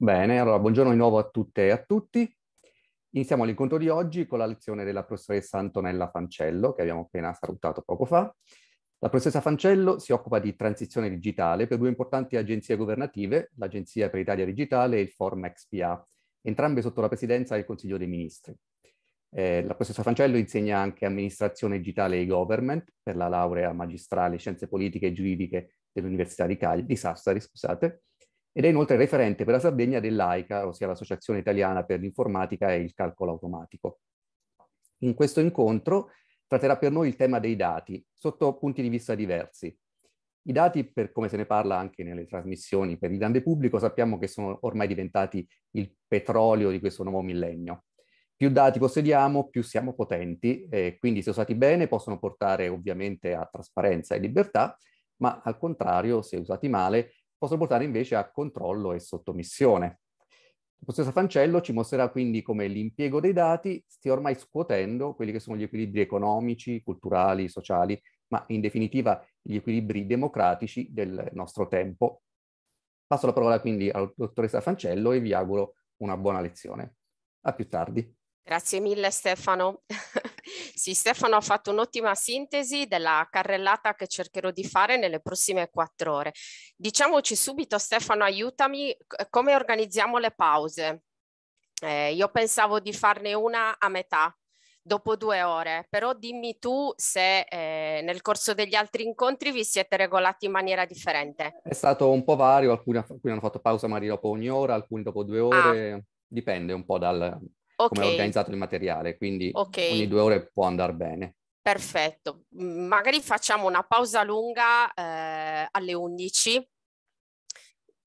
Bene, allora buongiorno di nuovo a tutte e a tutti. Iniziamo l'incontro di oggi con la lezione della professoressa Antonella Fancello, che abbiamo appena salutato poco fa. La professoressa Fancello si occupa di transizione digitale per due importanti agenzie governative, l'Agenzia per Italia Digitale e il Forum XPA, entrambe sotto la presidenza del Consiglio dei Ministri. Eh, la professoressa Fancello insegna anche amministrazione digitale e government per la laurea magistrale in scienze politiche e giuridiche dell'Università di, Cagli, di Sassari, scusate, ed è inoltre referente per la Sardegna dell'AICA, ossia l'Associazione Italiana per l'Informatica e il Calcolo Automatico. In questo incontro tratterà per noi il tema dei dati, sotto punti di vista diversi. I dati, per come se ne parla anche nelle trasmissioni per il grande pubblico, sappiamo che sono ormai diventati il petrolio di questo nuovo millennio. Più dati possediamo, più siamo potenti, e quindi se usati bene possono portare ovviamente a trasparenza e libertà, ma al contrario, se usati male, possono portare invece a controllo e sottomissione. Il professor Fancello ci mostrerà quindi come l'impiego dei dati stia ormai scuotendo quelli che sono gli equilibri economici, culturali, sociali, ma in definitiva gli equilibri democratici del nostro tempo. Passo la parola quindi al dottoressa Fancello e vi auguro una buona lezione. A più tardi. Grazie mille Stefano. Sì, Stefano ha fatto un'ottima sintesi della carrellata che cercherò di fare nelle prossime quattro ore. Diciamoci subito, Stefano, aiutami, come organizziamo le pause? Eh, io pensavo di farne una a metà, dopo due ore, però dimmi tu se eh, nel corso degli altri incontri vi siete regolati in maniera differente. È stato un po' vario, alcuni, alcuni hanno fatto pausa magari dopo ogni ora, alcuni dopo due ah. ore, ah. dipende un po' dal, okay. come ho organizzato il materiale, quindi okay. ogni due ore può andare bene. Perfetto, magari facciamo una pausa lunga eh, alle 11,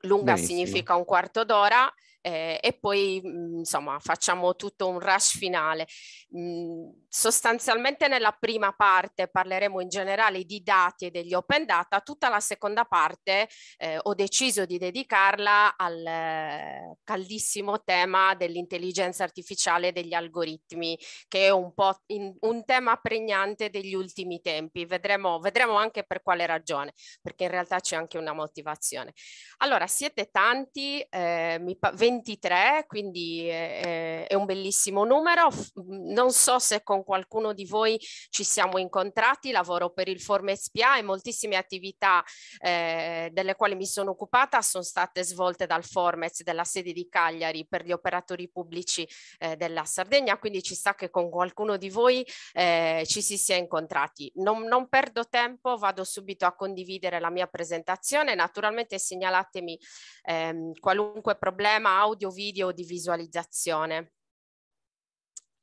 lunga Benissimo. significa un quarto d'ora eh, e poi mm, insomma facciamo tutto un rush finale. Mh, mm, sostanzialmente nella prima parte parleremo in generale di dati e degli open data, tutta la seconda parte eh, ho deciso di dedicarla al eh, caldissimo tema dell'intelligenza artificiale e degli algoritmi, che è un po' in, un tema pregnante degli ultimi tempi. Vedremo, vedremo anche per quale ragione, perché in realtà c'è anche una motivazione. Allora, siete tanti, eh, mi, 20 23, quindi è, eh, eh, è un bellissimo numero. Mm, non so se con qualcuno di voi ci siamo incontrati, lavoro per il Forme SPA e moltissime attività eh, delle quali mi sono occupata sono state svolte dal Formez della sede di Cagliari per gli operatori pubblici eh, della Sardegna, quindi ci sta che con qualcuno di voi eh, ci si sia incontrati. Non, non perdo tempo, vado subito a condividere la mia presentazione, naturalmente segnalatemi ehm, qualunque problema audio, video o di visualizzazione.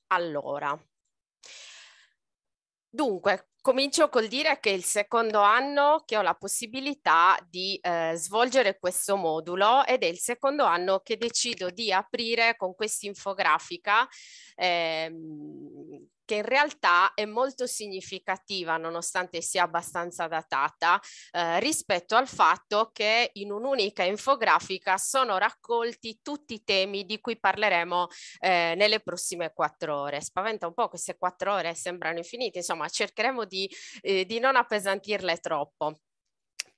Allora, dunque, comincio col dire che è il secondo anno che ho la possibilità di eh, svolgere questo modulo ed è il secondo anno che decido di aprire con questa infografica eh, che in realtà è molto significativa, nonostante sia abbastanza datata, eh, rispetto al fatto che in un'unica infografica sono raccolti tutti i temi di cui parleremo eh, nelle prossime quattro ore. Spaventa un po' queste quattro ore, sembrano infinite, insomma cercheremo di, eh, di non appesantirle troppo.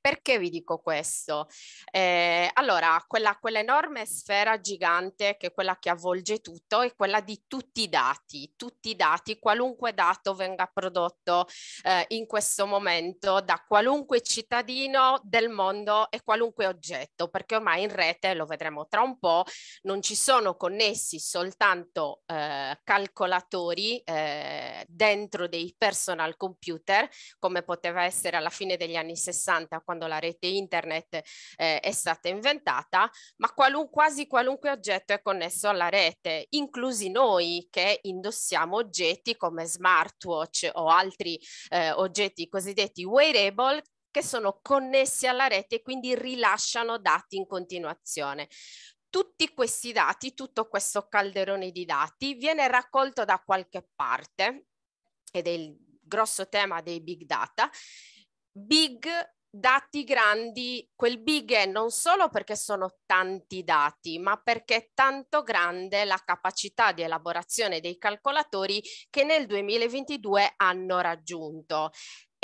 Perché vi dico questo? Eh, allora, quella, quell'enorme sfera gigante che è quella che avvolge tutto è quella di tutti i dati, tutti i dati, qualunque dato venga prodotto eh, in questo momento da qualunque cittadino del mondo e qualunque oggetto, perché ormai in rete, lo vedremo tra un po', non ci sono connessi soltanto eh, calcolatori eh, dentro dei personal computer, come poteva essere alla fine degli anni 60 quando quando la rete internet eh, è stata inventata, ma qualun- quasi qualunque oggetto è connesso alla rete, inclusi noi che indossiamo oggetti come smartwatch o altri eh, oggetti cosiddetti wearable che sono connessi alla rete e quindi rilasciano dati in continuazione tutti questi dati, tutto questo calderone di dati viene raccolto da qualche parte ed è il grosso tema dei big data. Big dati grandi, quel big è non solo perché sono tanti dati, ma perché è tanto grande la capacità di elaborazione dei calcolatori che nel 2022 hanno raggiunto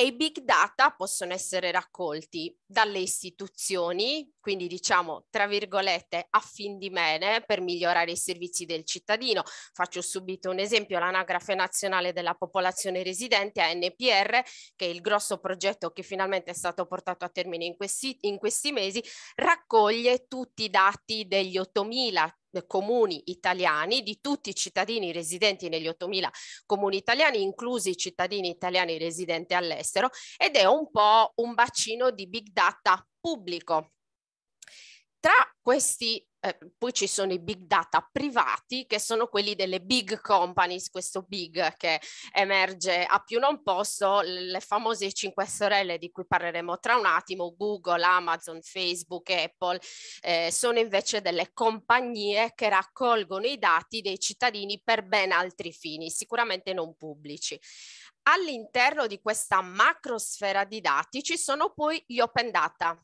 e i big data possono essere raccolti dalle istituzioni, quindi diciamo tra virgolette a fin di bene per migliorare i servizi del cittadino. Faccio subito un esempio, l'anagrafe nazionale della popolazione residente ANPR, che è il grosso progetto che finalmente è stato portato a termine in questi, in questi mesi, raccoglie tutti i dati degli 8.000 comuni italiani, di tutti i cittadini residenti negli 8.000 comuni italiani, inclusi i cittadini italiani residenti all'estero, ed è un po' un bacino di big data pubblico. Tra questi eh, poi ci sono i big data privati che sono quelli delle big companies, questo big che emerge a più non posso, le famose cinque sorelle di cui parleremo tra un attimo, Google, Amazon, Facebook, Apple, eh, sono invece delle compagnie che raccolgono i dati dei cittadini per ben altri fini, sicuramente non pubblici. All'interno di questa macrosfera di dati ci sono poi gli open data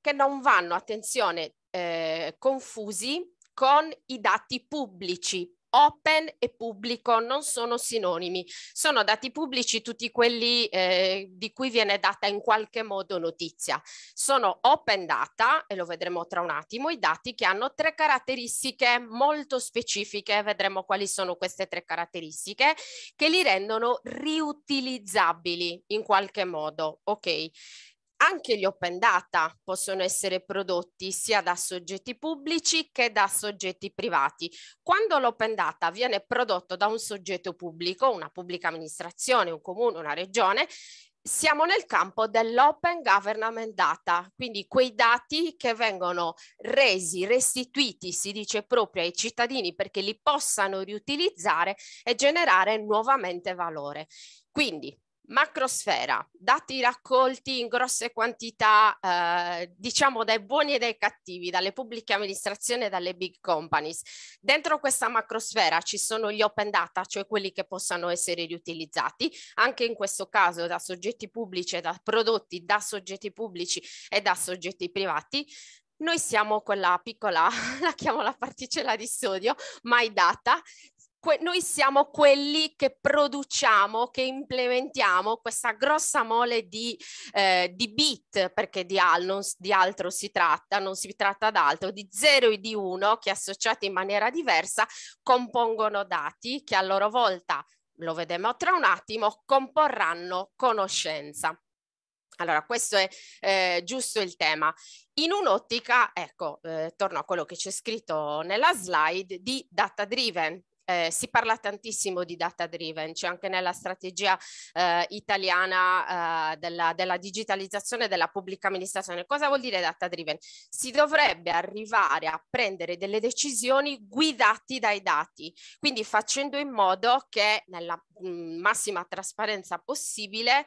che non vanno, attenzione, eh, confusi con i dati pubblici. Open e pubblico non sono sinonimi, sono dati pubblici tutti quelli eh, di cui viene data in qualche modo notizia. Sono open data, e lo vedremo tra un attimo, i dati che hanno tre caratteristiche molto specifiche, vedremo quali sono queste tre caratteristiche, che li rendono riutilizzabili in qualche modo. Ok, anche gli open data possono essere prodotti sia da soggetti pubblici che da soggetti privati. Quando l'open data viene prodotto da un soggetto pubblico, una pubblica amministrazione, un comune, una regione, siamo nel campo dell'open government data, quindi quei dati che vengono resi, restituiti, si dice proprio ai cittadini perché li possano riutilizzare e generare nuovamente valore. Quindi Macrosfera, dati raccolti in grosse quantità, eh, diciamo dai buoni e dai cattivi, dalle pubbliche amministrazioni e dalle big companies. Dentro questa macrosfera ci sono gli open data, cioè quelli che possano essere riutilizzati, anche in questo caso da soggetti pubblici e da prodotti da soggetti pubblici e da soggetti privati. Noi siamo quella piccola, la chiamo la particella di sodio, MyData, que- noi siamo quelli che produciamo, che implementiamo questa grossa mole di, eh, di bit, perché di, al- non, di altro si tratta, non si tratta d'altro, di 0 e di 1 che associati in maniera diversa compongono dati che a loro volta, lo vedremo tra un attimo, comporranno conoscenza. Allora, questo è eh, giusto il tema. In un'ottica, ecco, eh, torno a quello che c'è scritto nella slide, di data driven, eh, si parla tantissimo di data driven, c'è cioè anche nella strategia eh, italiana eh, della, della, digitalizzazione della pubblica amministrazione. Cosa vuol dire data driven? Si dovrebbe arrivare a prendere delle decisioni guidati dai dati, quindi facendo in modo che nella mh, mm, massima trasparenza possibile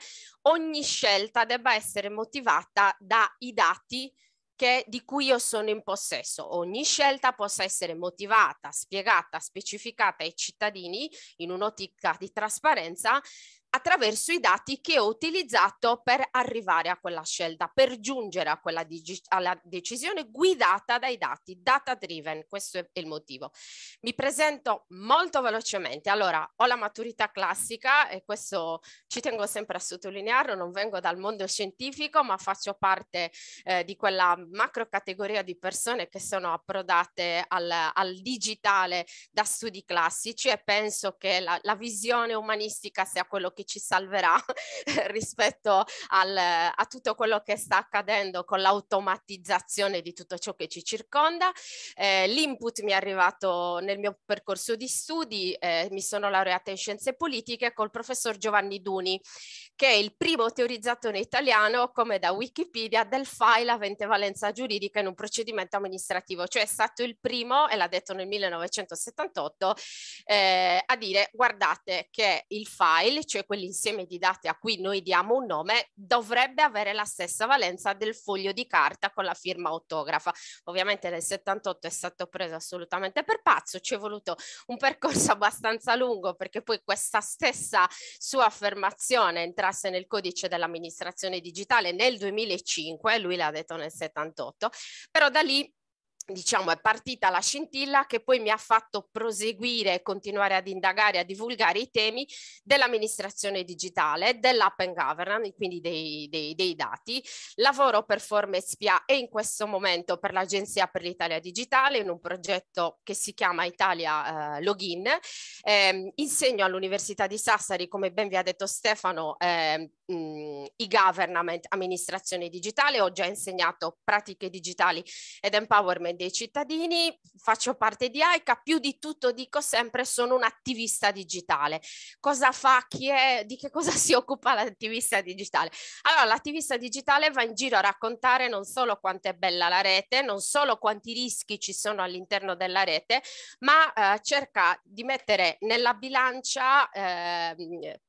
ogni scelta debba essere motivata dai dati che, di cui io sono in possesso. Ogni scelta possa essere motivata, spiegata, specificata ai cittadini in un'ottica di trasparenza attraverso i dati che ho utilizzato per arrivare a quella scelta, per giungere a quella alla decisione guidata dai dati, data driven, questo è il motivo. Mi presento molto velocemente, allora ho la maturità classica e questo ci tengo sempre a sottolinearlo, non vengo dal mondo scientifico ma faccio parte eh, di quella macro categoria di persone che sono approdate al, al digitale da studi classici e penso che la, la visione umanistica sia quello che che ci salverà rispetto al, a tutto quello che sta accadendo con l'automatizzazione di tutto ciò che ci circonda. Eh, l'input mi è arrivato nel mio percorso di studi, eh, mi sono laureata in scienze politiche col professor Giovanni Duni, che è il primo teorizzatore italiano, come da Wikipedia, del file avente valenza giuridica in un procedimento amministrativo, cioè è stato il primo, e l'ha detto nel 1978, eh, a dire guardate che il file, cioè quell'insieme di date a cui noi diamo un nome dovrebbe avere la stessa valenza del foglio di carta con la firma autografa. Ovviamente nel 78 è stato preso assolutamente per pazzo, ci è voluto un percorso abbastanza lungo perché poi questa stessa sua affermazione entrasse nel codice dell'amministrazione digitale nel 2005, lui l'ha detto nel 78, però da lì diciamo, è partita la scintilla che poi mi ha fatto proseguire e continuare ad indagare, a divulgare i temi dell'amministrazione digitale, dell'open governance, quindi dei, dei, dei, dati. Lavoro per Forme SPA e in questo momento per l'Agenzia per l'Italia Digitale in un progetto che si chiama Italia eh, Login. Eh, insegno all'Università di Sassari, come ben vi ha detto Stefano, eh, mh, government, amministrazione digitale. Ho già insegnato pratiche digitali ed empowerment dei cittadini, faccio parte di AICA, più di tutto dico sempre sono un attivista digitale. Cosa fa, chi è, di che cosa si occupa l'attivista digitale? Allora, l'attivista digitale va in giro a raccontare non solo quanto è bella la rete, non solo quanti rischi ci sono all'interno della rete, ma eh, cerca di mettere nella bilancia eh,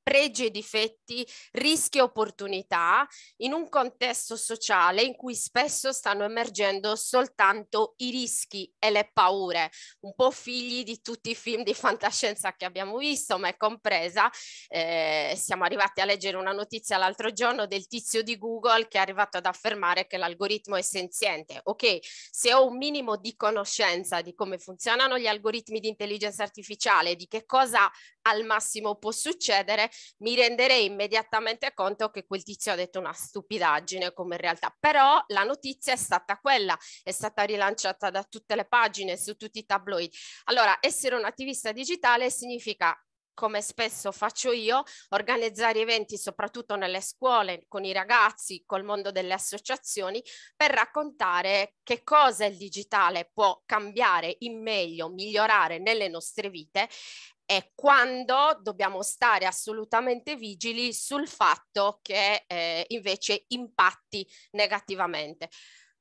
pregi e difetti, rischi e opportunità in un contesto sociale in cui spesso stanno emergendo soltanto i rischi e le paure, un po' figli di tutti i film di fantascienza che abbiamo visto, ma è compresa. Eh, siamo arrivati a leggere una notizia l'altro giorno del tizio di Google che è arrivato ad affermare che l'algoritmo è senziente. Ok, se ho un minimo di conoscenza di come funzionano gli algoritmi di intelligenza artificiale, di che cosa al massimo può succedere, mi renderei immediatamente conto che quel tizio ha detto una stupidaggine come in realtà. Però la notizia è stata quella, è stata rilanciata da tutte le pagine, su tutti i tabloid. Allora, essere un attivista digitale significa come spesso faccio io, organizzare eventi soprattutto nelle scuole, con i ragazzi, col mondo delle associazioni, per raccontare che cosa il digitale può cambiare in meglio, migliorare nelle nostre vite e quando dobbiamo stare assolutamente vigili sul fatto che eh, invece impatti negativamente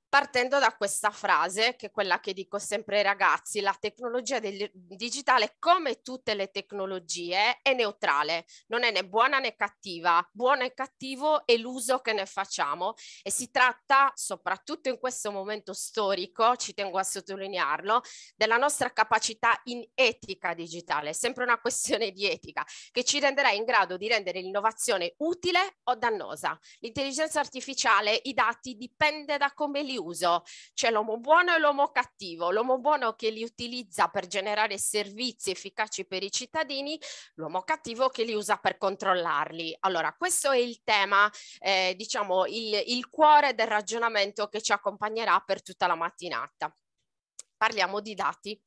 partendo da questa frase, che è quella che dico sempre ai ragazzi, la tecnologia del- digitale, come tutte le tecnologie, è neutrale, non è né buona né cattiva, buono e cattivo è l'uso che ne facciamo e si tratta, soprattutto in questo momento storico, ci tengo a sottolinearlo, della nostra capacità in etica digitale, sempre una questione di etica, che ci renderà in grado di rendere l'innovazione utile o dannosa. L'intelligenza artificiale, i dati, dipende da come li uso, c'è l'uomo buono e l'uomo cattivo, l'uomo buono che li utilizza per generare servizi efficaci per i cittadini, l'uomo cattivo che li usa per controllarli. Allora, questo è il tema, eh, diciamo, il, il cuore del ragionamento che ci accompagnerà per tutta la mattinata parliamo di dati.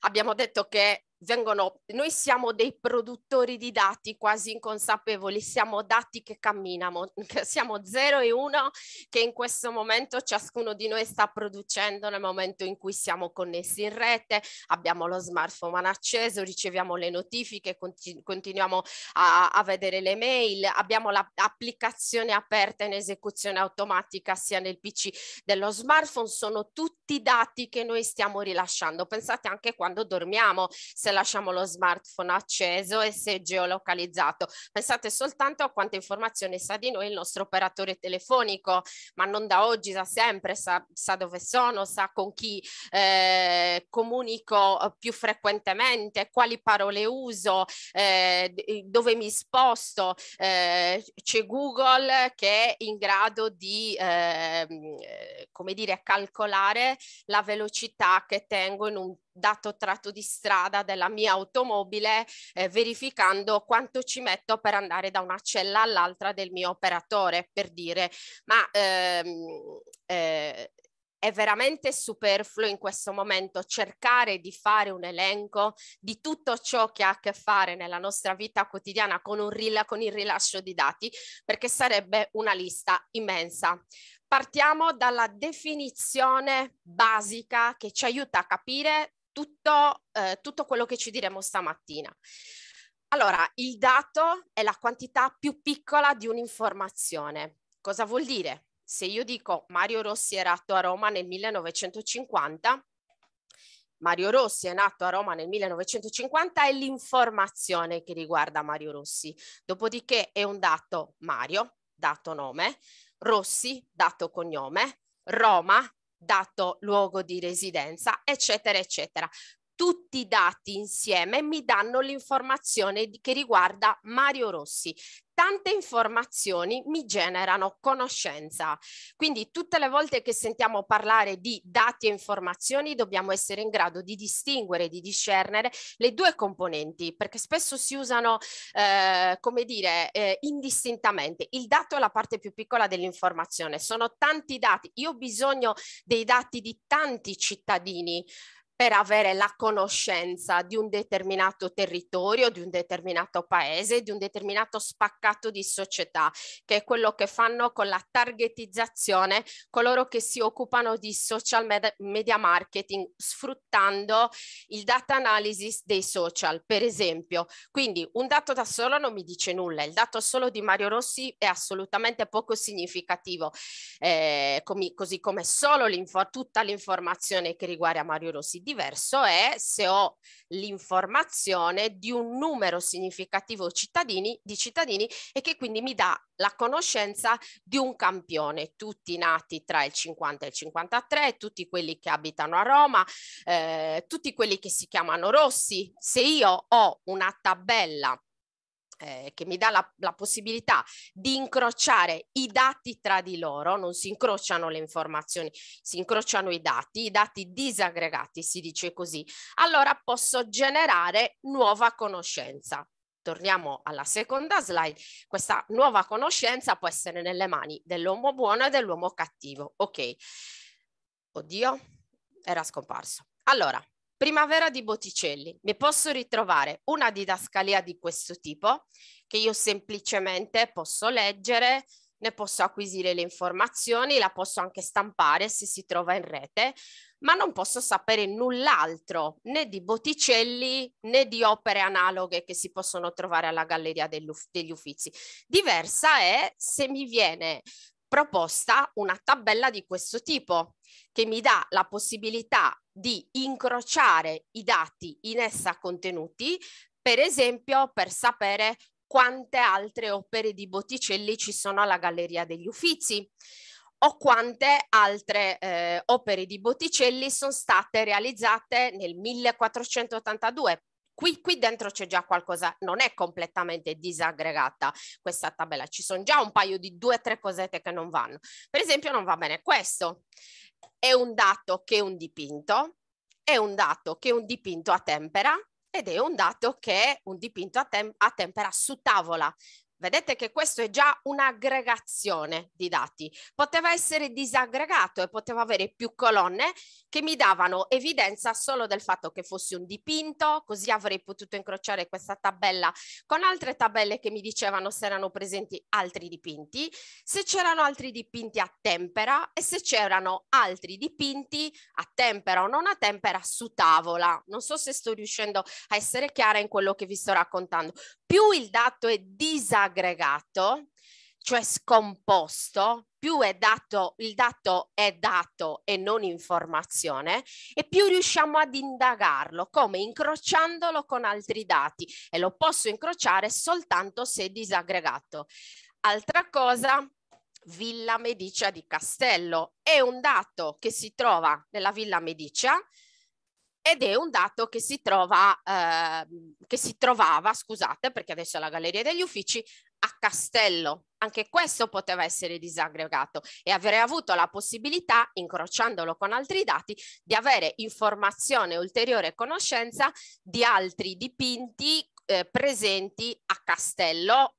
Abbiamo detto che vengono, noi siamo dei produttori di dati quasi inconsapevoli, siamo dati che camminano, siamo 0 e 1 che in questo momento ciascuno di noi sta producendo nel momento in cui siamo connessi in rete, abbiamo lo smartphone acceso, riceviamo le notifiche, continu- continuiamo a, a, vedere le mail, abbiamo l'applicazione aperta in esecuzione automatica sia nel PC dello smartphone, sono tutti dati che noi stiamo rilasciando, pensate anche quando dormiamo, se lasciamo lo smartphone acceso e se geolocalizzato. Pensate soltanto a quante informazioni sa di noi il nostro operatore telefonico, ma non da oggi, da sempre, sa, sa dove sono, sa con chi eh, comunico eh, più frequentemente, quali parole uso, eh, dove mi sposto. Eh, c'è Google che è in grado di, ehm, eh, come dire, calcolare la velocità che tengo in un dato tratto di strada della mia automobile eh, verificando quanto ci metto per andare da una cella all'altra del mio operatore per dire ma ehm, eh, è veramente superfluo in questo momento cercare di fare un elenco di tutto ciò che ha a che fare nella nostra vita quotidiana con, un, con il rilascio di dati, perché sarebbe una lista immensa. Partiamo dalla definizione basica che ci aiuta a capire tutto, eh, tutto quello che ci diremo stamattina. Allora, il dato è la quantità più piccola di un'informazione. Cosa vuol dire? Se io dico Mario Rossi era nato a Roma nel 1950, Mario Rossi è nato a Roma nel 1950 è l'informazione che riguarda Mario Rossi. Dopodiché è un dato Mario, dato nome, Rossi, dato cognome, Roma, dato luogo di residenza, eccetera, eccetera tutti i dati insieme e mi danno l'informazione che riguarda Mario Rossi. Tante informazioni mi generano conoscenza. Quindi tutte le volte che sentiamo parlare di dati e informazioni dobbiamo essere in grado di distinguere, di discernere le due componenti, perché spesso si usano, eh, come dire, eh, indistintamente. Il dato è la parte più piccola dell'informazione, sono tanti dati. Io ho bisogno dei dati di tanti cittadini per avere la conoscenza di un determinato territorio, di un determinato paese, di un determinato spaccato di società, che è quello che fanno con la targetizzazione coloro che si occupano di social media marketing sfruttando il data analysis dei social, per esempio. Quindi un dato da solo non mi dice nulla, il dato solo di Mario Rossi è assolutamente poco significativo, eh, com così come solo tutta l'informazione che riguarda Mario Rossi diverso è se ho l'informazione di un numero significativo cittadini, di cittadini e che quindi mi dà la conoscenza di un campione, tutti nati tra il 50 e il 53, tutti quelli che abitano a Roma, eh, tutti quelli che si chiamano Rossi. Se io ho una tabella eh, che mi dà la, la, possibilità di incrociare i dati tra di loro, non si incrociano le informazioni, si incrociano i dati, i dati disaggregati si dice così, allora posso generare nuova conoscenza. Torniamo alla seconda slide, questa nuova conoscenza può essere nelle mani dell'uomo buono e dell'uomo cattivo. Ok, oddio, era scomparso. Allora, Primavera di Botticelli, mi posso ritrovare una didascalia di questo tipo che io semplicemente posso leggere, ne posso acquisire le informazioni, la posso anche stampare se si trova in rete, ma non posso sapere null'altro né di Botticelli né di opere analoghe che si possono trovare alla Galleria degli Uffizi. Diversa è se mi viene proposta una tabella di questo tipo che mi dà la possibilità di incrociare i dati in essa contenuti, per esempio per sapere quante altre opere di Botticelli ci sono alla Galleria degli Uffizi o quante altre eh, opere di Botticelli sono state realizzate nel 1482, qui, qui dentro c'è già qualcosa, non è completamente disaggregata questa tabella, ci sono già un paio di due o tre cosette che non vanno. Per esempio non va bene questo, è un dato che è un dipinto, è un dato che è un dipinto a tempera, ed è un dato che è un dipinto a, tem a, tempera su tavola. Vedete che questo è già un'aggregazione di dati. Poteva essere disaggregato e poteva avere più colonne che mi davano evidenza solo del fatto che fosse un dipinto, così avrei potuto incrociare questa tabella con altre tabelle che mi dicevano se erano presenti altri dipinti, se c'erano altri dipinti a tempera e se c'erano altri dipinti a tempera o non a tempera su tavola. Non so se sto riuscendo a essere chiara in quello che vi sto raccontando. Più il dato è disaggregato, disaggregato, cioè scomposto, più è dato, il dato è dato e non informazione, e più riusciamo ad indagarlo, come incrociandolo con altri dati, e lo posso incrociare soltanto se disaggregato. Altra cosa, Villa Medicia di Castello, è un dato che si trova nella Villa Medicia, ed è un dato che si, trova, eh, che si trovava, scusate, perché adesso è la Galleria degli Uffici, a Castello. Anche questo poteva essere disaggregato e avere avuto la possibilità, incrociandolo con altri dati, di avere informazione ulteriore conoscenza di altri dipinti eh, presenti a Castello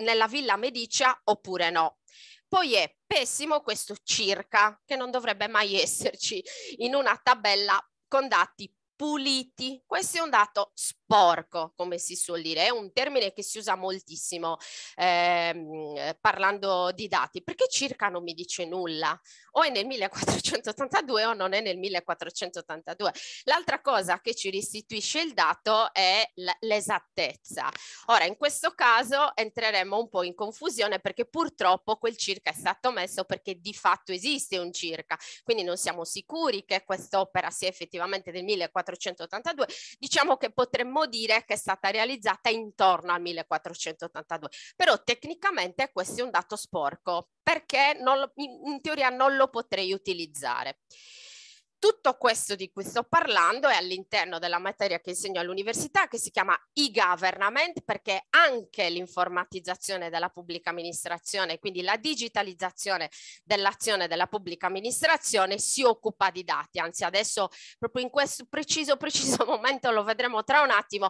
nella Villa Medicia oppure no. Poi è pessimo questo circa, che non dovrebbe mai esserci in una tabella con dati puliti. Questo è un dato porco, come si suol dire, è un termine che si usa moltissimo ehm, eh, parlando di dati, perché circa non mi dice nulla, o è nel 1482 o non è nel 1482. L'altra cosa che ci restituisce il dato è l'esattezza. Ora, in questo caso entreremo un po' in confusione perché purtroppo quel circa è stato messo perché di fatto esiste un circa, quindi non siamo sicuri che quest'opera sia effettivamente del 1482, diciamo che potremmo possiamo dire che è stata realizzata intorno al 1482, però tecnicamente questo è un dato sporco perché non, in teoria non lo potrei utilizzare. Tutto questo di cui sto parlando è all'interno della materia che insegno all'università che si chiama e-government perché anche l'informatizzazione della pubblica amministrazione, quindi la digitalizzazione dell'azione della pubblica amministrazione si occupa di dati, anzi adesso proprio in questo preciso preciso momento lo vedremo tra un attimo,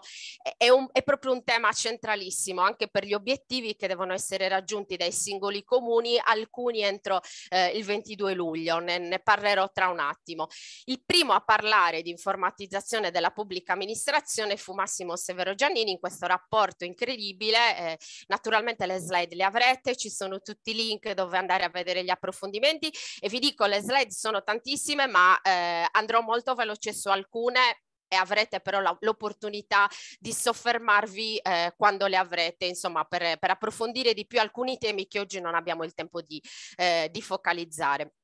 è, un, è proprio un tema centralissimo anche per gli obiettivi che devono essere raggiunti dai singoli comuni, alcuni entro eh, il 22 luglio, ne, ne parlerò tra un attimo. Il primo a parlare di informatizzazione della pubblica amministrazione fu Massimo Severo Giannini in questo rapporto incredibile. Eh, naturalmente le slide le avrete, ci sono tutti i link dove andare a vedere gli approfondimenti e vi dico le slide sono tantissime ma eh, andrò molto veloce su alcune e avrete però l'opportunità di soffermarvi eh, quando le avrete, insomma, per, per, approfondire di più alcuni temi che oggi non abbiamo il tempo di, eh, di focalizzare.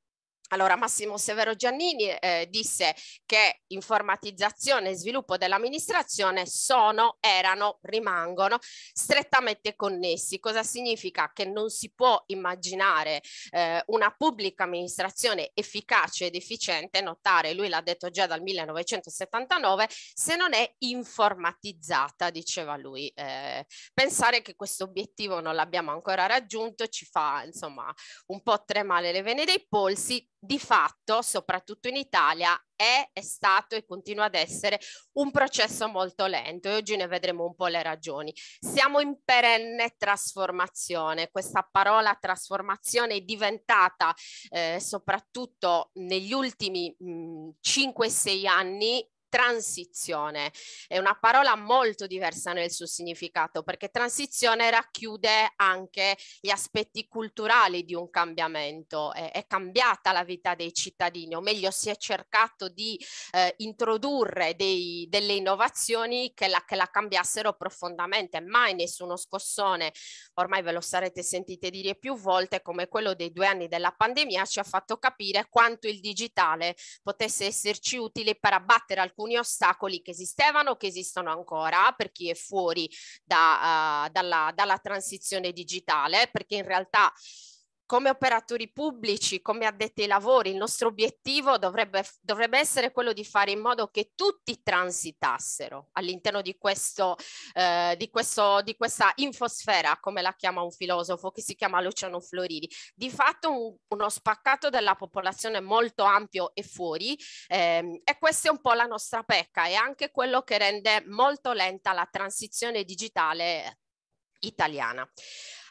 Allora Massimo Severo Giannini eh, disse che informatizzazione e sviluppo dell'amministrazione sono, erano, rimangono strettamente connessi. Cosa significa? Che non si può immaginare eh, una pubblica amministrazione efficace ed efficiente, notare, lui l'ha detto già dal 1979, se non è informatizzata, diceva lui. Eh, pensare che questo obiettivo non l'abbiamo ancora raggiunto ci fa insomma un po' tremare le vene dei polsi di fatto, soprattutto in Italia, è, è, stato e continua ad essere un processo molto lento e oggi ne vedremo un po' le ragioni. Siamo in perenne trasformazione, questa parola trasformazione è diventata eh, soprattutto negli ultimi 5-6 anni transizione. È una parola molto diversa nel suo significato perché transizione racchiude anche gli aspetti culturali di un cambiamento. È, è cambiata la vita dei cittadini, o meglio si è cercato di eh, introdurre dei, delle innovazioni che la, che la cambiassero profondamente. Mai nessuno scossone, ormai ve lo sarete sentite dire più volte, come quello dei due anni della pandemia ci ha fatto capire quanto il digitale potesse esserci utile per abbattere alcuni alcuni ostacoli che esistevano, che esistono ancora per chi è fuori da, uh, dalla, dalla transizione digitale, perché in realtà come operatori pubblici, come addetti ai lavori, il nostro obiettivo dovrebbe, dovrebbe essere quello di fare in modo che tutti transitassero all'interno di, questo, eh, di, questo, di questa infosfera, come la chiama un filosofo che si chiama Luciano Floridi. Di fatto un, uno spaccato della popolazione molto ampio e fuori ehm, e questa è un po' la nostra pecca e anche quello che rende molto lenta la transizione digitale italiana.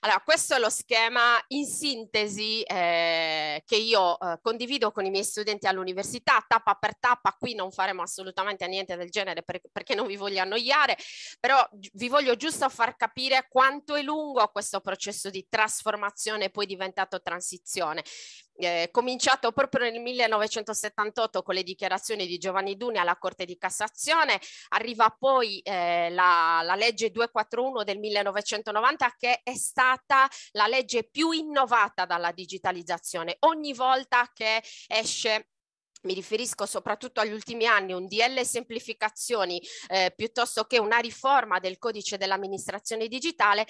Allora, questo è lo schema in sintesi eh, che io eh, condivido con i miei studenti all'università, tappa per tappa, qui non faremo assolutamente niente del genere per, perché non vi voglio annoiare, però vi voglio giusto far capire quanto è lungo questo processo di trasformazione poi diventato transizione. Eh, cominciato proprio nel 1978 con le dichiarazioni di Giovanni Duni alla Corte di Cassazione, arriva poi eh, la, la legge 241 del 1990 che è stata stata la legge più innovata dalla digitalizzazione. Ogni volta che esce mi riferisco soprattutto agli ultimi anni, un DL semplificazioni eh, piuttosto che una riforma del codice dell'amministrazione digitale,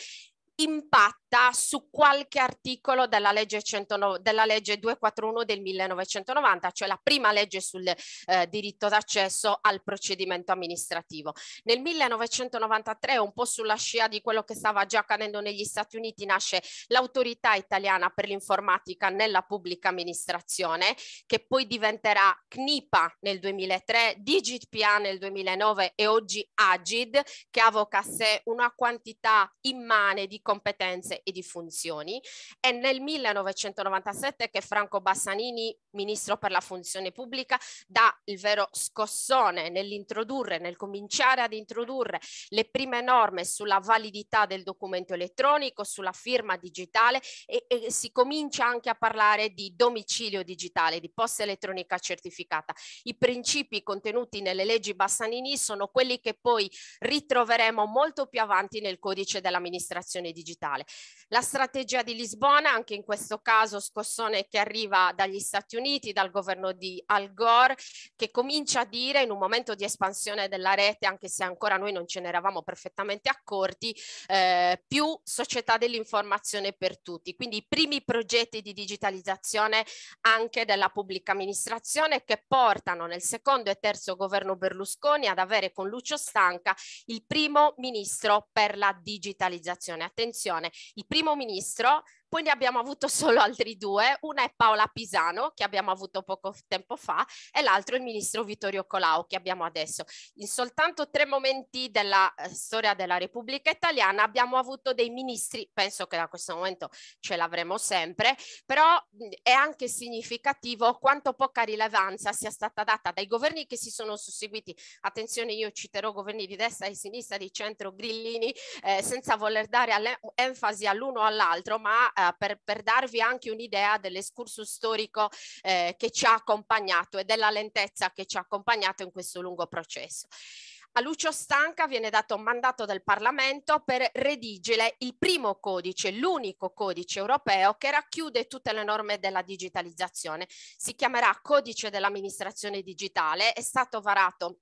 impatta su qualche articolo della legge, 109, della legge 241 del 1990, cioè la prima legge sul eh, diritto d'accesso al procedimento amministrativo. Nel 1993, un po' sulla scia di quello che stava già accadendo negli Stati Uniti, nasce l'autorità italiana per l'informatica nella pubblica amministrazione, che poi diventerà CNIPA nel 2003, DigitPA nel 2009 e oggi Agid, che avvoca a sé una quantità immane di competenze e di funzioni. È nel 1997 che Franco Bassanini, ministro per la funzione pubblica, dà il vero scossone nell'introdurre, nel cominciare ad introdurre le prime norme sulla validità del documento elettronico, sulla firma digitale e, e si comincia anche a parlare di domicilio digitale, di posta elettronica certificata. I principi contenuti nelle leggi Bassanini sono quelli che poi ritroveremo molto più avanti nel codice dell'amministrazione digitale. La strategia di Lisbona, anche in questo caso scossone che arriva dagli Stati Uniti, dal governo di Al Gore, che comincia a dire in un momento di espansione della rete, anche se ancora noi non ce ne eravamo perfettamente accorti, eh, più società dell'informazione per tutti. Quindi i primi progetti di digitalizzazione anche della pubblica amministrazione che portano nel secondo e terzo governo Berlusconi ad avere con Lucio Stanca il primo ministro per la digitalizzazione. Attenzione attenzione, il primo ministro poi ne abbiamo avuto solo altri due, una è Paola Pisano che abbiamo avuto poco tempo fa e l'altro il ministro Vittorio Colau che abbiamo adesso. In soltanto tre momenti della eh, storia della Repubblica Italiana abbiamo avuto dei ministri, penso che da questo momento ce l'avremo sempre, però è anche significativo quanto poca rilevanza sia stata data dai governi che si sono susseguiti. Attenzione, io citerò governi di destra e sinistra, di centro, grillini, eh, senza voler dare enfasi all'uno o all'altro, ma eh, eh, per, per, darvi anche un'idea dell'escurso storico eh, che ci ha accompagnato e della lentezza che ci ha accompagnato in questo lungo processo. A Lucio Stanca viene dato un mandato del Parlamento per redigere il primo codice, l'unico codice europeo che racchiude tutte le norme della digitalizzazione. Si chiamerà Codice dell'amministrazione digitale, è stato varato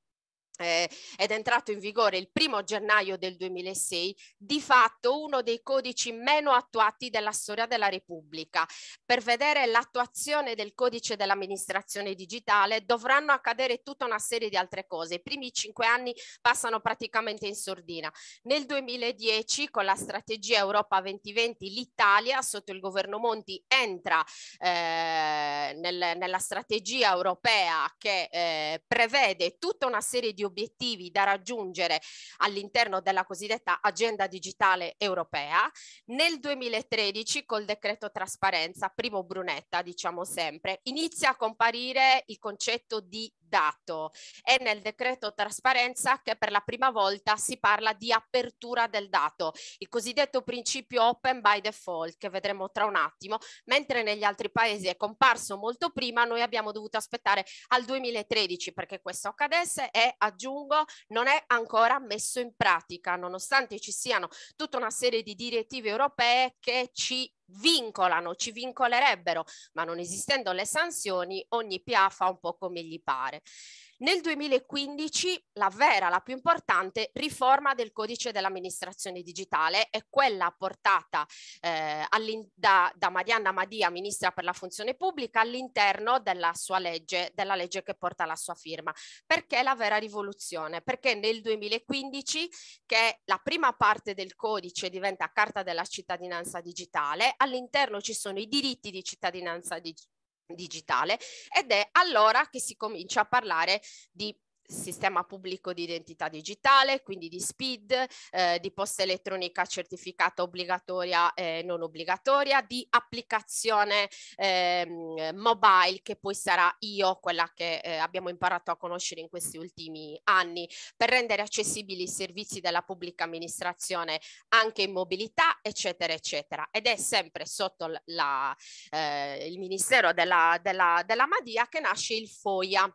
eh, ed è entrato in vigore il primo gennaio del 2006, di fatto uno dei codici meno attuati della storia della Repubblica. Per vedere l'attuazione del codice dell'amministrazione digitale dovranno accadere tutta una serie di altre cose. I primi cinque anni passano praticamente in sordina. Nel 2010, con la strategia Europa 2020, l'Italia, sotto il governo Monti, entra eh, nel, nella strategia europea che eh, prevede tutta una serie di di obiettivi da raggiungere all'interno della cosiddetta agenda digitale europea. Nel 2013 col decreto trasparenza, primo Brunetta diciamo sempre, inizia a comparire il concetto di dato. È nel decreto trasparenza che per la prima volta si parla di apertura del dato, il cosiddetto principio open by default che vedremo tra un attimo, mentre negli altri paesi è comparso molto prima, noi abbiamo dovuto aspettare al 2013 perché questo accadesse e aggiungo non è ancora messo in pratica, nonostante ci siano tutta una serie di direttive europee che ci vincolano, ci vincolerebbero, ma non esistendo le sanzioni ogni PA fa un po' come gli pare. Nel 2015 la vera, la più importante riforma del codice dell'amministrazione digitale è quella portata eh, da, da Marianna Madia, ministra per la funzione pubblica, all'interno della sua legge, della legge che porta la sua firma. Perché la vera rivoluzione? Perché nel 2015, che la prima parte del codice diventa Carta della cittadinanza digitale, all'interno ci sono i diritti di cittadinanza digitale digitale ed è allora che si comincia a parlare di sistema pubblico di identità digitale, quindi di SPID, eh, di posta elettronica certificata obbligatoria e eh, non obbligatoria, di applicazione eh, mobile che poi sarà io, quella che eh, abbiamo imparato a conoscere in questi ultimi anni, per rendere accessibili i servizi della pubblica amministrazione anche in mobilità, eccetera, eccetera. Ed è sempre sotto la, eh, il Ministero della, della, della Madia che nasce il FOIA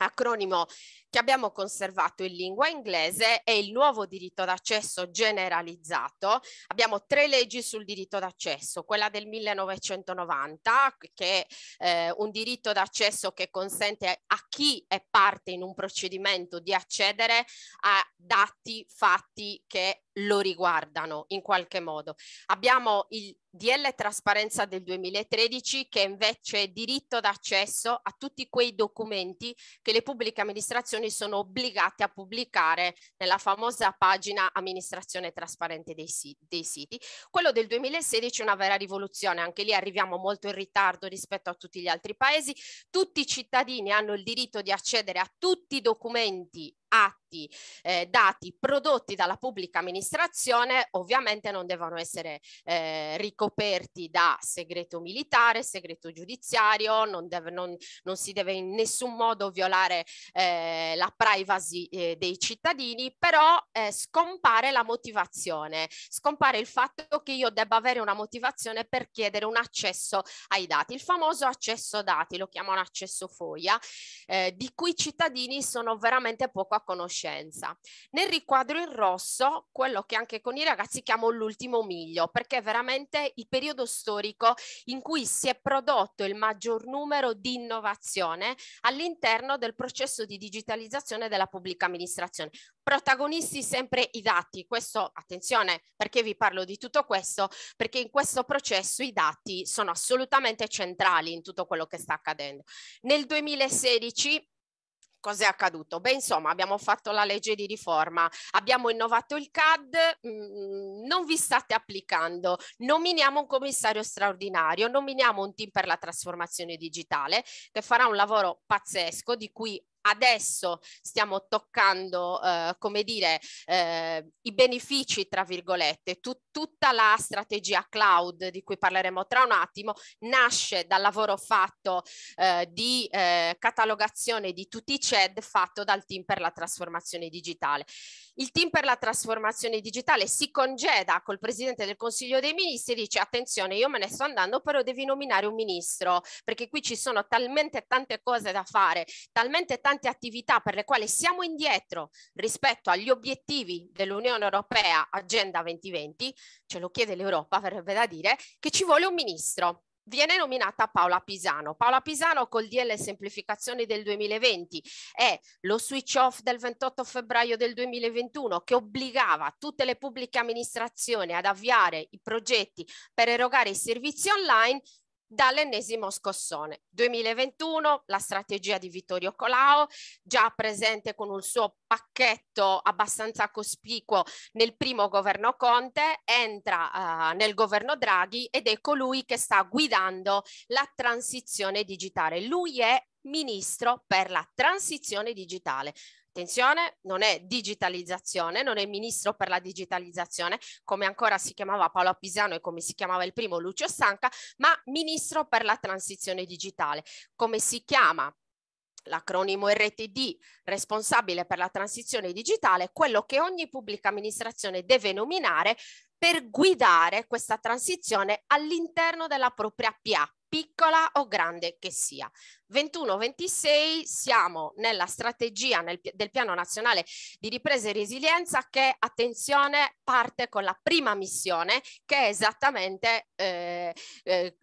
acronimo che abbiamo conservato in lingua inglese è il nuovo diritto d'accesso generalizzato. Abbiamo tre leggi sul diritto d'accesso, quella del 1990 che è eh, un diritto d'accesso che consente a chi è parte in un procedimento di accedere a dati, fatti che lo riguardano in qualche modo. Abbiamo il DL Trasparenza del 2013 che invece è diritto d'accesso a tutti quei documenti che le pubbliche amministrazioni associazioni sono obbligate a pubblicare nella famosa pagina amministrazione trasparente dei, dei siti. Quello del 2016 è una vera rivoluzione, anche lì arriviamo molto in ritardo rispetto a tutti gli altri paesi. Tutti i cittadini hanno il diritto di accedere a tutti i documenti atti, eh, dati prodotti dalla pubblica amministrazione ovviamente non devono essere eh, ricoperti da segreto militare, segreto giudiziario, non, deve, non, non si deve in nessun modo violare eh, la privacy eh, dei cittadini, però eh, scompare la motivazione, scompare il fatto che io debba avere una motivazione per chiedere un accesso ai dati, il famoso accesso dati, lo chiamano accesso foglia, eh, di cui i cittadini sono veramente poco a conoscenza. Nel riquadro in rosso, quello che anche con i ragazzi chiamo l'ultimo miglio, perché è veramente il periodo storico in cui si è prodotto il maggior numero di innovazione all'interno del processo di digitalizzazione della pubblica amministrazione. Protagonisti sempre i dati, questo attenzione perché vi parlo di tutto questo, perché in questo processo i dati sono assolutamente centrali in tutto quello che sta accadendo. Nel 2016 cosa è accaduto? Beh, insomma, abbiamo fatto la legge di riforma, abbiamo innovato il CAD, mh, mm, non vi state applicando, nominiamo un commissario straordinario, nominiamo un team per la trasformazione digitale che farà un lavoro pazzesco di cui adesso stiamo toccando, eh, come dire, eh, i benefici, tra virgolette, Tut- tutta la strategia cloud di cui parleremo tra un attimo, nasce dal lavoro fatto eh, di eh, catalogazione di tutti i CED fatto dal team per la trasformazione digitale. Il team per la trasformazione digitale si congeda col Presidente del Consiglio dei Ministri e dice attenzione io me ne sto andando però devi nominare un ministro perché qui ci sono talmente tante cose da fare, talmente tanti tante attività per le quali siamo indietro rispetto agli obiettivi dell'Unione Europea Agenda 2020, ce lo chiede l'Europa, verrebbe da dire, che ci vuole un ministro viene nominata Paola Pisano. Paola Pisano col DL semplificazioni del 2020 e lo switch off del 28 febbraio del 2021 che obbligava tutte le pubbliche amministrazioni ad avviare i progetti per erogare i servizi online dall'ennesimo scossone. 2021 la strategia di Vittorio Colao, già presente con un suo pacchetto abbastanza cospicuo nel primo governo Conte, entra uh, nel governo Draghi ed è colui ecco che sta guidando la transizione digitale. Lui è ministro per la transizione digitale attenzione, non è digitalizzazione, non è ministro per la digitalizzazione, come ancora si chiamava Paolo Pisano e come si chiamava il primo Lucio Stanca, ma ministro per la transizione digitale, come si chiama l'acronimo RTD, responsabile per la transizione digitale, quello che ogni pubblica amministrazione deve nominare per guidare questa transizione all'interno della propria PA, piccola o grande che sia. 21-26 siamo nella strategia nel, del Piano Nazionale di Ripresa e Resilienza che, attenzione, parte con la prima missione che è esattamente eh, eh,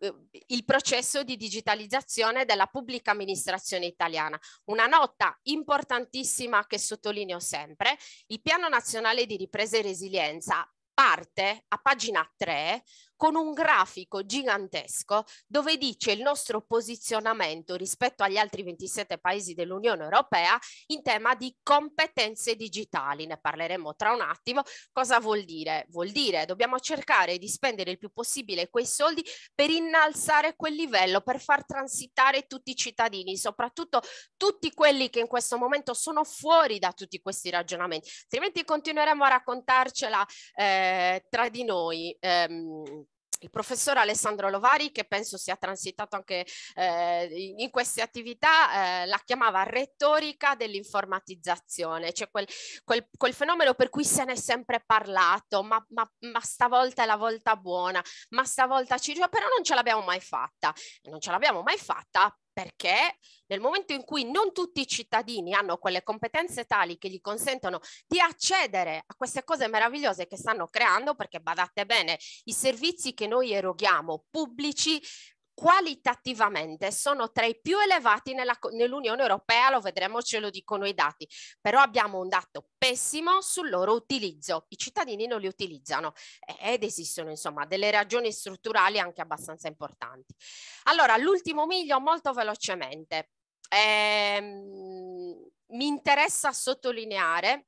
il processo di digitalizzazione della pubblica amministrazione italiana. Una nota importantissima che sottolineo sempre, il Piano Nazionale di Ripresa e Resilienza parte a pagina 3 con un grafico gigantesco dove dice il nostro posizionamento rispetto agli altri 27 paesi dell'Unione Europea in tema di competenze digitali. Ne parleremo tra un attimo. Cosa vuol dire? Vuol dire dobbiamo cercare di spendere il più possibile quei soldi per innalzare quel livello, per far transitare tutti i cittadini, soprattutto tutti quelli che in questo momento sono fuori da tutti questi ragionamenti, altrimenti continueremo a raccontarcela eh, tra di noi. Ehm, il professor Alessandro Lovari, che penso sia transitato anche eh, in queste attività, eh, la chiamava retorica dell'informatizzazione, cioè quel, quel, quel, fenomeno per cui se ne è sempre parlato, ma, ma, ma, stavolta è la volta buona, ma stavolta ci... riusciamo, però non ce l'abbiamo mai fatta. Non ce l'abbiamo mai fatta perché nel momento in cui non tutti i cittadini hanno quelle competenze tali che gli consentono di accedere a queste cose meravigliose che stanno creando, perché badate bene, i servizi che noi eroghiamo pubblici qualitativamente sono tra i più elevati nella, nell'Unione Europea, lo vedremo, ce lo dicono i dati, però abbiamo un dato pessimo sul loro utilizzo, i cittadini non li utilizzano eh, ed esistono insomma delle ragioni strutturali anche abbastanza importanti. Allora, l'ultimo miglio molto velocemente, ehm, mi interessa sottolineare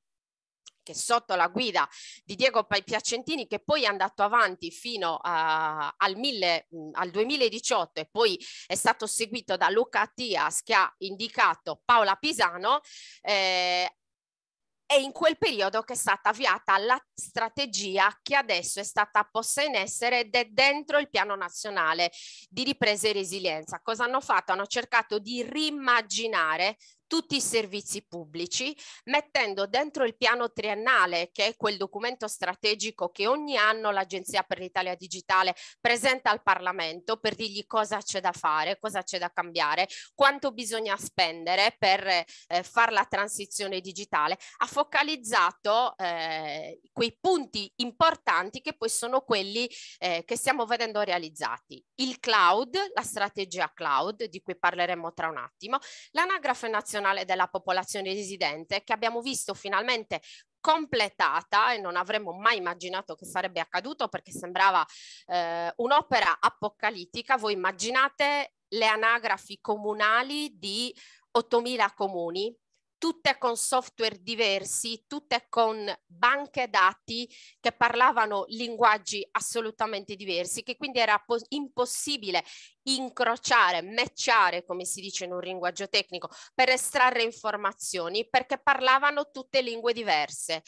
che sotto la guida di Diego Piacentini, che poi è andato avanti fino a, al, mille, mm, al 2018 e poi è stato seguito da Luca Attias che ha indicato Paola Pisano, eh, è in quel periodo che è stata avviata la strategia che adesso è stata posta in essere ed è dentro il piano nazionale di ripresa e resilienza. Cosa hanno fatto? Hanno cercato di rimmaginare tutti i servizi pubblici, mettendo dentro il piano triennale, che è quel documento strategico che ogni anno l'Agenzia per l'Italia Digitale presenta al Parlamento per dirgli cosa c'è da fare, cosa c'è da cambiare, quanto bisogna spendere per eh, fare la transizione digitale, ha focalizzato eh, quei punti importanti che poi sono quelli eh, che stiamo vedendo realizzati. Il cloud, la strategia cloud, di cui parleremo tra un attimo, l'anagrafe nazionale nazionale della popolazione residente che abbiamo visto finalmente completata e non avremmo mai immaginato che sarebbe accaduto perché sembrava eh, un'opera apocalittica. Voi immaginate le anagrafi comunali di 8.000 comuni tutte con software diversi, tutte con banche dati che parlavano linguaggi assolutamente diversi, che quindi era impossibile incrociare, matchare, come si dice in un linguaggio tecnico, per estrarre informazioni, perché parlavano tutte lingue diverse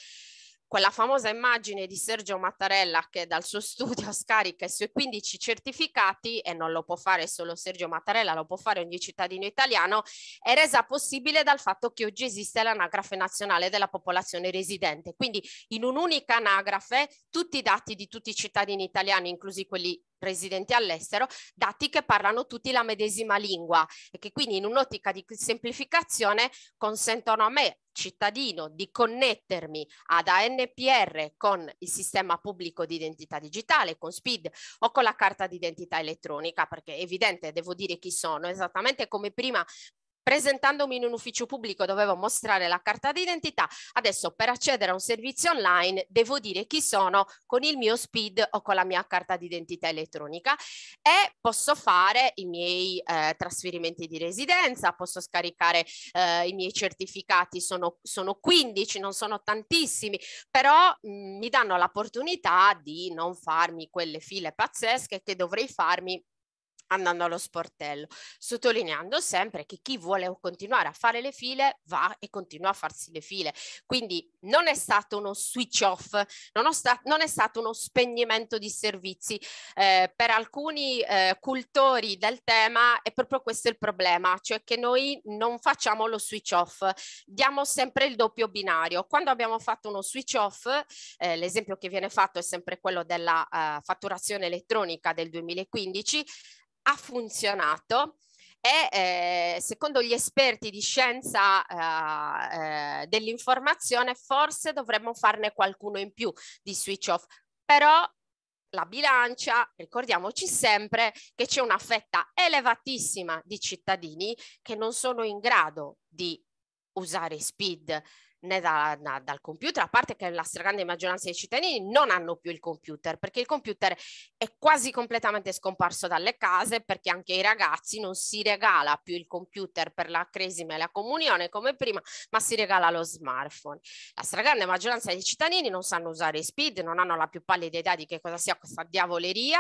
quella famosa immagine di Sergio Mattarella che dal suo studio scarica i suoi 15 certificati e non lo può fare solo Sergio Mattarella, lo può fare ogni cittadino italiano, è resa possibile dal fatto che oggi esiste l'anagrafe nazionale della popolazione residente. Quindi in un'unica anagrafe tutti i dati di tutti i cittadini italiani, inclusi quelli residenti all'estero, dati che parlano tutti la medesima lingua e che quindi in un'ottica di semplificazione consentono a me cittadino di connettermi ad ANPR con il sistema pubblico di identità digitale, con SPID o con la carta d'identità elettronica, perché è evidente, devo dire chi sono, esattamente come prima presentandomi in un ufficio pubblico dovevo mostrare la carta d'identità, adesso per accedere a un servizio online devo dire chi sono con il mio SPID o con la mia carta d'identità elettronica e posso fare i miei eh, trasferimenti di residenza, posso scaricare eh, i miei certificati, sono, sono 15, non sono tantissimi, però mh, mm, mi danno l'opportunità di non farmi quelle file pazzesche che dovrei farmi andando allo sportello, sottolineando sempre che chi vuole continuare a fare le file va e continua a farsi le file. Quindi non è stato uno switch off, non, sta- non è stato uno spegnimento di servizi. Eh, per alcuni eh, cultori del tema è proprio questo il problema, cioè che noi non facciamo lo switch off, diamo sempre il doppio binario. Quando abbiamo fatto uno switch off, eh, l'esempio che viene fatto è sempre quello della eh, fatturazione elettronica del 2015, ha funzionato e eh, secondo gli esperti di scienza eh, eh, dell'informazione forse dovremmo farne qualcuno in più di switch off, però la bilancia, ricordiamoci sempre che c'è una fetta elevatissima di cittadini che non sono in grado di usare speed né da, da, dal computer, a parte che la stragrande maggioranza dei cittadini non hanno più il computer, perché il computer è quasi completamente scomparso dalle case, perché anche ai ragazzi non si regala più il computer per la cresima e la comunione come prima, ma si regala lo smartphone. La stragrande maggioranza dei cittadini non sanno usare speed, non hanno la più pallida idea di che cosa sia questa diavoleria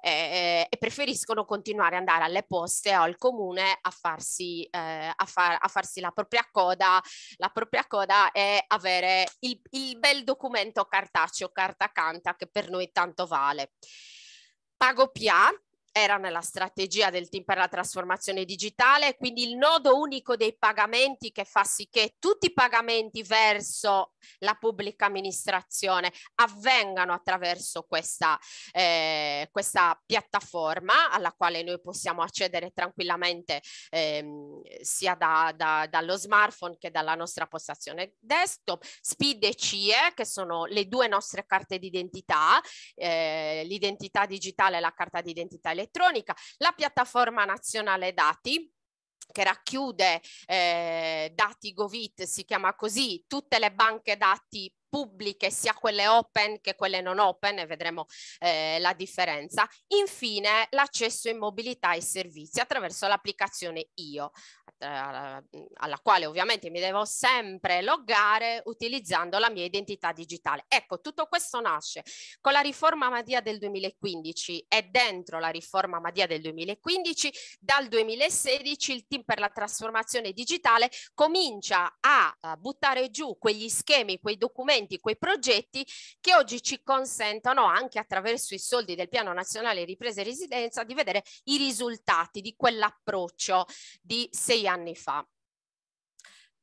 eh, eh e preferiscono continuare ad andare alle poste o al comune a farsi, eh, a, far, a farsi la propria coda, la propria coda è avere il, il bel documento cartaceo, carta canta, che per noi tanto vale. Pago Pia era nella strategia del team per la trasformazione digitale, quindi il nodo unico dei pagamenti che fa sì che tutti i pagamenti verso la pubblica amministrazione avvengano attraverso questa, eh, questa piattaforma alla quale noi possiamo accedere tranquillamente ehm, sia da, da, dallo smartphone che dalla nostra postazione desktop, SPID e CIE che sono le due nostre carte d'identità, eh, l'identità digitale e la carta d'identità elettronica elettronica, la piattaforma nazionale dati che racchiude eh, dati Govit, si chiama così, tutte le banche dati pubbliche, sia quelle open che quelle non open, e vedremo eh, la differenza. Infine, l'accesso in mobilità e servizi attraverso l'applicazione IO, eh, alla, quale ovviamente mi devo sempre loggare utilizzando la mia identità digitale. Ecco, tutto questo nasce con la riforma Madia del 2015 e dentro la riforma Madia del 2015, dal 2016 il team per la trasformazione digitale comincia a buttare giù quegli schemi, quei documenti strumenti, quei progetti che oggi ci consentono anche attraverso i soldi del Piano Nazionale Ripresa e Residenza di vedere i risultati di quell'approccio di sei anni fa.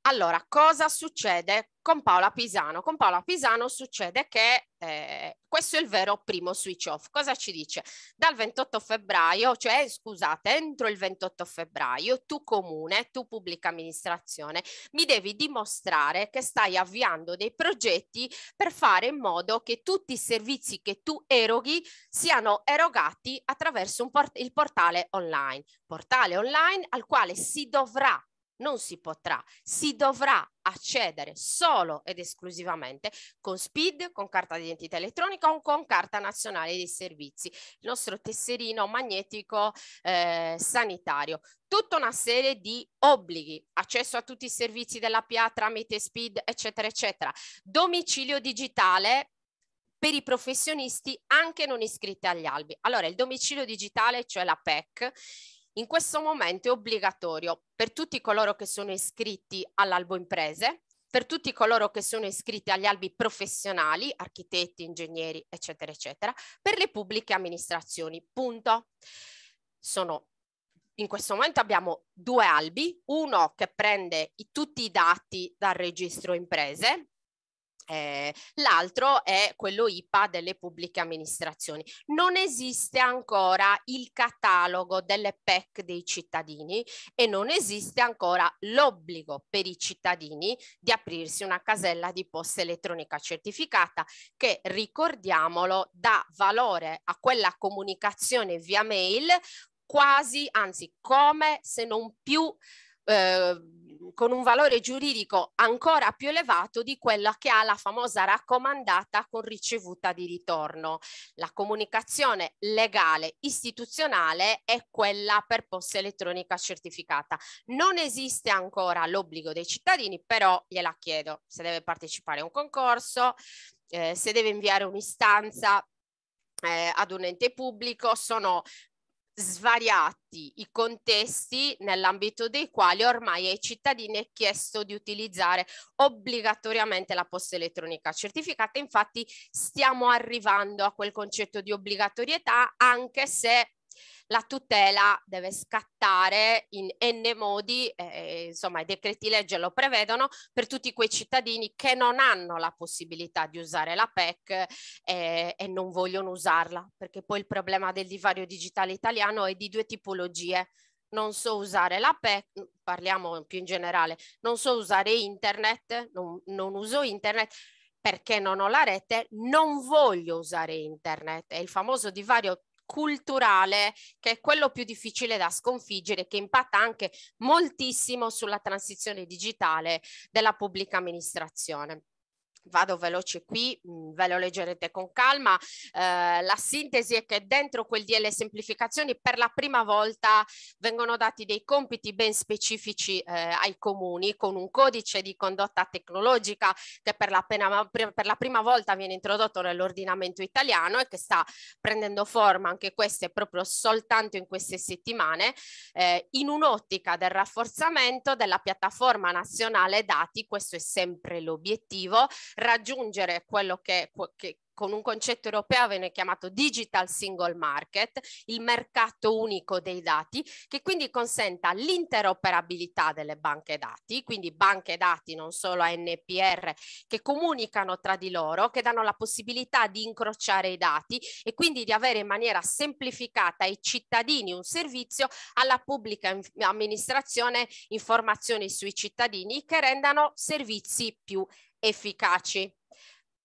Allora, cosa succede con Paola Pisano. Con Paola Pisano succede che eh, questo è il vero primo switch off. Cosa ci dice? Dal 28 febbraio, cioè scusate, entro il 28 febbraio, tu comune, tu pubblica amministrazione, mi devi dimostrare che stai avviando dei progetti per fare in modo che tutti i servizi che tu eroghi siano erogati attraverso port- il portale online. Portale online al quale si dovrà non si potrà, si dovrà accedere solo ed esclusivamente con SPID, con carta di identità elettronica o con carta nazionale dei servizi, il nostro tesserino magnetico eh, sanitario. Tutta una serie di obblighi, accesso a tutti i servizi della dell'APA tramite SPID, eccetera, eccetera. Domicilio digitale per i professionisti anche non iscritti agli albi. Allora, il domicilio digitale, cioè la PEC, in questo momento è obbligatorio per tutti coloro che sono iscritti all'albo imprese, per tutti coloro che sono iscritti agli albi professionali, architetti, ingegneri, eccetera, eccetera, per le pubbliche amministrazioni. Punto. Sono in questo momento abbiamo due albi, uno che prende i, tutti i dati dal registro imprese eh, l'altro è quello IPA delle pubbliche amministrazioni. Non esiste ancora il catalogo delle PEC dei cittadini e non esiste ancora l'obbligo per i cittadini di aprirsi una casella di posta elettronica certificata che, ricordiamolo, dà valore a quella comunicazione via mail quasi, anzi come se non più eh, con un valore giuridico ancora più elevato di quella che ha la famosa raccomandata con ricevuta di ritorno. La comunicazione legale istituzionale è quella per posta elettronica certificata. Non esiste ancora l'obbligo dei cittadini, però gliela chiedo se deve partecipare a un concorso, eh, se deve inviare un'istanza eh, ad un ente pubblico sono svariati i contesti nell'ambito dei quali ormai ai cittadini è chiesto di utilizzare obbligatoriamente la posta elettronica certificata. Infatti stiamo arrivando a quel concetto di obbligatorietà anche se la tutela deve scattare in n modi, eh, insomma i decreti legge lo prevedono, per tutti quei cittadini che non hanno la possibilità di usare la PEC eh, e non vogliono usarla, perché poi il problema del divario digitale italiano è di due tipologie. Non so usare la PEC, parliamo più in generale, non so usare internet, non, non uso internet, perché non ho la rete, non voglio usare internet. È il famoso divario culturale, che è quello più difficile da sconfiggere, che impatta anche moltissimo sulla transizione digitale della pubblica amministrazione vado veloce qui, mh, mm, ve lo leggerete con calma. Eh, la sintesi è che dentro quel DL semplificazioni per la prima volta vengono dati dei compiti ben specifici eh, ai comuni con un codice di condotta tecnologica che per la, pena, per la prima volta viene introdotto nell'ordinamento italiano e che sta prendendo forma anche queste proprio soltanto in queste settimane eh, in un'ottica del rafforzamento della piattaforma nazionale dati, questo è sempre l'obiettivo, raggiungere quello che, che con un concetto europeo viene chiamato Digital Single Market, il mercato unico dei dati, che quindi consenta l'interoperabilità delle banche dati, quindi banche dati non solo ANPR, che comunicano tra di loro, che danno la possibilità di incrociare i dati e quindi di avere in maniera semplificata ai cittadini un servizio, alla pubblica amministrazione informazioni sui cittadini che rendano servizi più efficaci.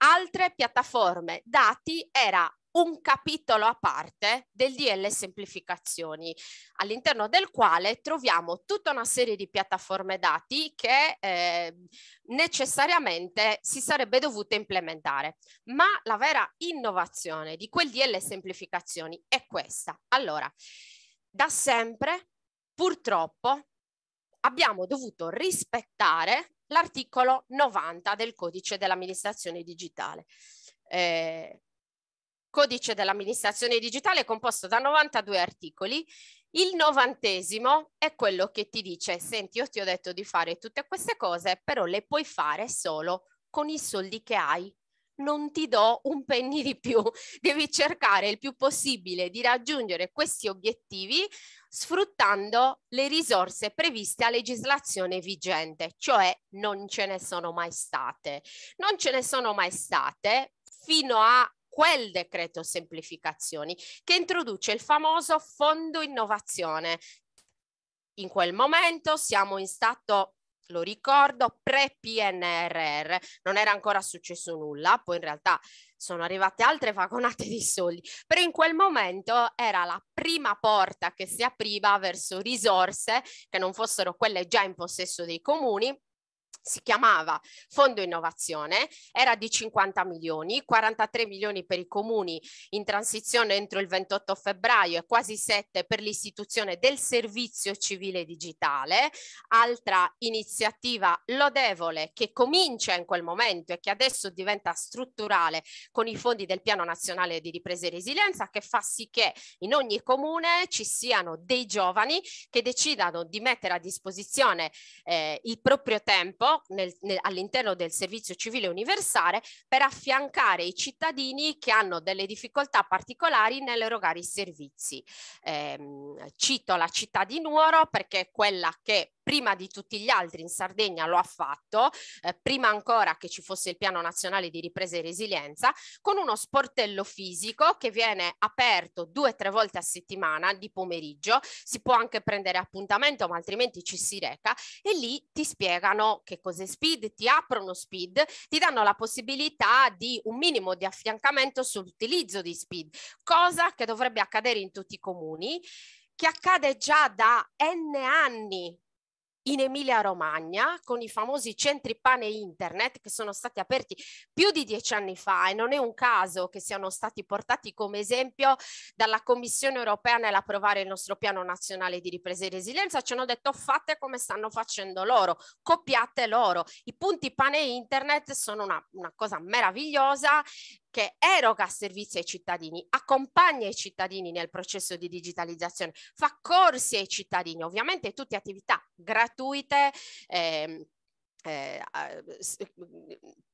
Altre piattaforme dati era un capitolo a parte del DL semplificazioni, all'interno del quale troviamo tutta una serie di piattaforme dati che eh, necessariamente si sarebbe dovute implementare. Ma la vera innovazione di quel DL semplificazioni è questa. Allora, da sempre, purtroppo, abbiamo dovuto rispettare l'articolo 90 del codice dell'amministrazione digitale. Eh, codice dell'amministrazione digitale è composto da 92 articoli. Il novantesimo è quello che ti dice, senti, io ti ho detto di fare tutte queste cose, però le puoi fare solo con i soldi che hai non ti do un penny di più. Devi cercare il più possibile di raggiungere questi obiettivi sfruttando le risorse previste a legislazione vigente, cioè non ce ne sono mai state. Non ce ne sono mai state fino a quel decreto semplificazioni che introduce il famoso fondo innovazione. In quel momento siamo in stato lo ricordo, pre-PNRR, non era ancora successo nulla, poi in realtà sono arrivate altre vagonate di soldi, però in quel momento era la prima porta che si apriva verso risorse che non fossero quelle già in possesso dei comuni si chiamava Fondo Innovazione, era di 50 milioni, 43 milioni per i comuni in transizione entro il 28 febbraio e quasi 7 per l'istituzione del servizio civile digitale, altra iniziativa lodevole che comincia in quel momento e che adesso diventa strutturale con i fondi del Piano Nazionale di Ripresa e Resilienza che fa sì che in ogni comune ci siano dei giovani che decidano di mettere a disposizione eh, il proprio tempo nel, nel, all'interno del servizio civile universale per affiancare i cittadini che hanno delle difficoltà particolari nell'erogare i servizi. Eh, cito la città di Nuoro perché è quella che prima di tutti gli altri in Sardegna lo ha fatto, eh, prima ancora che ci fosse il piano nazionale di ripresa e resilienza, con uno sportello fisico che viene aperto due o tre volte a settimana di pomeriggio, si può anche prendere appuntamento ma altrimenti ci si reca e lì ti spiegano che cos'è speed, ti aprono speed, ti danno la possibilità di un minimo di affiancamento sull'utilizzo di speed, cosa che dovrebbe accadere in tutti i comuni che accade già da n anni in Emilia-Romagna con i famosi centri pane internet che sono stati aperti più di dieci anni fa e non è un caso che siano stati portati come esempio dalla Commissione europea nell'approvare il nostro piano nazionale di ripresa e resilienza. Ci hanno detto fate come stanno facendo loro, copiate loro. I punti pane internet sono una, una cosa meravigliosa che eroga servizi ai cittadini, accompagna i cittadini nel processo di digitalizzazione, fa corsi ai cittadini, ovviamente tutte attività gratuite. Ehm, eh, eh,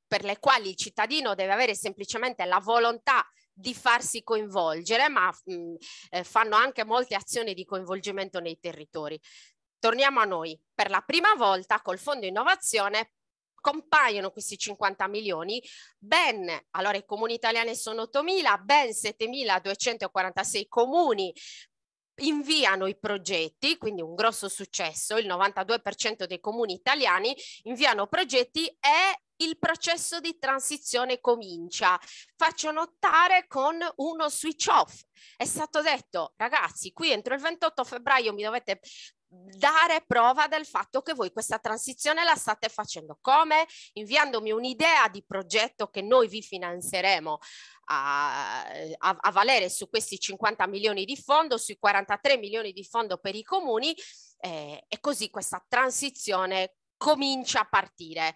per le quali il cittadino deve avere semplicemente la volontà di farsi coinvolgere, ma mh, mm, eh, fanno anche molte azioni di coinvolgimento nei territori. Torniamo a noi. Per la prima volta col Fondo Innovazione compaiono questi 50 milioni, ben, allora i comuni italiani sono 8.000, ben 7.246 comuni inviano i progetti, quindi un grosso successo, il 92% dei comuni italiani inviano progetti e il processo di transizione comincia. Faccio notare con uno switch off. È stato detto, ragazzi, qui entro il 28 febbraio mi dovete dare prova del fatto che voi questa transizione la state facendo come? Inviandomi un'idea di progetto che noi vi finanzieremo a, a, a, valere su questi 50 milioni di fondo, sui 43 milioni di fondo per i comuni eh, e così questa transizione comincia a partire.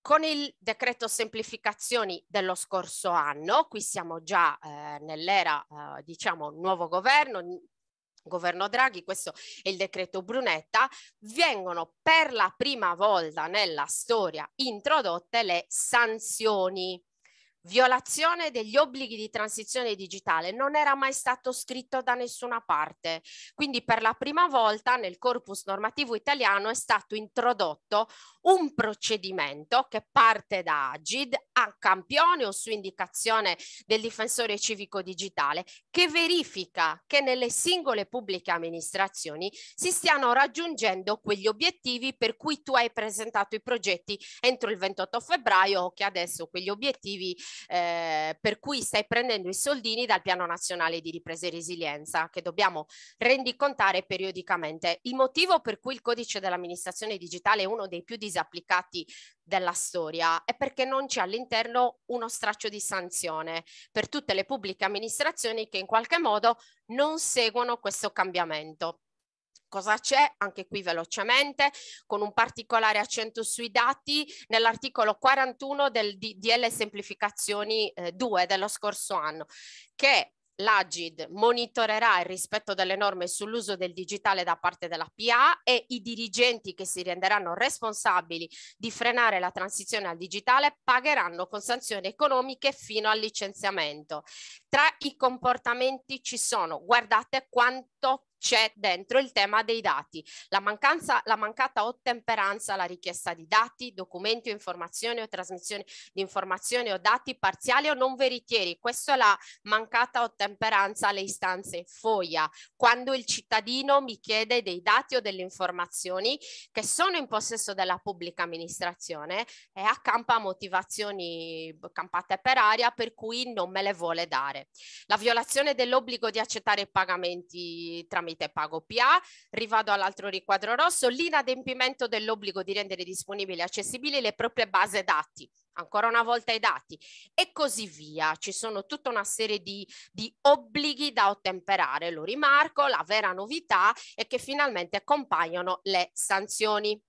Con il decreto semplificazioni dello scorso anno, qui siamo già eh, nell'era, eh, diciamo, nuovo governo, governo Draghi, questo è il decreto Brunetta, vengono per la prima volta nella storia introdotte le sanzioni violazione degli obblighi di transizione digitale non era mai stato scritto da nessuna parte. Quindi per la prima volta nel corpus normativo italiano è stato introdotto un procedimento che parte da Agid a campione o su indicazione del difensore civico digitale che verifica che nelle singole pubbliche amministrazioni si stiano raggiungendo quegli obiettivi per cui tu hai presentato i progetti entro il 28 febbraio o che adesso quegli obiettivi eh, per cui stai prendendo i soldini dal piano nazionale di ripresa e resilienza che dobbiamo rendicontare periodicamente. Il motivo per cui il codice dell'amministrazione digitale è uno dei più disapplicati della storia è perché non c'è all'interno uno straccio di sanzione per tutte le pubbliche amministrazioni che in qualche modo non seguono questo cambiamento cosa c'è, anche qui velocemente, con un particolare accento sui dati nell'articolo 41 del DL Semplificazioni eh, 2 dello scorso anno, che l'Agid monitorerà il rispetto delle norme sull'uso del digitale da parte della PA e i dirigenti che si renderanno responsabili di frenare la transizione al digitale pagheranno con sanzioni economiche fino al licenziamento. Tra i comportamenti ci sono, guardate quanto c'è dentro il tema dei dati, la, mancanza, la mancata ottemperanza alla richiesta di dati, documenti o informazioni o trasmissioni di informazioni o dati parziali o non veritieri, questa è la mancata ottemperanza alle istanze FOIA, quando il cittadino mi chiede dei dati o delle informazioni che sono in possesso della pubblica amministrazione e accampa motivazioni campate per aria per cui non me le vuole dare. La violazione dell'obbligo di accettare i pagamenti tramite tramite pago PA, rivado all'altro riquadro rosso, l'inadempimento dell'obbligo di rendere disponibili e accessibili le proprie base dati, ancora una volta i dati e così via. Ci sono tutta una serie di, di obblighi da ottemperare, lo rimarco, la vera novità è che finalmente compaiono le sanzioni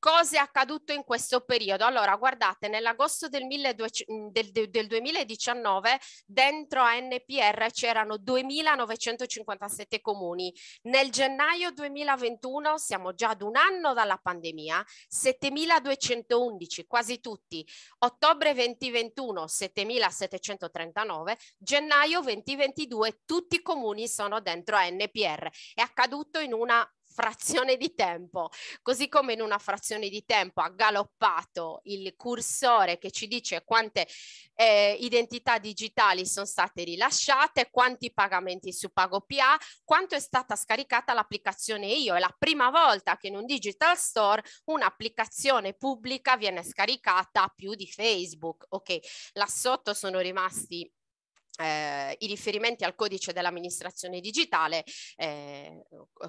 cosa è accaduto in questo periodo? Allora, guardate, nell'agosto del, mm, del, del, 2019 dentro ANPR c'erano 2.957 comuni. Nel gennaio 2021, siamo già ad un anno dalla pandemia, 7.211, quasi tutti. Ottobre 2021, 7.739. Gennaio 2022, tutti i comuni sono dentro ANPR. È accaduto in una frazione di tempo, così come in una frazione di tempo ha galoppato il cursore che ci dice quante eh, identità digitali sono state rilasciate, quanti pagamenti su PagoPA, quanto è stata scaricata l'applicazione Io. È la prima volta che in un digital store un'applicazione pubblica viene scaricata più di Facebook. Ok, là sotto sono rimasti eh, i riferimenti al codice dell'amministrazione digitale eh,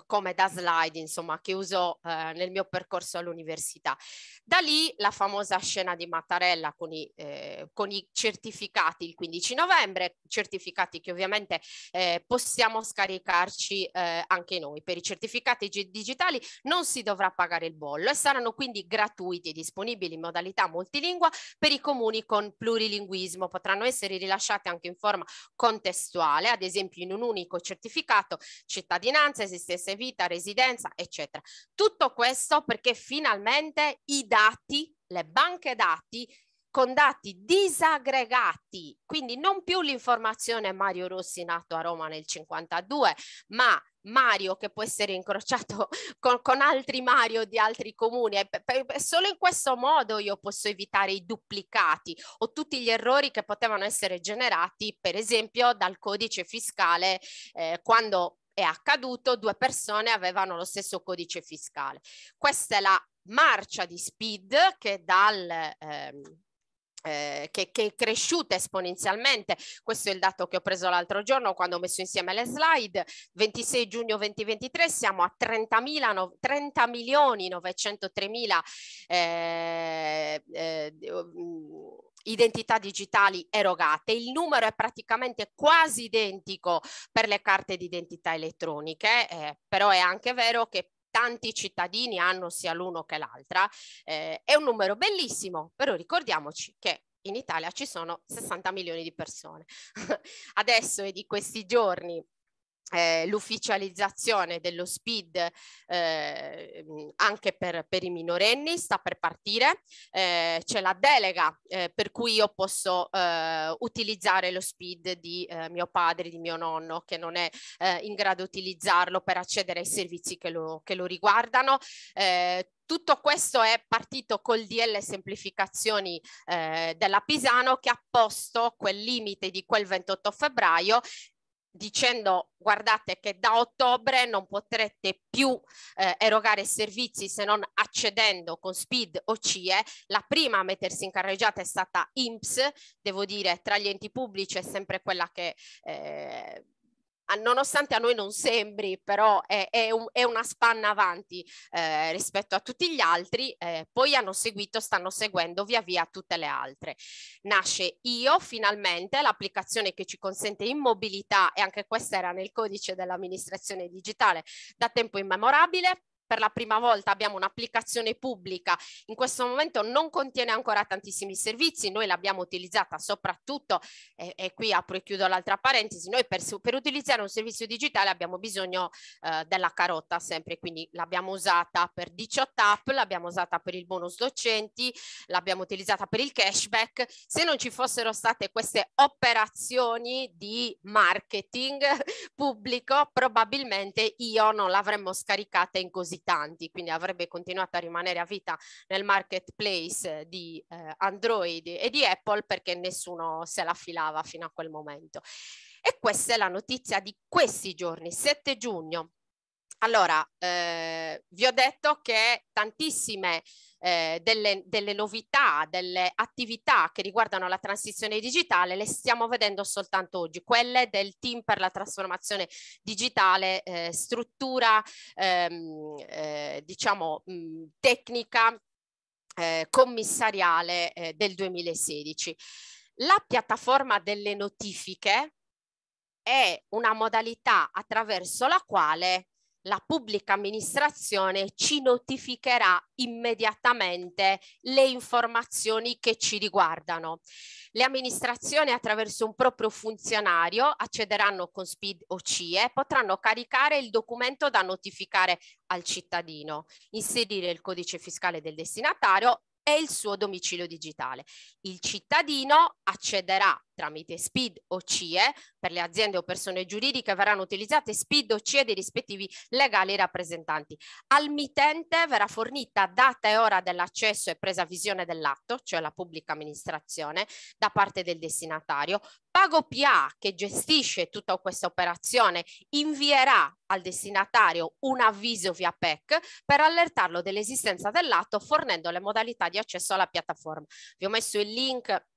come da slide insomma che uso eh, nel mio percorso all'università. Da lì la famosa scena di Mattarella con i, eh, con i certificati il 15 novembre, certificati che ovviamente eh, possiamo scaricarci eh, anche noi. Per i certificati digitali non si dovrà pagare il bollo e saranno quindi gratuiti e disponibili in modalità multilingua per i comuni con plurilinguismo, potranno essere rilasciati anche in forma forma contestuale, ad esempio in un unico certificato, cittadinanza, esistenza e vita, residenza, eccetera. Tutto questo perché finalmente i dati, le banche dati con dati disaggregati, quindi non più l'informazione Mario Rossi nato a Roma nel 52, ma Mario che può essere incrociato con, con altri Mario di altri comuni. E per, per, solo in questo modo io posso evitare i duplicati o tutti gli errori che potevano essere generati, per esempio, dal codice fiscale eh, quando è accaduto due persone avevano lo stesso codice fiscale. Questa è la marcia di speed che dal... Ehm, eh, che, che, è cresciuta esponenzialmente. Questo è il dato che ho preso l'altro giorno quando ho messo insieme le slide. 26 giugno 2023 siamo a 30, 30 milioni 903 mila eh, eh, mm, identità digitali erogate. Il numero è praticamente quasi identico per le carte d'identità elettroniche, eh, però è anche vero che tanti cittadini hanno sia l'uno che l'altra, eh, è un numero bellissimo, però ricordiamoci che in Italia ci sono 60 milioni di persone. Adesso e di questi giorni eh, l'ufficializzazione dello SPID eh, mm, anche per, per, i minorenni sta per partire, eh, c'è la delega eh, per cui io posso eh, utilizzare lo SPID di eh, mio padre, di mio nonno che non è in grado di utilizzarlo per accedere ai servizi che lo, che lo riguardano tutto questo è partito col DL semplificazioni eh, della Pisano che ha posto quel limite di quel 28 febbraio dicendo guardate che da ottobre non potrete più eh, erogare servizi se non accedendo con SPID o CIE. La prima a mettersi in carreggiata è stata IMSS, devo dire tra gli enti pubblici è sempre quella che... Eh, nonostante a noi non sembri, però è, è, un, è una spanna avanti eh, rispetto a tutti gli altri, eh, poi hanno seguito, stanno seguendo via via tutte le altre. Nasce Io, finalmente, l'applicazione che ci consente in mobilità, e anche questa era nel codice dell'amministrazione digitale da tempo immemorabile, per la prima volta abbiamo un'applicazione pubblica, in questo momento non contiene ancora tantissimi servizi, noi l'abbiamo utilizzata soprattutto, eh, e qui apro e chiudo l'altra parentesi, noi per, per utilizzare un servizio digitale abbiamo bisogno eh, della carota sempre, quindi l'abbiamo usata per 18 app, l'abbiamo usata per il bonus docenti, l'abbiamo utilizzata per il cashback, se non ci fossero state queste operazioni di marketing pubblico probabilmente io non l'avremmo scaricata in così visitanti, quindi avrebbe continuato a rimanere a vita nel marketplace eh, di eh, Android e di Apple perché nessuno se la filava fino a quel momento. E questa è la notizia di questi giorni, 7 giugno. Allora, eh, vi ho detto che tantissime eh, delle, delle novità, delle attività che riguardano la transizione digitale le stiamo vedendo soltanto oggi, quelle del team per la trasformazione digitale, eh, struttura ehm, eh, diciamo mh, mm, tecnica eh, commissariale eh, del 2016. La piattaforma delle notifiche è una modalità attraverso la quale la pubblica amministrazione ci notificherà immediatamente le informazioni che ci riguardano. Le amministrazioni attraverso un proprio funzionario accederanno con SPID o CIE, potranno caricare il documento da notificare al cittadino, inserire il codice fiscale del destinatario e il suo domicilio digitale. Il cittadino accederà tramite SPID o CIE eh, per le aziende o persone giuridiche verranno utilizzate SPID o CIE dei rispettivi legali rappresentanti. Al mittente verrà fornita data e ora dell'accesso e presa visione dell'atto, cioè la pubblica amministrazione, da parte del destinatario. Pago PA che gestisce tutta questa operazione invierà al destinatario un avviso via PEC per allertarlo dell'esistenza dell'atto fornendo le modalità di accesso alla piattaforma. Vi ho messo il link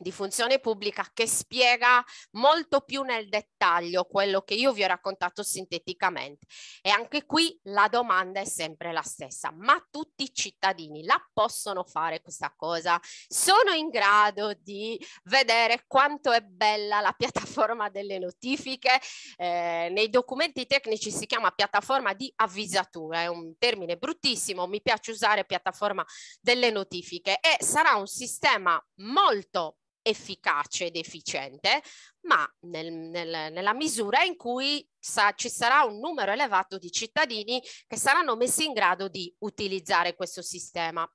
di funzione pubblica che spiega molto più nel dettaglio quello che io vi ho raccontato sinteticamente. E anche qui la domanda è sempre la stessa, ma tutti i cittadini la possono fare questa cosa? Sono in grado di vedere quanto è bella la piattaforma delle notifiche? Eh, nei documenti tecnici si chiama piattaforma di avvisatura, è un termine bruttissimo, mi piace usare piattaforma delle notifiche e sarà un sistema molto efficace ed efficiente, ma nel, nel, nella misura in cui sa, ci sarà un numero elevato di cittadini che saranno messi in grado di utilizzare questo sistema.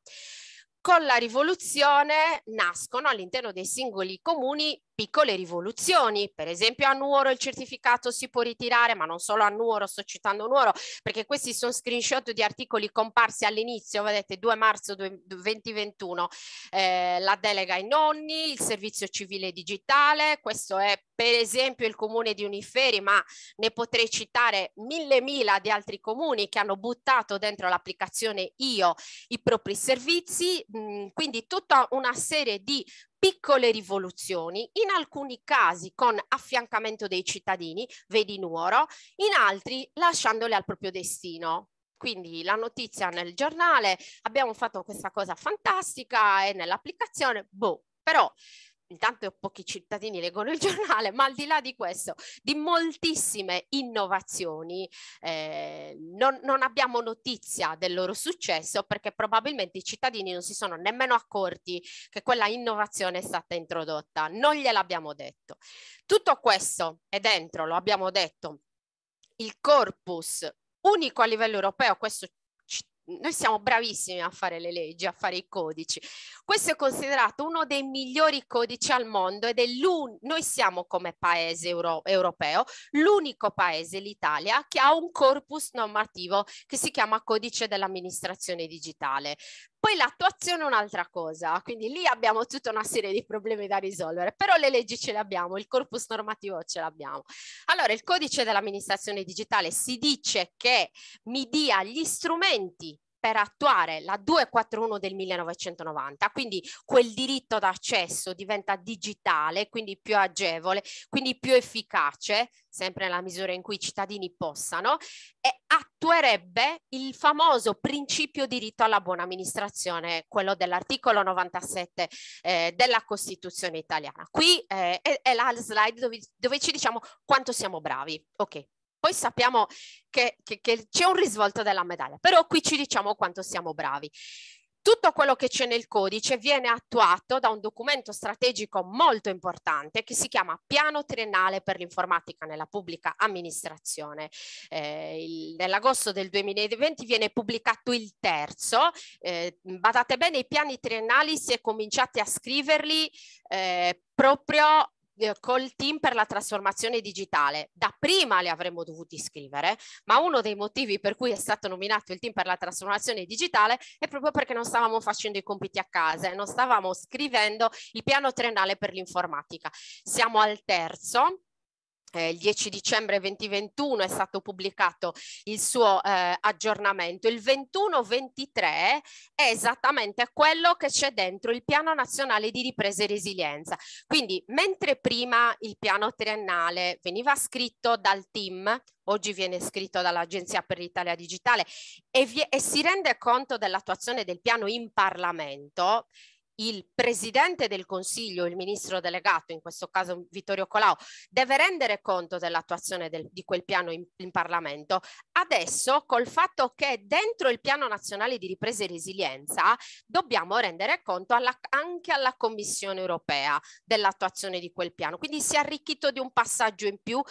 Con la rivoluzione nascono all'interno dei singoli comuni piccole rivoluzioni, per esempio a Nuoro il certificato si può ritirare, ma non solo a Nuoro, sto citando Nuoro, perché questi sono screenshot di articoli comparsi all'inizio, vedete 2 marzo 2021, eh, la delega ai nonni, il servizio civile digitale, questo è per esempio il comune di Uniferi, ma ne potrei citare mille mila di altri comuni che hanno buttato dentro l'applicazione Io i propri servizi, mh, mm, quindi tutta una serie di piccole rivoluzioni, in alcuni casi con affiancamento dei cittadini, vedi Nuoro, in altri lasciandole al proprio destino. Quindi la notizia nel giornale, abbiamo fatto questa cosa fantastica e nell'applicazione, boh, però intanto pochi cittadini leggono il giornale, ma al di là di questo, di moltissime innovazioni eh, non, non abbiamo notizia del loro successo perché probabilmente i cittadini non si sono nemmeno accorti che quella innovazione è stata introdotta, non gliel'abbiamo detto. Tutto questo è dentro, lo abbiamo detto, il corpus unico a livello europeo, questo noi siamo bravissimi a fare le leggi, a fare i codici. Questo è considerato uno dei migliori codici al mondo ed è noi siamo come paese euro... europeo l'unico paese, l'Italia, che ha un corpus normativo che si chiama codice dell'amministrazione digitale. Poi l'attuazione è un'altra cosa, quindi lì abbiamo tutta una serie di problemi da risolvere, però le leggi ce le abbiamo, il corpus normativo ce l'abbiamo. Allora, il codice dell'amministrazione digitale si dice che mi dia gli strumenti per attuare la 241 del 1990, quindi quel diritto d'accesso diventa digitale, quindi più agevole, quindi più efficace, sempre nella misura in cui i cittadini possano, e attuerebbe il famoso principio diritto alla buona amministrazione, quello dell'articolo 97 eh, della Costituzione italiana. Qui eh, è, è, la slide dove, dove ci diciamo quanto siamo bravi. Ok, poi sappiamo che, che, che c'è un risvolto della medaglia, però qui ci diciamo quanto siamo bravi. Tutto quello che c'è nel codice viene attuato da un documento strategico molto importante che si chiama Piano Triennale per l'informatica nella pubblica amministrazione. Eh, Nell'agosto del 2020 viene pubblicato il terzo. Eh, badate bene, i piani triennali si è cominciati a scriverli eh, proprio eh, col team per la trasformazione digitale. Da prima li avremmo dovuti scrivere, ma uno dei motivi per cui è stato nominato il team per la trasformazione digitale è proprio perché non stavamo facendo i compiti a casa non stavamo scrivendo il piano triennale per l'informatica. Siamo al terzo, eh, il 10 dicembre 2021 è stato pubblicato il suo eh, aggiornamento. Il 21-23 è esattamente quello che c'è dentro il piano nazionale di ripresa e resilienza. Quindi, mentre prima il piano triennale veniva scritto dal team, oggi viene scritto dall'Agenzia per l'Italia Digitale e, e si rende conto dell'attuazione del piano in Parlamento, il presidente del Consiglio, il ministro delegato, in questo caso Vittorio Colau, deve rendere conto dell'attuazione del, di quel piano in, in Parlamento. Adesso, col fatto che dentro il piano nazionale di ripresa e resilienza, dobbiamo rendere conto alla, anche alla Commissione europea dell'attuazione di quel piano. Quindi si è arricchito di un passaggio in più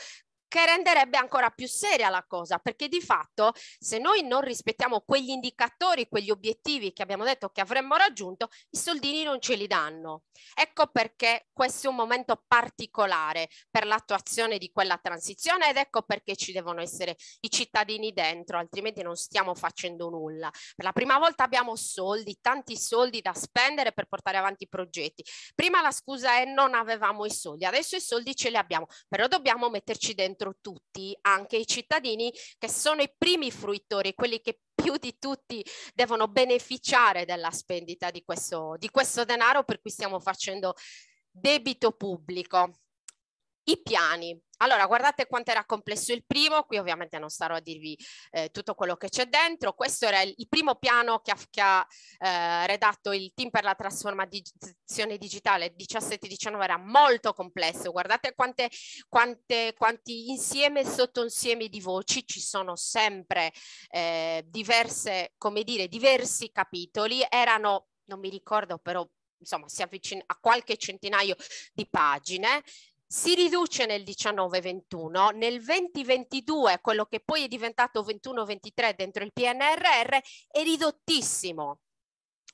che renderebbe ancora più seria la cosa, perché di fatto se noi non rispettiamo quegli indicatori, quegli obiettivi che abbiamo detto che avremmo raggiunto, i soldini non ce li danno. Ecco perché questo è un momento particolare per l'attuazione di quella transizione ed ecco perché ci devono essere i cittadini dentro, altrimenti non stiamo facendo nulla. Per la prima volta abbiamo soldi, tanti soldi da spendere per portare avanti i progetti. Prima la scusa è non avevamo i soldi, adesso i soldi ce li abbiamo, però dobbiamo metterci dentro dentro tutti, anche i cittadini che sono i primi fruitori, quelli che più di tutti devono beneficiare della spendita di questo, di questo denaro per cui stiamo facendo debito pubblico. I piani. Allora, guardate quanto era complesso il primo, qui ovviamente non starò a dirvi eh, tutto quello che c'è dentro, questo era il, il primo piano che ha, che ha eh, redatto il team per la trasformazione digitale 17-19, era molto complesso, guardate quante, quante, quanti insieme e sottoinsieme di voci, ci sono sempre eh, diverse, come dire, diversi capitoli, erano, non mi ricordo però insomma si avvicina a qualche centinaio di pagine si riduce nel 19-21, nel 2022 quello che poi è diventato 21-23 dentro il PNRR è ridottissimo.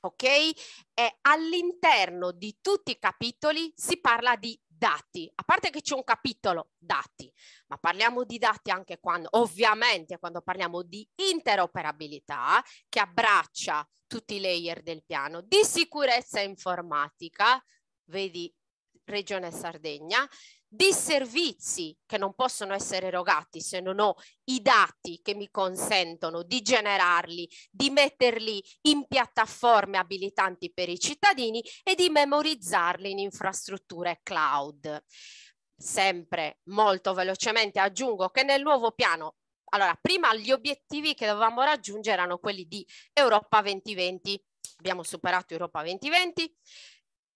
Ok? E all'interno di tutti i capitoli si parla di dati, a parte che c'è un capitolo dati, ma parliamo di dati anche quando, ovviamente, quando parliamo di interoperabilità che abbraccia tutti i layer del piano, di sicurezza informatica, vedi Regione Sardegna, di servizi che non possono essere erogati se non ho i dati che mi consentono di generarli, di metterli in piattaforme abilitanti per i cittadini e di memorizzarli in infrastrutture cloud. Sempre molto velocemente aggiungo che nel nuovo piano allora, prima gli obiettivi che dovevamo raggiungere erano quelli di Europa 2020. Abbiamo superato Europa 2020.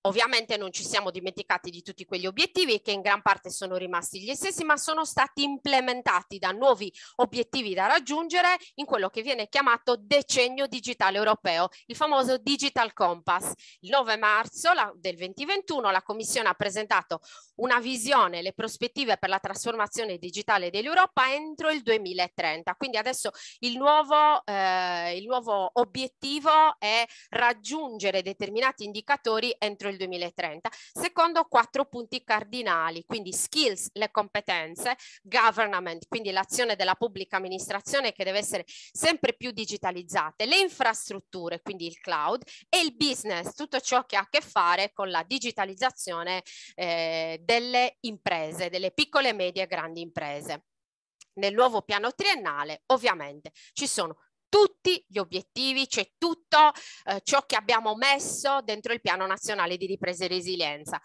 Ovviamente non ci siamo dimenticati di tutti quegli obiettivi che in gran parte sono rimasti gli stessi, ma sono stati implementati da nuovi obiettivi da raggiungere in quello che viene chiamato decennio digitale europeo, il famoso Digital Compass. Il 9 marzo la, del 2021 la Commissione ha presentato una visione, le prospettive per la trasformazione digitale dell'Europa entro il 2030. Quindi adesso il nuovo, eh, il nuovo obiettivo è raggiungere determinati indicatori entro il il 2030, secondo quattro punti cardinali, quindi skills, le competenze, government, quindi l'azione della pubblica amministrazione che deve essere sempre più digitalizzata, le infrastrutture, quindi il cloud, e il business, tutto ciò che ha a che fare con la digitalizzazione eh, delle imprese, delle piccole, medie e grandi imprese nel nuovo piano triennale ovviamente ci sono tutti gli obiettivi, c'è tutto eh, ciò che abbiamo messo dentro il piano nazionale di ripresa e resilienza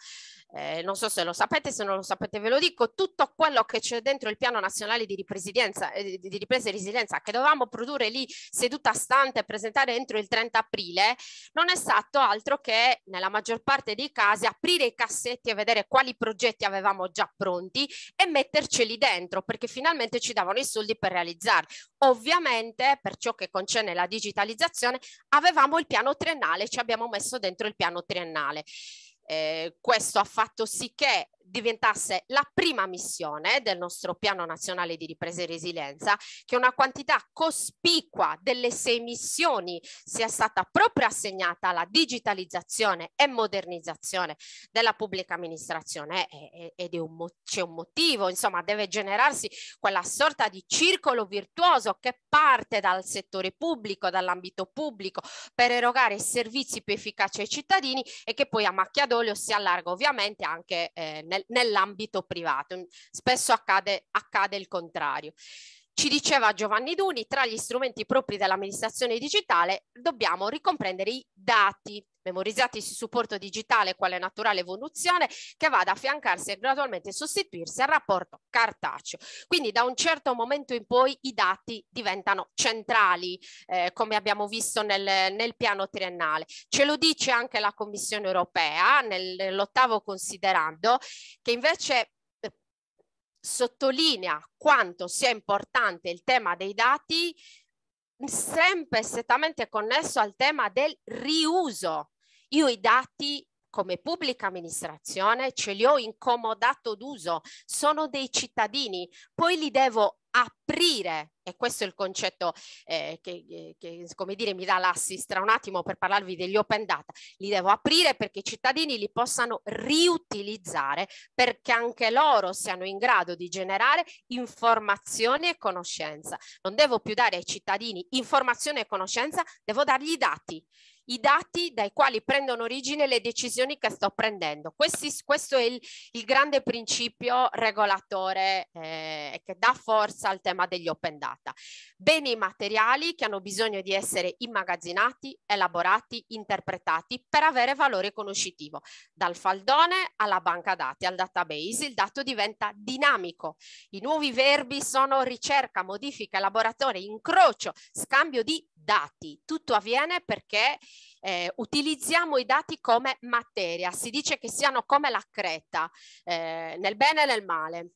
eh, non so se lo sapete, se non lo sapete ve lo dico, tutto quello che c'è dentro il piano nazionale di, eh, di ripresa e resilienza che dovevamo produrre lì seduta stante e presentare entro il 30 aprile, non è stato altro che nella maggior parte dei casi aprire i cassetti e vedere quali progetti avevamo già pronti e metterceli dentro perché finalmente ci davano i soldi per realizzarli. Ovviamente per ciò che concerne la digitalizzazione avevamo il piano triennale, ci abbiamo messo dentro il piano triennale. Eh, questo ha fatto sì che diventasse la prima missione del nostro piano nazionale di ripresa e resilienza, che una quantità cospicua delle sei missioni sia stata proprio assegnata alla digitalizzazione e modernizzazione della pubblica amministrazione ed è un c'è un motivo, insomma deve generarsi quella sorta di circolo virtuoso che parte dal settore pubblico, dall'ambito pubblico per erogare servizi più efficaci ai cittadini e che poi a macchia d'olio si allarga ovviamente anche eh, nel nel, nell'ambito privato. Mm, spesso accade, accade il contrario. Ci diceva Giovanni Duni, tra gli strumenti propri dell'amministrazione digitale dobbiamo ricomprendere i dati memorizzati su supporto digitale quale naturale evoluzione che vada a affiancarsi e gradualmente sostituirsi al rapporto cartaceo. Quindi da un certo momento in poi i dati diventano centrali, eh, come abbiamo visto nel, nel piano triennale. Ce lo dice anche la Commissione europea nell'ottavo considerando che invece eh, sottolinea quanto sia importante il tema dei dati sempre strettamente connesso al tema del riuso io i dati come pubblica amministrazione ce li ho incomodato d'uso, sono dei cittadini, poi li devo aprire e questo è il concetto eh, che, che, come dire mi dà l'assist tra un attimo per parlarvi degli open data li devo aprire perché i cittadini li possano riutilizzare perché anche loro siano in grado di generare informazioni e conoscenza non devo più dare ai cittadini informazione e conoscenza devo dargli i dati i dati dai quali prendono origine le decisioni che sto prendendo. Questi, questo è il, il, grande principio regolatore eh, che dà forza al tema degli open data. Beni materiali che hanno bisogno di essere immagazzinati, elaborati, interpretati per avere valore conoscitivo. Dal faldone alla banca dati, al database, il dato diventa dinamico. I nuovi verbi sono ricerca, modifica, elaboratore, incrocio, scambio di dati. Tutto avviene perché eh, utilizziamo i dati come materia, si dice che siano come la creta, eh, nel bene e nel male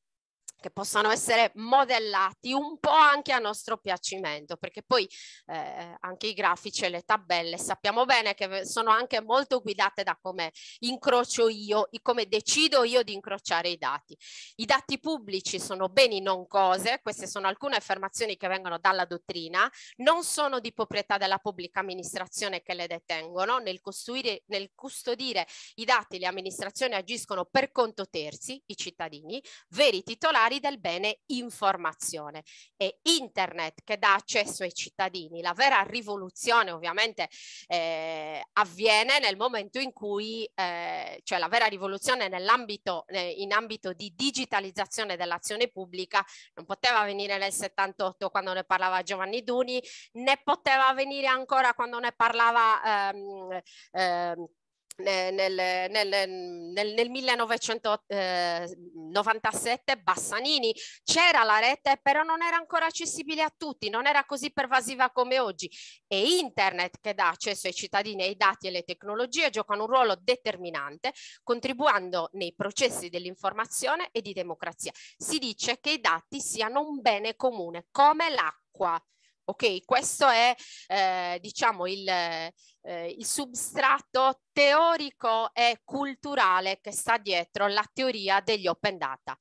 che possano essere modellati un po' anche a nostro piacimento, perché poi eh, anche i grafici e le tabelle sappiamo bene che sono anche molto guidate da come incrocio io, e come decido io di incrociare i dati. I dati pubblici sono beni non cose, queste sono alcune affermazioni che vengono dalla dottrina, non sono di proprietà della pubblica amministrazione che le detengono, nel, costruire, nel custodire i dati le amministrazioni agiscono per conto terzi, i cittadini, veri titolari titolari del bene informazione. E internet che dà accesso ai cittadini, la vera rivoluzione ovviamente eh, avviene nel momento in cui, eh, cioè la vera rivoluzione nell'ambito, eh, in ambito di digitalizzazione dell'azione pubblica non poteva avvenire nel 78 quando ne parlava Giovanni Duni, né poteva avvenire ancora quando ne parlava... Ehm, ehm, nel, nel, nel, nel 1997 eh, Bassanini c'era la rete però non era ancora accessibile a tutti, non era così pervasiva come oggi e internet che dà accesso ai cittadini ai dati e alle tecnologie giocano un ruolo determinante contribuendo nei processi dell'informazione e di democrazia. Si dice che i dati siano un bene comune come l'acqua Ok, questo è eh, diciamo il, eh, il substrato teorico e culturale che sta dietro la teoria degli open data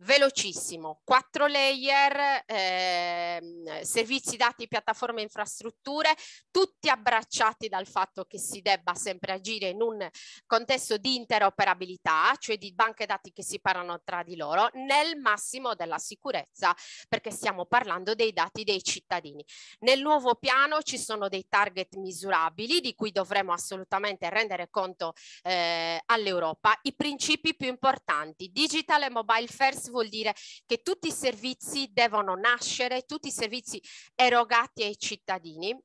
velocissimo, quattro layer, eh, servizi dati, piattaforme, infrastrutture, tutti abbracciati dal fatto che si debba sempre agire in un contesto di interoperabilità, cioè di banche dati che si parlano tra di loro, nel massimo della sicurezza, perché stiamo parlando dei dati dei cittadini. Nel nuovo piano ci sono dei target misurabili di cui dovremo assolutamente rendere conto eh, all'Europa, i principi più importanti, digital e mobile first Service vuol dire che tutti i servizi devono nascere, tutti i servizi erogati ai cittadini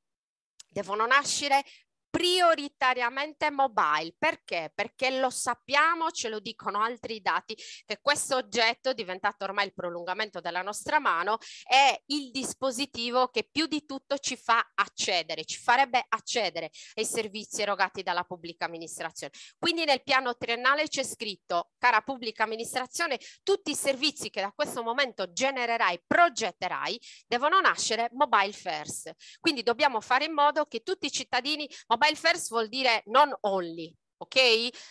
devono nascere prioritariamente mobile. Perché? Perché lo sappiamo, ce lo dicono altri dati, che questo oggetto, diventato ormai il prolungamento della nostra mano, è il dispositivo che più di tutto ci fa accedere, ci farebbe accedere ai servizi erogati dalla pubblica amministrazione. Quindi nel piano triennale c'è scritto, cara pubblica amministrazione, tutti i servizi che da questo momento genererai, progetterai, devono nascere mobile first. Quindi dobbiamo fare in modo che tutti i cittadini mobile mobile first vuol dire non only, ok?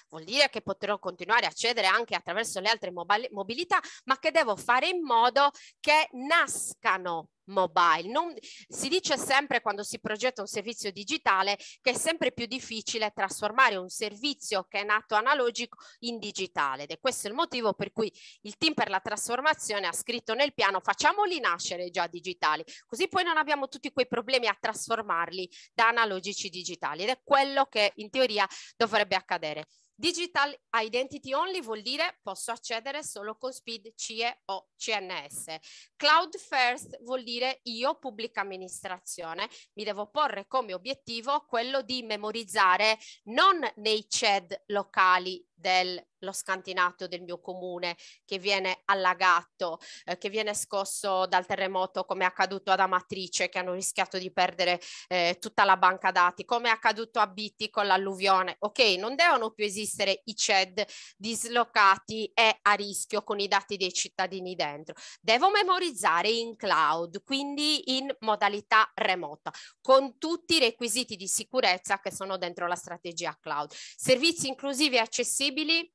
Vuol dire che potrò continuare a accedere anche attraverso le altre mobilità, ma che devo fare in modo che nascano mobile. Non, si dice sempre quando si progetta un servizio digitale che è sempre più difficile trasformare un servizio che è nato analogico in digitale ed è questo il motivo per cui il team per la trasformazione ha scritto nel piano facciamoli nascere già digitali, così poi non abbiamo tutti quei problemi a trasformarli da analogici digitali ed è quello che in teoria dovrebbe accadere. Digital Identity Only vuol dire posso accedere solo con SPID, CIE o CNS. Cloud First vuol dire io pubblica amministrazione mi devo porre come obiettivo quello di memorizzare non nei CED locali dello scantinato del mio comune che viene allagato, eh, che viene scosso dal terremoto come è accaduto ad Amatrice che hanno rischiato di perdere eh, tutta la banca dati, come è accaduto a Bitti con l'alluvione. Ok, non devono più esistere i CED dislocati e a rischio con i dati dei cittadini dentro. Devo memorizzare in cloud, quindi in modalità remota, con tutti i requisiti di sicurezza che sono dentro la strategia cloud. Servizi inclusivi e accessibili sostenibili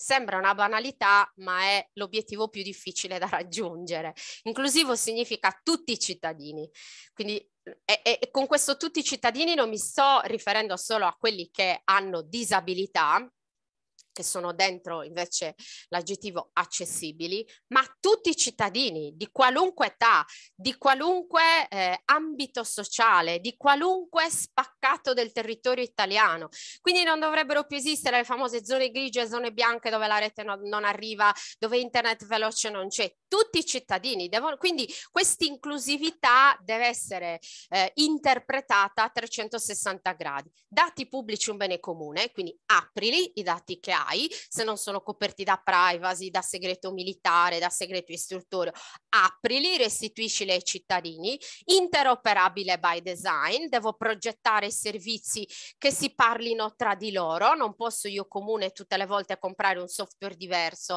Sembra una banalità, ma è l'obiettivo più difficile da raggiungere. Inclusivo significa tutti i cittadini. Quindi e, e, con questo tutti i cittadini non mi sto riferendo solo a quelli che hanno disabilità, che sono dentro invece l'aggettivo accessibili, ma tutti i cittadini di qualunque età, di qualunque eh, ambito sociale, di qualunque spaccato distaccato del territorio italiano. Quindi non dovrebbero più esistere le famose zone grigie e zone bianche dove la rete no, non arriva, dove internet veloce non c'è. Tutti i cittadini devono, quindi questa inclusività deve essere eh, interpretata a 360 gradi. Dati pubblici un bene comune, quindi aprili i dati che hai, se non sono coperti da privacy, da segreto militare, da segreto istruttorio, aprili, restituiscili ai cittadini, interoperabile by design, devo progettare ai servizi che si parlino tra di loro, non posso io comune tutte le volte comprare un software diverso,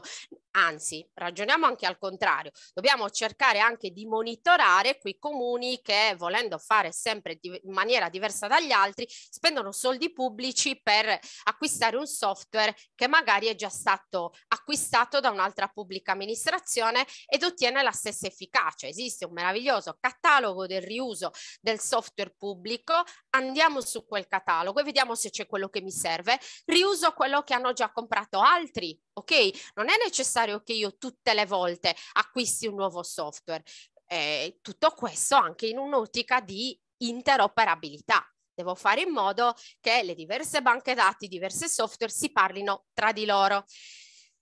anzi ragioniamo anche al contrario, dobbiamo cercare anche di monitorare quei comuni che volendo fare sempre di, in maniera diversa dagli altri spendono soldi pubblici per acquistare un software che magari è già stato acquistato da un'altra pubblica amministrazione ed ottiene la stessa efficacia. Esiste un meraviglioso catalogo del riuso del software pubblico, andiamo andiamo su quel catalogo e vediamo se c'è quello che mi serve, riuso quello che hanno già comprato altri, ok? Non è necessario che io tutte le volte acquisti un nuovo software. Eh, tutto questo anche in un'ottica di interoperabilità. Devo fare in modo che le diverse banche dati, diverse software si parlino tra di loro.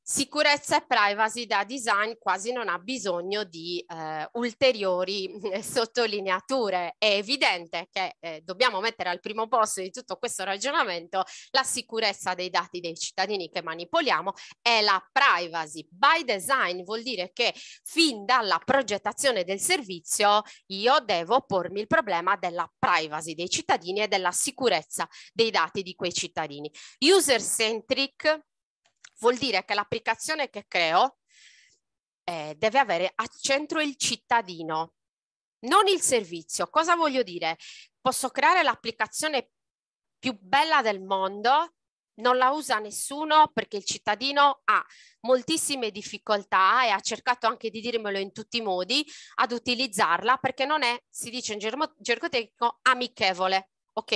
Sicurezza e privacy da design quasi non ha bisogno di eh, ulteriori sottolineature. È evidente che eh, dobbiamo mettere al primo posto di tutto questo ragionamento la sicurezza dei dati dei cittadini che manipoliamo e la privacy. By design vuol dire che fin dalla progettazione del servizio io devo pormi il problema della privacy dei cittadini e della sicurezza dei dati di quei cittadini. User centric vuol dire che l'applicazione che creo eh, deve avere a centro il cittadino, non il servizio. Cosa voglio dire? Posso creare l'applicazione più bella del mondo, non la usa nessuno perché il cittadino ha moltissime difficoltà e ha cercato anche di dirmelo in tutti i modi ad utilizzarla perché non è, si dice in gergo tecnico, amichevole ok,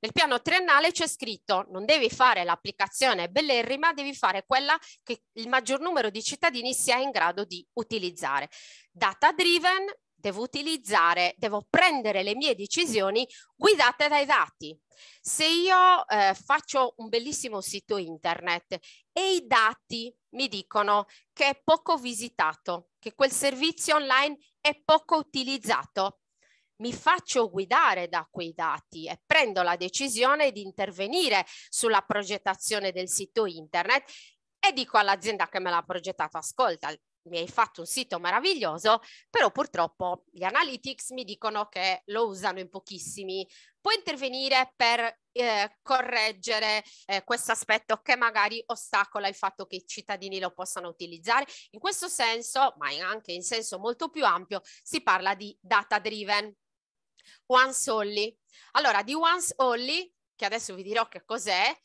nel piano triennale c'è scritto non devi fare l'applicazione bellerrima, devi fare quella che il maggior numero di cittadini sia in grado di utilizzare. Data driven, devo utilizzare, devo prendere le mie decisioni guidate dai dati. Se io eh, faccio un bellissimo sito internet e i dati mi dicono che è poco visitato, che quel servizio online è poco utilizzato, mi faccio guidare da quei dati e prendo la decisione di intervenire sulla progettazione del sito internet e dico all'azienda che me l'ha progettato, ascolta, mi hai fatto un sito meraviglioso, però purtroppo gli analytics mi dicono che lo usano in pochissimi. Puoi intervenire per eh, correggere eh, questo aspetto che magari ostacola il fatto che i cittadini lo possano utilizzare. In questo senso, ma anche in senso molto più ampio, si parla di data driven, Once Only. Allora, di Once Only, che adesso vi dirò che cos'è,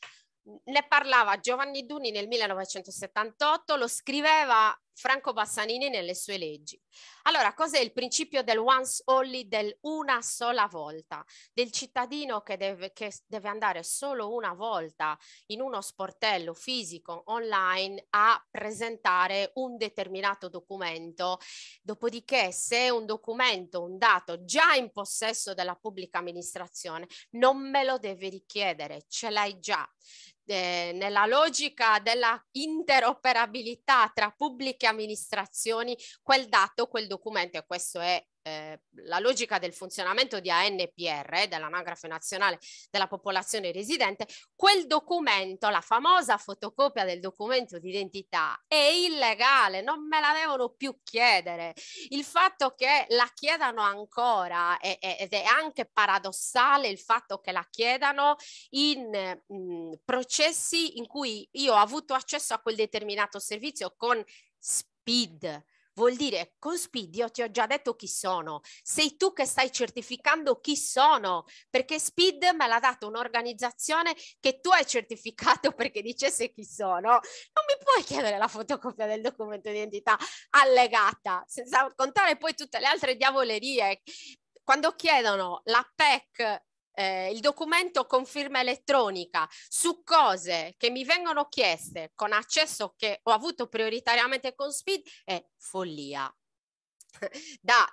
ne parlava Giovanni Duni nel 1978, lo scriveva Franco Bassanini nelle sue leggi. Allora, cos'è il principio del once only, del una sola volta, del cittadino che deve, che deve andare solo una volta in uno sportello fisico online a presentare un determinato documento, dopodiché se un documento, un dato già in possesso della pubblica amministrazione, non me lo deve richiedere, ce l'hai già eh, nella logica della interoperabilità tra pubbliche amministrazioni quel dato, quel documento, e questo è eh, la logica del funzionamento di ANPR, eh, dell'Anagrafe Nazionale della Popolazione Residente, quel documento, la famosa fotocopia del documento d'identità, è illegale, non me la devono più chiedere. Il fatto che la chiedano ancora è, è, ed è anche paradossale il fatto che la chiedano in mh, mm, processi in cui io ho avuto accesso a quel determinato servizio con speed vuol dire con Speed io ti ho già detto chi sono, sei tu che stai certificando chi sono, perché Speed me l'ha dato un'organizzazione che tu hai certificato perché dicesse chi sono, non mi puoi chiedere la fotocopia del documento di identità allegata, senza contare poi tutte le altre diavolerie. Quando chiedono la PEC eh, il documento con firma elettronica su cose che mi vengono chieste con accesso che ho avuto prioritariamente con Speed è follia. Da,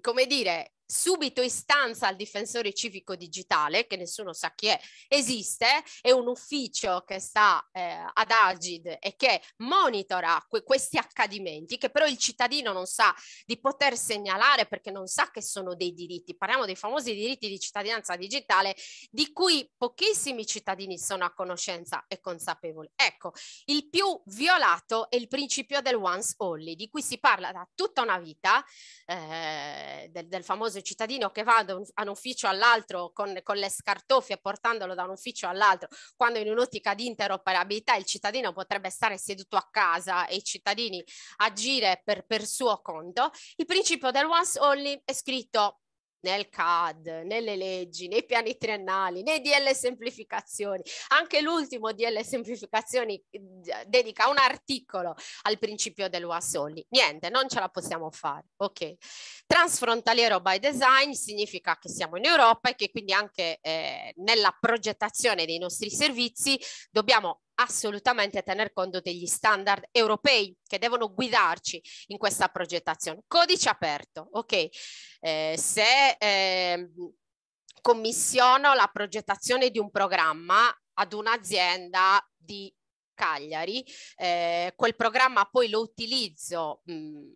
come dire, subito istanza al difensore civico digitale, che nessuno sa chi è, esiste, è un ufficio che sta eh, ad Agid e che monitora que- questi accadimenti che però il cittadino non sa di poter segnalare perché non sa che sono dei diritti. Parliamo dei famosi diritti di cittadinanza digitale di cui pochissimi cittadini sono a conoscenza e consapevoli. Ecco, il più violato è il principio del once only, di cui si parla da tutta una vita, eh, del, del famoso caso cittadino che va da un, un ufficio all'altro con, con le scartoffie portandolo da un ufficio all'altro, quando in un'ottica di interoperabilità il cittadino potrebbe stare seduto a casa e i cittadini agire per, per suo conto, il principio del once only è scritto nel CAD, nelle leggi, nei piani triennali, nei DL semplificazioni. Anche l'ultimo DL semplificazioni eh, dedica un articolo al principio dell'UASOLI. Niente, non ce la possiamo fare. Ok. Transfrontaliero by design significa che siamo in Europa e che quindi anche eh, nella progettazione dei nostri servizi dobbiamo assolutamente tener conto degli standard europei che devono guidarci in questa progettazione. Codice aperto, ok? Eh, se eh, commissiono la progettazione di un programma ad un'azienda di Cagliari, eh, quel programma poi lo utilizzo mh,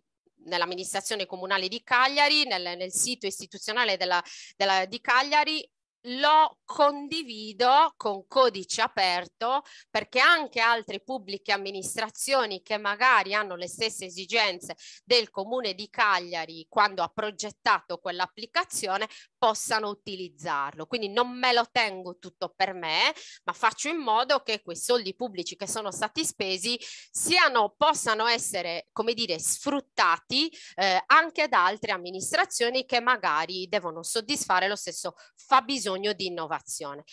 nell'amministrazione comunale di Cagliari, nel, nel sito istituzionale della, della, di Cagliari lo condivido con codice aperto perché anche altre pubbliche amministrazioni che magari hanno le stesse esigenze del comune di Cagliari quando ha progettato quell'applicazione possano utilizzarlo. Quindi non me lo tengo tutto per me, ma faccio in modo che quei soldi pubblici che sono stati spesi siano, possano essere, come dire, sfruttati eh, anche da altre amministrazioni che magari devono soddisfare lo stesso fabbisogno bisogno di innovazione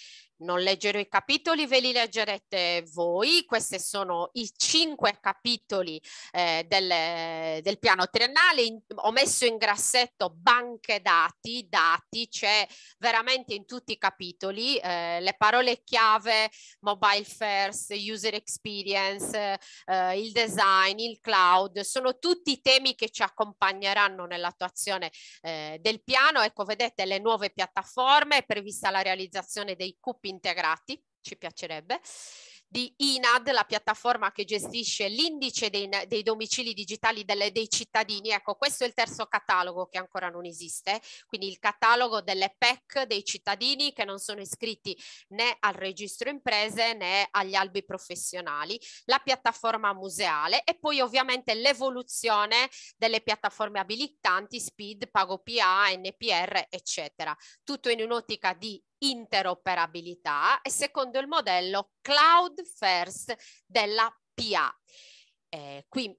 non leggerò i capitoli, ve li leggerete voi. Questi sono i cinque capitoli eh, del, del, piano triennale. In, ho messo in grassetto banche dati, dati, c'è cioè veramente in tutti i capitoli eh, le parole chiave mobile first, user experience, eh, il design, il cloud, sono tutti i temi che ci accompagneranno nell'attuazione eh, del piano. Ecco, vedete le nuove piattaforme, è prevista la realizzazione dei cupi integrati, ci piacerebbe, di INAD, la piattaforma che gestisce l'indice dei, dei, domicili digitali delle, dei cittadini. Ecco, questo è il terzo catalogo che ancora non esiste, quindi il catalogo delle PEC dei cittadini che non sono iscritti né al registro imprese né agli albi professionali, la piattaforma museale e poi ovviamente l'evoluzione delle piattaforme abilitanti, SPID, PagoPA, NPR, eccetera. Tutto in un'ottica di interoperabilità e secondo il modello cloud first della PA. Eh, qui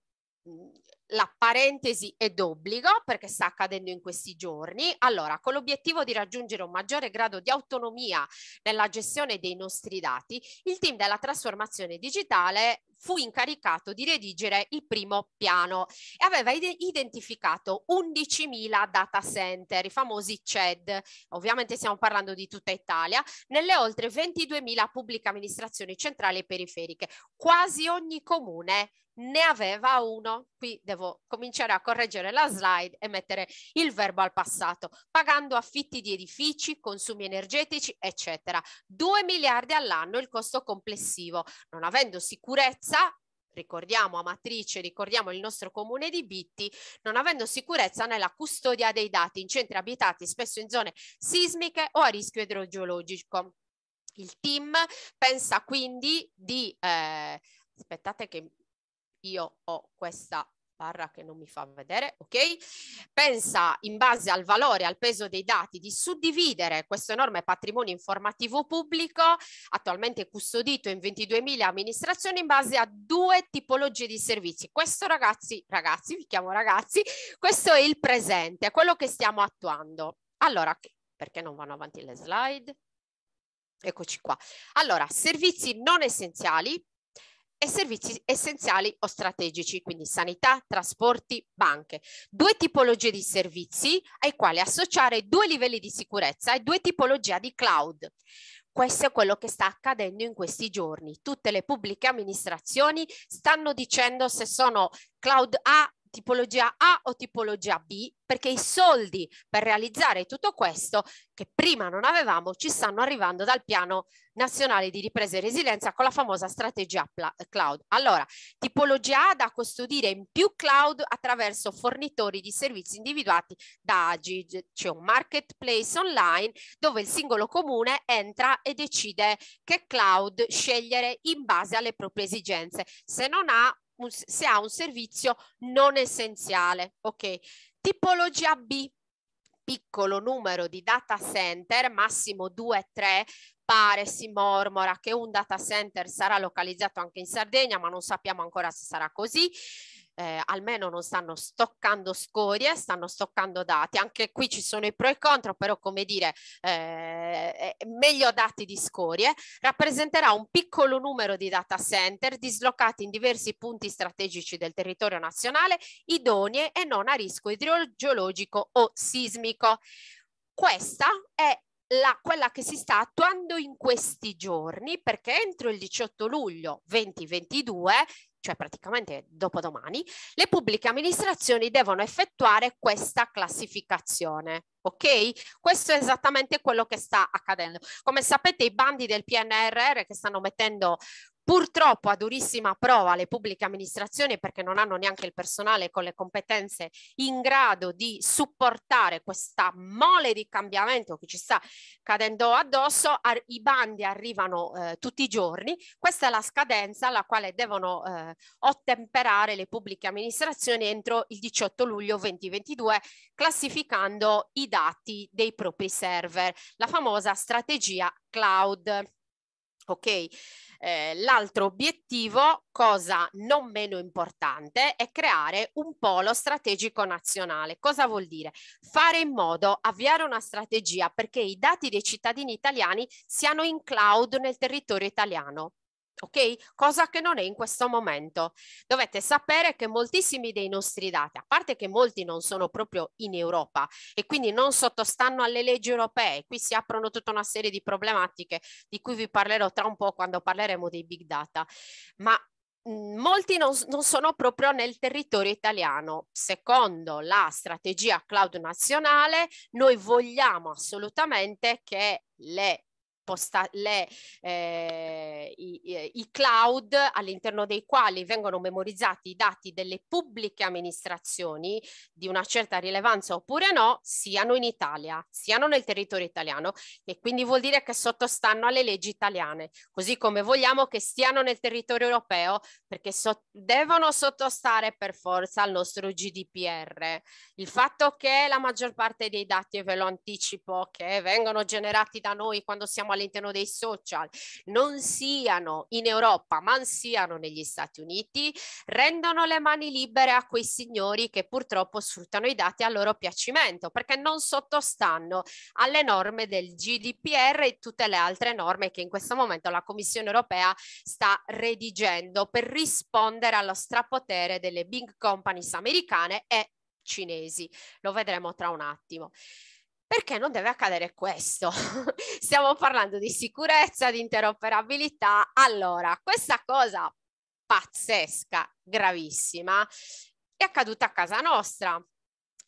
la parentesi è d'obbligo perché sta accadendo in questi giorni. Allora, con l'obiettivo di raggiungere un maggiore grado di autonomia nella gestione dei nostri dati, il team della trasformazione digitale fu incaricato di redigere il primo piano e aveva ide- identificato 11.000 data center, i famosi CED, ovviamente stiamo parlando di tutta Italia, nelle oltre 22.000 pubbliche amministrazioni centrali e periferiche. Quasi ogni comune ne aveva uno, qui devo cominciare a correggere la slide e mettere il verbo al passato, pagando affitti di edifici, consumi energetici, eccetera. 2 miliardi all'anno il costo complessivo, non avendo sicurezza sicurezza, ricordiamo Amatrice, ricordiamo il nostro comune di Bitti, non avendo sicurezza nella custodia dei dati in centri abitati, spesso in zone sismiche o a rischio idrogeologico. Il team pensa quindi di... Eh, aspettate che io ho questa barra che non mi fa vedere, ok? Pensa in base al valore, al peso dei dati, di suddividere questo enorme patrimonio informativo pubblico, attualmente custodito in 22.000 amministrazioni, in base a due tipologie di servizi. Questo ragazzi, ragazzi, vi chiamo ragazzi, questo è il presente, è quello che stiamo attuando. Allora, perché non vanno avanti le slide? Eccoci qua. Allora, servizi non essenziali, e servizi essenziali o strategici, quindi sanità, trasporti, banche. Due tipologie di servizi ai quali associare due livelli di sicurezza e due tipologie di cloud. Questo è quello che sta accadendo in questi giorni. Tutte le pubbliche amministrazioni stanno dicendo se sono cloud A tipologia A o tipologia B, perché i soldi per realizzare tutto questo che prima non avevamo ci stanno arrivando dal piano nazionale di ripresa e resilienza con la famosa strategia cloud. Allora, tipologia A da custodire in più cloud attraverso fornitori di servizi individuati da Agi, c'è un marketplace online dove il singolo comune entra e decide che cloud scegliere in base alle proprie esigenze. Se non ha un, se ha un servizio non essenziale. Ok, tipologia B piccolo numero di data center, massimo 2-3, pare, si mormora che un data center sarà localizzato anche in Sardegna, ma non sappiamo ancora se sarà così eh, almeno non stanno stoccando scorie, stanno stoccando dati. Anche qui ci sono i pro e i contro, però come dire, eh, eh meglio dati di scorie. Rappresenterà un piccolo numero di data center dislocati in diversi punti strategici del territorio nazionale, idonee e non a rischio idrogeologico o sismico. Questa è la, quella che si sta attuando in questi giorni perché entro il 18 luglio 2022 cioè praticamente dopodomani, le pubbliche amministrazioni devono effettuare questa classificazione. Ok? Questo è esattamente quello che sta accadendo. Come sapete, i bandi del PNRR che stanno mettendo Purtroppo a durissima prova le pubbliche amministrazioni perché non hanno neanche il personale con le competenze in grado di supportare questa mole di cambiamento che ci sta cadendo addosso, i bandi arrivano eh, tutti i giorni, questa è la scadenza alla quale devono eh, ottemperare le pubbliche amministrazioni entro il 18 luglio 2022 classificando i dati dei propri server, la famosa strategia cloud. Ok, eh, l'altro obiettivo, cosa non meno importante, è creare un polo strategico nazionale. Cosa vuol dire? Fare in modo, avviare una strategia perché i dati dei cittadini italiani siano in cloud nel territorio italiano ok? Cosa che non è in questo momento. Dovete sapere che moltissimi dei nostri dati, a parte che molti non sono proprio in Europa e quindi non sottostanno alle leggi europee, qui si aprono tutta una serie di problematiche di cui vi parlerò tra un po' quando parleremo dei big data, ma mhmm, molti non, non, sono proprio nel territorio italiano. Secondo la strategia cloud nazionale, noi vogliamo assolutamente che le posta- le, eh, i, i, cloud all'interno dei quali vengono memorizzati i dati delle pubbliche amministrazioni di una certa rilevanza oppure no, siano in Italia, siano nel territorio italiano e quindi vuol dire che sottostanno alle leggi italiane, così come vogliamo che stiano nel territorio europeo perché so- devono sottostare per forza al nostro GDPR. Il fatto che la maggior parte dei dati, e ve lo anticipo, che vengono generati da noi quando siamo troviamo all'interno dei social non siano in Europa ma siano negli Stati Uniti, rendono le mani libere a quei signori che purtroppo sfruttano i dati a loro piacimento perché non sottostanno alle norme del GDPR e tutte le altre norme che in questo momento la Commissione europea sta redigendo per rispondere allo strapotere delle big companies americane e cinesi. Lo vedremo tra un attimo perché non deve accadere questo. Stiamo parlando di sicurezza, di interoperabilità. Allora, questa cosa pazzesca, gravissima, è accaduta a casa nostra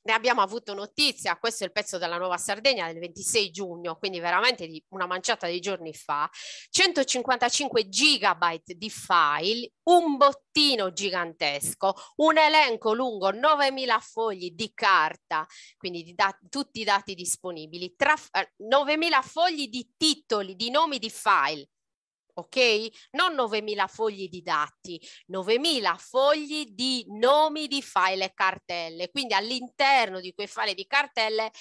ne abbiamo avuto notizia, questo è il pezzo della Nuova Sardegna del 26 giugno, quindi veramente di una manciata di giorni fa, 155 gigabyte di file, un bottino gigantesco, un elenco lungo 9.000 fogli di carta, quindi di dat- tutti i dati disponibili, tra- 9.000 eh, fogli di titoli, di nomi di file, ok? Non 9.000 fogli di dati, 9.000 fogli di nomi di file e cartelle. Quindi all'interno di quei file di cartelle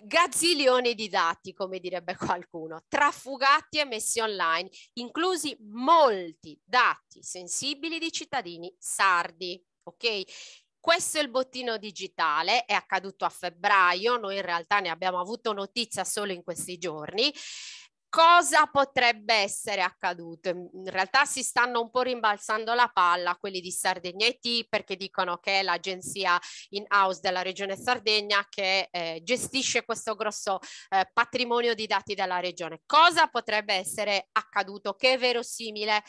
gazzilioni di dati, come direbbe qualcuno, trafugati e messi online, inclusi molti dati sensibili di cittadini sardi, ok? Questo è il bottino digitale, è accaduto a febbraio, noi in realtà ne abbiamo avuto notizia solo in questi giorni cosa potrebbe essere accaduto? In realtà si stanno un po' rimbalzando la palla quelli di Sardegna IT perché dicono che è l'agenzia in house della regione Sardegna che eh, gestisce questo grosso eh, patrimonio di dati della regione. Cosa potrebbe essere accaduto? Che è verosimile?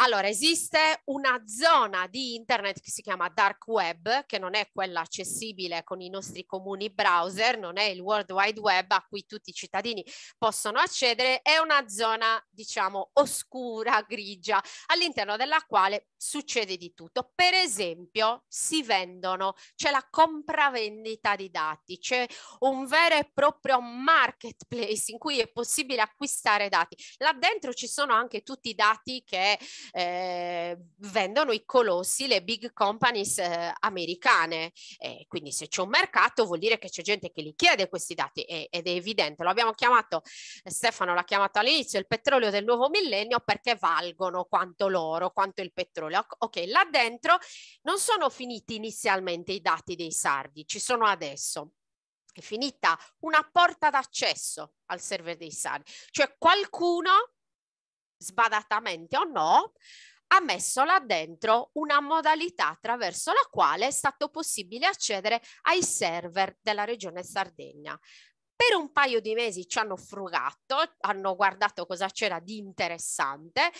Allora, esiste una zona di internet che si chiama dark web, che non è quella accessibile con i nostri comuni browser, non è il World Wide Web a cui tutti i cittadini possono accedere, è una zona, diciamo, oscura, grigia, all'interno della quale succede di tutto. Per esempio, si vendono, c'è la compravendita di dati, c'è un vero e proprio marketplace in cui è possibile acquistare dati. Là dentro ci sono anche tutti i dati che eh, vendono i colossi, le big companies eh, americane. Eh, quindi se c'è un mercato vuol dire che c'è gente che li chiede questi dati e, ed è evidente. Lo abbiamo chiamato, eh, Stefano l'ha chiamato all'inizio, il petrolio del nuovo millennio perché valgono quanto l'oro, quanto il petrolio. Ok, là dentro non sono finiti inizialmente i dati dei sardi, ci sono adesso è finita una porta d'accesso al server dei sardi, cioè qualcuno sbadatamente o no, ha messo là dentro una modalità attraverso la quale è stato possibile accedere ai server della regione Sardegna. Per un paio di mesi ci hanno frugato, hanno guardato cosa c'era di interessante e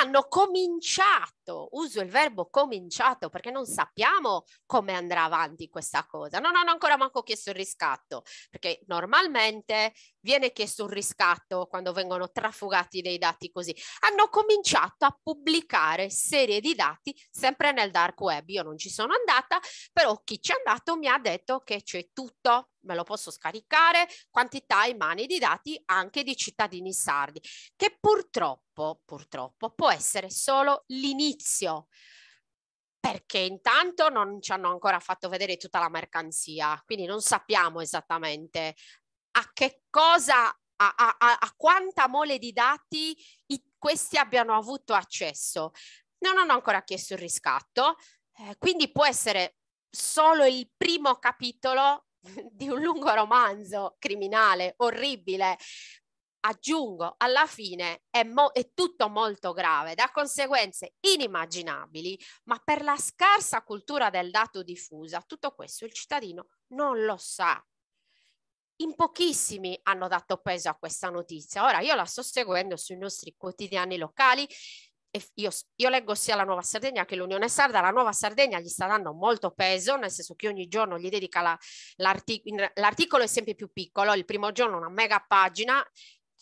hanno cominciato, uso il verbo cominciato perché non sappiamo come andrà avanti questa cosa, non hanno ancora manco chiesto il riscatto, perché normalmente viene chiesto un riscatto quando vengono trafugati dei dati così. Hanno cominciato a pubblicare serie di dati sempre nel dark web, io non ci sono andata, però chi ci è andato mi ha detto che c'è tutto me lo posso scaricare, quantità e mani di dati anche di cittadini sardi, che purtroppo, purtroppo può essere solo l'inizio perché intanto non ci hanno ancora fatto vedere tutta la mercanzia, quindi non sappiamo esattamente a che cosa, a, a, a quanta mole di dati i, questi abbiano avuto accesso. Non hanno ancora chiesto il riscatto, eh, quindi può essere solo il primo capitolo di un lungo romanzo criminale orribile, aggiungo, alla fine è, mo- è, tutto molto grave, da conseguenze inimmaginabili, ma per la scarsa cultura del dato diffusa, tutto questo il cittadino non lo sa. In pochissimi hanno dato peso a questa notizia. Ora io la sto seguendo sui nostri quotidiani locali, io, io, leggo sia la Nuova Sardegna che l'Unione Sarda, la Nuova Sardegna gli sta dando molto peso, nel senso che ogni giorno gli dedica la, l'artic- l'articolo è sempre più piccolo, il primo giorno una mega pagina,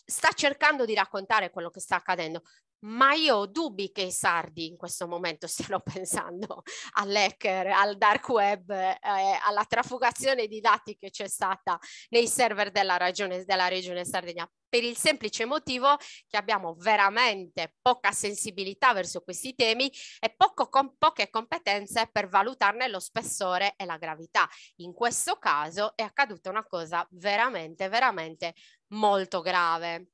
sta cercando di raccontare quello che sta accadendo ma io ho dubbi che i sardi in questo momento stiano pensando all'hacker, al dark web, eh, alla trafugazione di dati che c'è stata nei server della, ragione, della regione Sardegna, per il semplice motivo che abbiamo veramente poca sensibilità verso questi temi e com- poche competenze per valutarne lo spessore e la gravità. In questo caso è accaduta una cosa veramente, veramente molto grave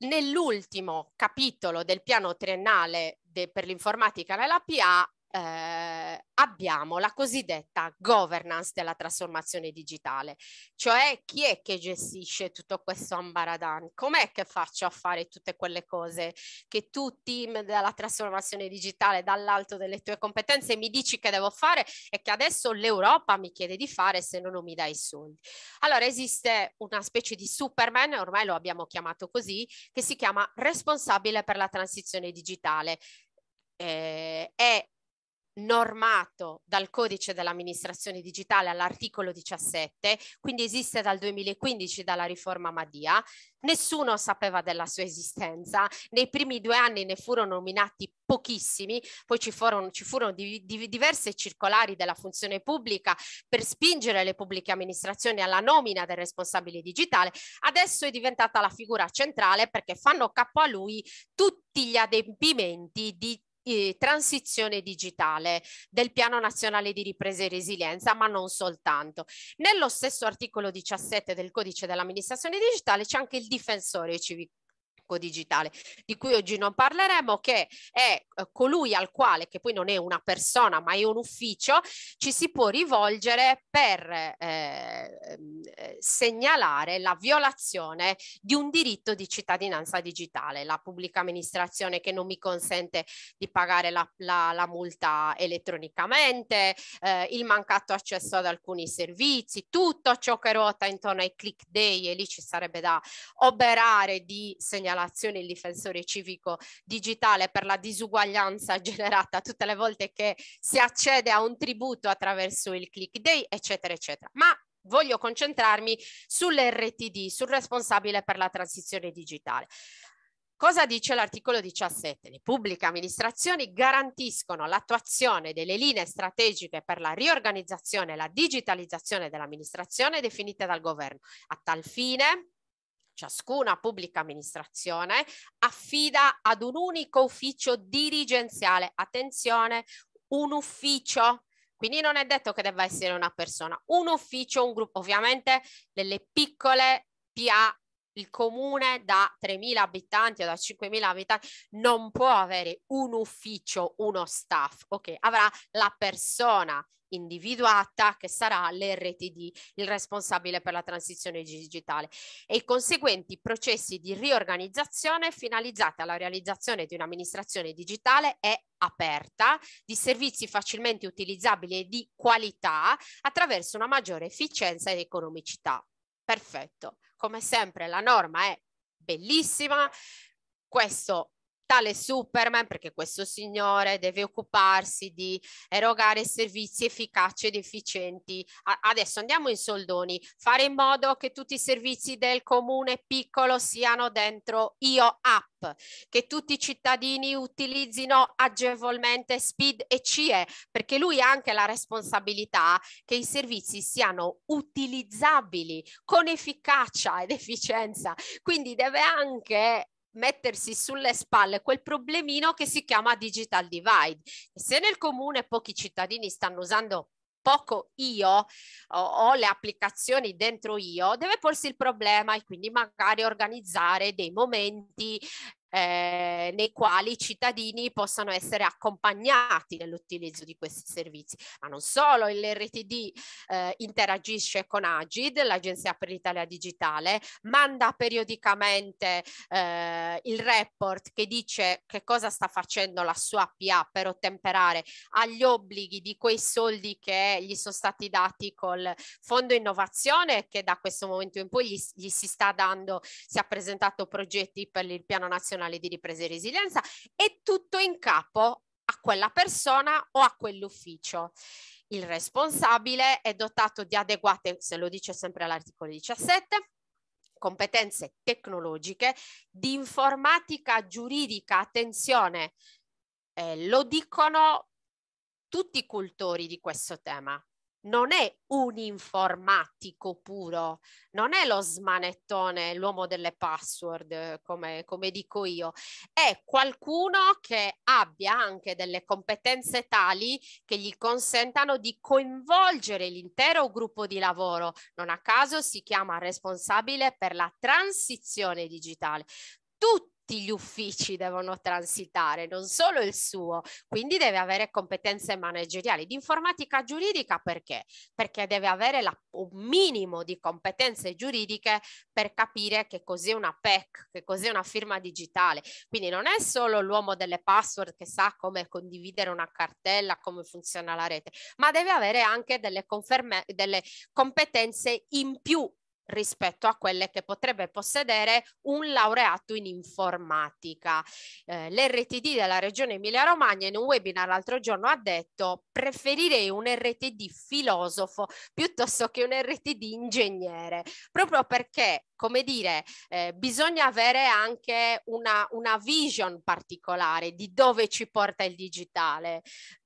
nell'ultimo capitolo del piano triennale de, per l'informatica nella PA eh, abbiamo la cosiddetta governance della trasformazione digitale, cioè chi è che gestisce tutto questo ambaradan? Com'è che faccio a fare tutte quelle cose che tu, team della trasformazione digitale, dall'alto delle tue competenze mi dici che devo fare e che adesso l'Europa mi chiede di fare se non mi dai i soldi? Allora esiste una specie di Superman, ormai lo abbiamo chiamato così, che si chiama responsabile per la transizione digitale. Eh, è normato dal codice dell'amministrazione digitale all'articolo 17, quindi esiste dal 2015 dalla riforma Madia, nessuno sapeva della sua esistenza, nei primi due anni ne furono nominati pochissimi, poi ci furono, ci furono di, di, diverse circolari della funzione pubblica per spingere le pubbliche amministrazioni alla nomina del responsabile digitale, adesso è diventata la figura centrale perché fanno capo a lui tutti gli adempimenti di eh, transizione digitale del Piano Nazionale di Ripresa e Resilienza, ma non soltanto. Nello stesso articolo 17 del Codice dell'amministrazione digitale c'è anche il difensore civico ecco, digitale, di cui oggi non parleremo, che è eh, colui al quale, che poi non è una persona ma è un ufficio, ci si può rivolgere per eh, mm, eh, segnalare la violazione di un diritto di cittadinanza digitale, la pubblica amministrazione che non mi consente di pagare la, la, la multa elettronicamente, eh, il mancato accesso ad alcuni servizi, tutto ciò che ruota intorno ai click day e lì ci sarebbe da oberare di segnalare l'azione il difensore civico digitale per la disuguaglianza generata tutte le volte che si accede a un tributo attraverso il click day, eccetera, eccetera. Ma voglio concentrarmi sull'RTD, sul responsabile per la transizione digitale. Cosa dice l'articolo 17? Le pubbliche amministrazioni garantiscono l'attuazione delle linee strategiche per la riorganizzazione e la digitalizzazione dell'amministrazione definite dal governo. A tal fine, ciascuna pubblica amministrazione affida ad un unico ufficio dirigenziale, attenzione, un ufficio quindi non è detto che debba essere una persona, un ufficio, un gruppo, ovviamente delle piccole PA, il comune da 3.000 abitanti o da 5.000 abitanti non può avere un ufficio, uno staff, ok? Avrà la persona individuata che sarà l'RTD, il responsabile per la transizione digitale, e i conseguenti processi di riorganizzazione finalizzati alla realizzazione di un'amministrazione digitale e aperta, di servizi facilmente utilizzabili e di qualità attraverso una maggiore efficienza ed economicità. Perfetto. Come sempre la norma è bellissima, questo tale Superman, perché questo signore deve occuparsi di erogare servizi efficaci ed efficienti. A- adesso andiamo in soldoni, fare in modo che tutti i servizi del comune piccolo siano dentro Io App, che tutti i cittadini utilizzino agevolmente Speed e CIE, perché lui ha anche la responsabilità che i servizi siano utilizzabili con efficacia ed efficienza. Quindi deve anche mettersi sulle spalle quel problemino che si chiama digital divide. E se nel comune pochi cittadini stanno usando poco io o, o, le applicazioni dentro io, deve porsi il problema e quindi magari organizzare dei momenti eh, nei quali i cittadini possano essere accompagnati nell'utilizzo di questi servizi. Ma non solo, l'RTD eh, interagisce con Agid, l'Agenzia per l'Italia Digitale, manda periodicamente eh, il report che dice che cosa sta facendo la sua PA per ottemperare agli obblighi di quei soldi che gli sono stati dati col Fondo Innovazione che da questo momento in poi gli, gli si sta dando, si è presentato progetti per il Piano Nazionale nazionale di ripresa e resilienza è tutto in capo a quella persona o a quell'ufficio. Il responsabile è dotato di adeguate, se lo dice sempre l'articolo 17, competenze tecnologiche, di informatica giuridica, attenzione, eh, lo dicono tutti i cultori di questo tema, non è un informatico puro, non è lo smanettone, l'uomo delle password, come, come, dico io, è qualcuno che abbia anche delle competenze tali che gli consentano di coinvolgere l'intero gruppo di lavoro. Non a caso si chiama responsabile per la transizione digitale. Tutti tutti gli uffici devono transitare, non solo il suo, quindi deve avere competenze manageriali. Di informatica giuridica perché? Perché deve avere la, un minimo di competenze giuridiche per capire che cos'è una PEC, che cos'è una firma digitale. Quindi non è solo l'uomo delle password che sa come condividere una cartella, come funziona la rete, ma deve avere anche delle, delle competenze in più rispetto a quelle che potrebbe possedere un laureato in informatica. Eh, L'RTD della Regione Emilia-Romagna in un webinar l'altro giorno ha detto preferirei un RTD filosofo piuttosto che un RTD ingegnere, proprio perché come dire, eh, bisogna avere anche una, una vision particolare di dove ci porta il digitale,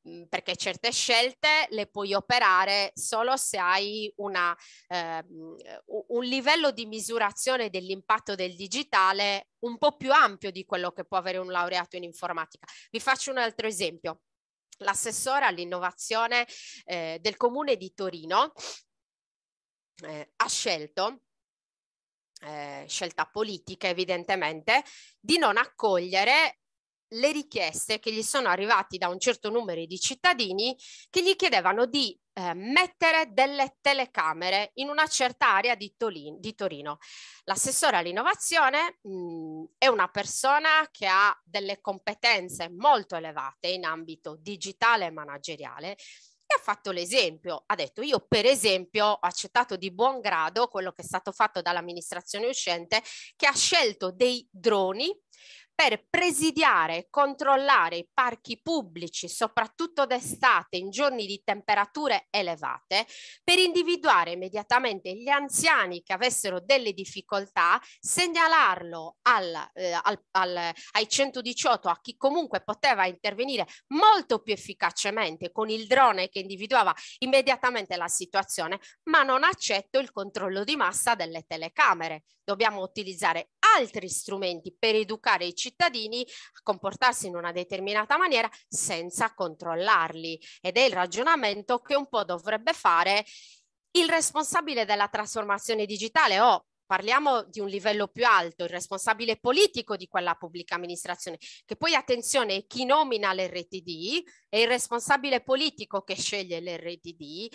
mm, perché certe scelte le puoi operare solo se hai una, eh, un livello di misurazione dell'impatto del digitale un po' più ampio di quello che può avere un laureato in informatica. Vi faccio un altro esempio. L'assessore all'innovazione eh, del comune di Torino eh, ha scelto eh, scelta politica evidentemente, di non accogliere le richieste che gli sono arrivate da un certo numero di cittadini che gli chiedevano di eh, mettere delle telecamere in una certa area di, Tolin, di Torino. L'assessore all'innovazione mh, mm, è una persona che ha delle competenze molto elevate in ambito digitale e manageriale ha fatto l'esempio, ha detto io per esempio ho accettato di buon grado quello che è stato fatto dall'amministrazione uscente che ha scelto dei droni per presidiare e controllare i parchi pubblici, soprattutto d'estate, in giorni di temperature elevate, per individuare immediatamente gli anziani che avessero delle difficoltà, segnalarlo al, eh, al, al, ai 118, a chi comunque poteva intervenire molto più efficacemente con il drone che individuava immediatamente la situazione, ma non accetto il controllo di massa delle telecamere. Dobbiamo utilizzare altri strumenti per educare i cittadini cittadini a comportarsi in una determinata maniera senza controllarli ed è il ragionamento che un po' dovrebbe fare il responsabile della trasformazione digitale o oh, parliamo di un livello più alto, il responsabile politico di quella pubblica amministrazione, che poi attenzione, chi nomina l'RTD è il responsabile politico che sceglie l'RTD,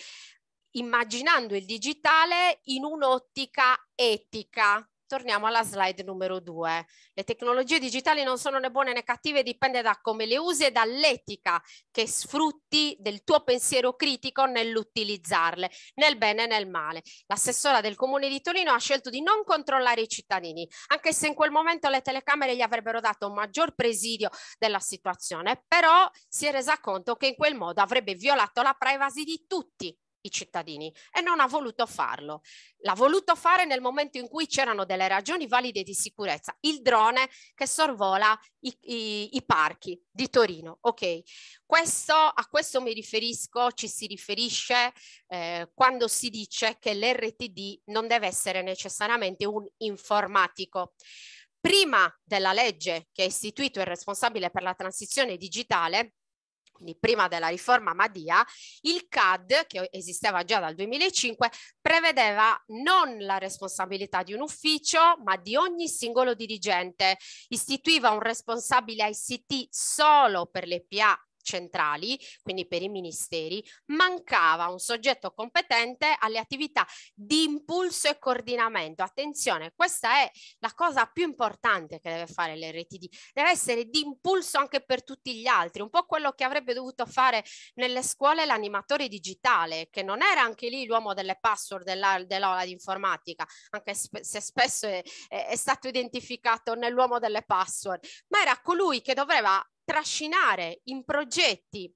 immaginando il digitale in un'ottica etica, torniamo alla slide numero due. Le tecnologie digitali non sono né buone né cattive, dipende da come le usi e dall'etica che sfrutti del tuo pensiero critico nell'utilizzarle, nel bene e nel male. L'assessora del comune di Torino ha scelto di non controllare i cittadini, anche se in quel momento le telecamere gli avrebbero dato un maggior presidio della situazione, però si è resa conto che in quel modo avrebbe violato la privacy di tutti i cittadini e non ha voluto farlo. L'ha voluto fare nel momento in cui c'erano delle ragioni valide di sicurezza, il drone che sorvola i, i, i parchi di Torino. Ok, questo, a questo mi riferisco, ci si riferisce eh, quando si dice che l'RTD non deve essere necessariamente un informatico prima della legge che ha istituito il responsabile per la transizione digitale, quindi prima della riforma Madia, il CAD, che esisteva già dal 2005, prevedeva non la responsabilità di un ufficio, ma di ogni singolo dirigente, istituiva un responsabile ICT solo per le PA centrali, quindi per i ministeri, mancava un soggetto competente alle attività di impulso e coordinamento. Attenzione, questa è la cosa più importante che deve fare l'RTD, deve essere di impulso anche per tutti gli altri, un po' quello che avrebbe dovuto fare nelle scuole l'animatore digitale, che non era anche lì l'uomo delle password dell'aula dell di informatica, anche se spesso è, è stato identificato nell'uomo delle password, ma era colui che doveva trascinare in progetti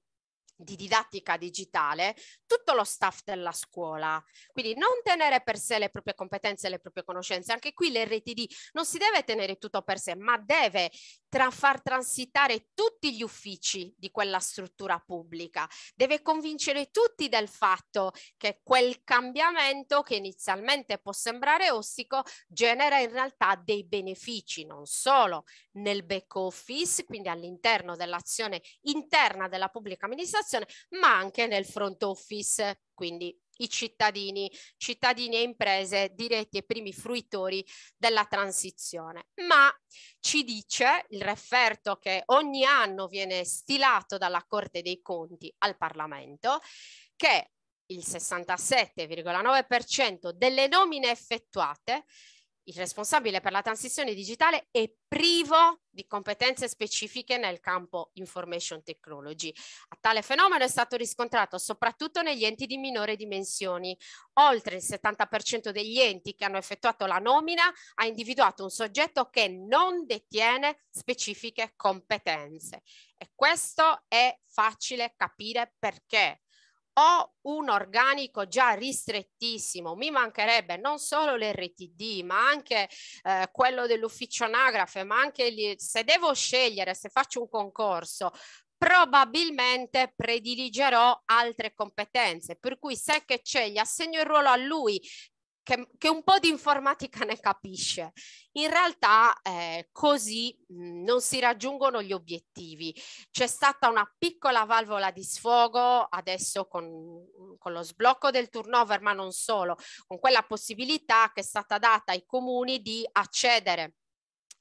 di didattica digitale tutto lo staff della scuola. Quindi non tenere per sé le proprie competenze e le proprie conoscenze. Anche qui l'RTD non si deve tenere tutto per sé, ma deve tra far transitare tutti gli uffici di quella struttura pubblica. Deve convincere tutti del fatto che quel cambiamento che inizialmente può sembrare ostico genera in realtà dei benefici non solo nel back office, quindi all'interno dell'azione interna della pubblica amministrazione, amministrazione, ma anche nel front office, quindi i cittadini, cittadini e imprese diretti e primi fruitori della transizione. Ma ci dice il referto che ogni anno viene stilato dalla Corte dei Conti al Parlamento che il 67,9% delle nomine effettuate il responsabile per la transizione digitale è privo di competenze specifiche nel campo information technology. A tale fenomeno è stato riscontrato soprattutto negli enti di minore dimensioni. Oltre il 70% degli enti che hanno effettuato la nomina ha individuato un soggetto che non detiene specifiche competenze. E questo è facile capire perché ho un organico già ristrettissimo, mi mancherebbe non solo l'RTD, ma anche eh, quello dell'ufficio anagrafe, ma anche gli, se devo scegliere, se faccio un concorso, probabilmente prediligerò altre competenze, per cui se che c'è, gli assegno il ruolo a lui che, che, un po' di informatica ne capisce. In realtà eh, così mm, non si raggiungono gli obiettivi. C'è stata una piccola valvola di sfogo adesso con, con, lo sblocco del turnover, ma non solo, con quella possibilità che è stata data ai comuni di accedere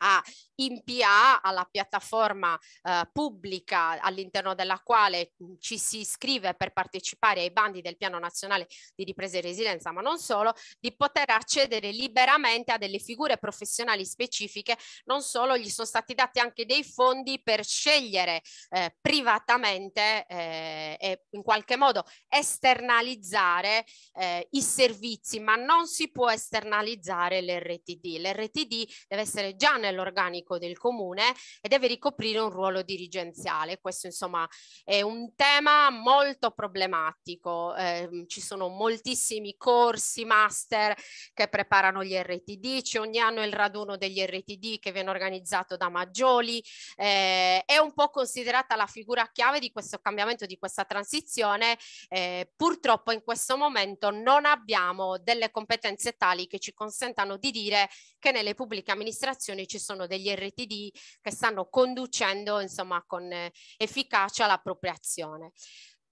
a in PA alla piattaforma eh, pubblica all'interno della quale mm, ci si iscrive per partecipare ai bandi del Piano Nazionale di Ripresa e Residenza, ma non solo, di poter accedere liberamente a delle figure professionali specifiche, non solo, gli sono stati dati anche dei fondi per scegliere eh, privatamente eh, e in qualche modo esternalizzare eh, i servizi, ma non si può esternalizzare l'RTD. L'RTD deve essere già nel livello organico del comune e deve ricoprire un ruolo dirigenziale. Questo insomma è un tema molto problematico. Eh, ci sono moltissimi corsi master che preparano gli RTD, c'è ogni anno il raduno degli RTD che viene organizzato da Maggioli, eh, è un po' considerata la figura chiave di questo cambiamento, di questa transizione. Eh, purtroppo in questo momento non abbiamo delle competenze tali che ci consentano di dire che nelle pubbliche amministrazioni ci sono degli RTD che stanno conducendo insomma, con eh, efficacia l'appropriazione.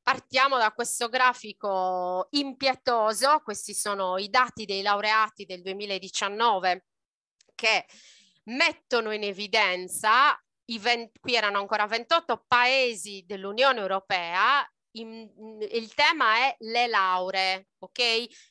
Partiamo da questo grafico impietoso, questi sono i dati dei laureati del 2019 che mettono in evidenza, i 20, qui erano ancora 28 paesi dell'Unione Europea, in, il tema è le lauree, ok?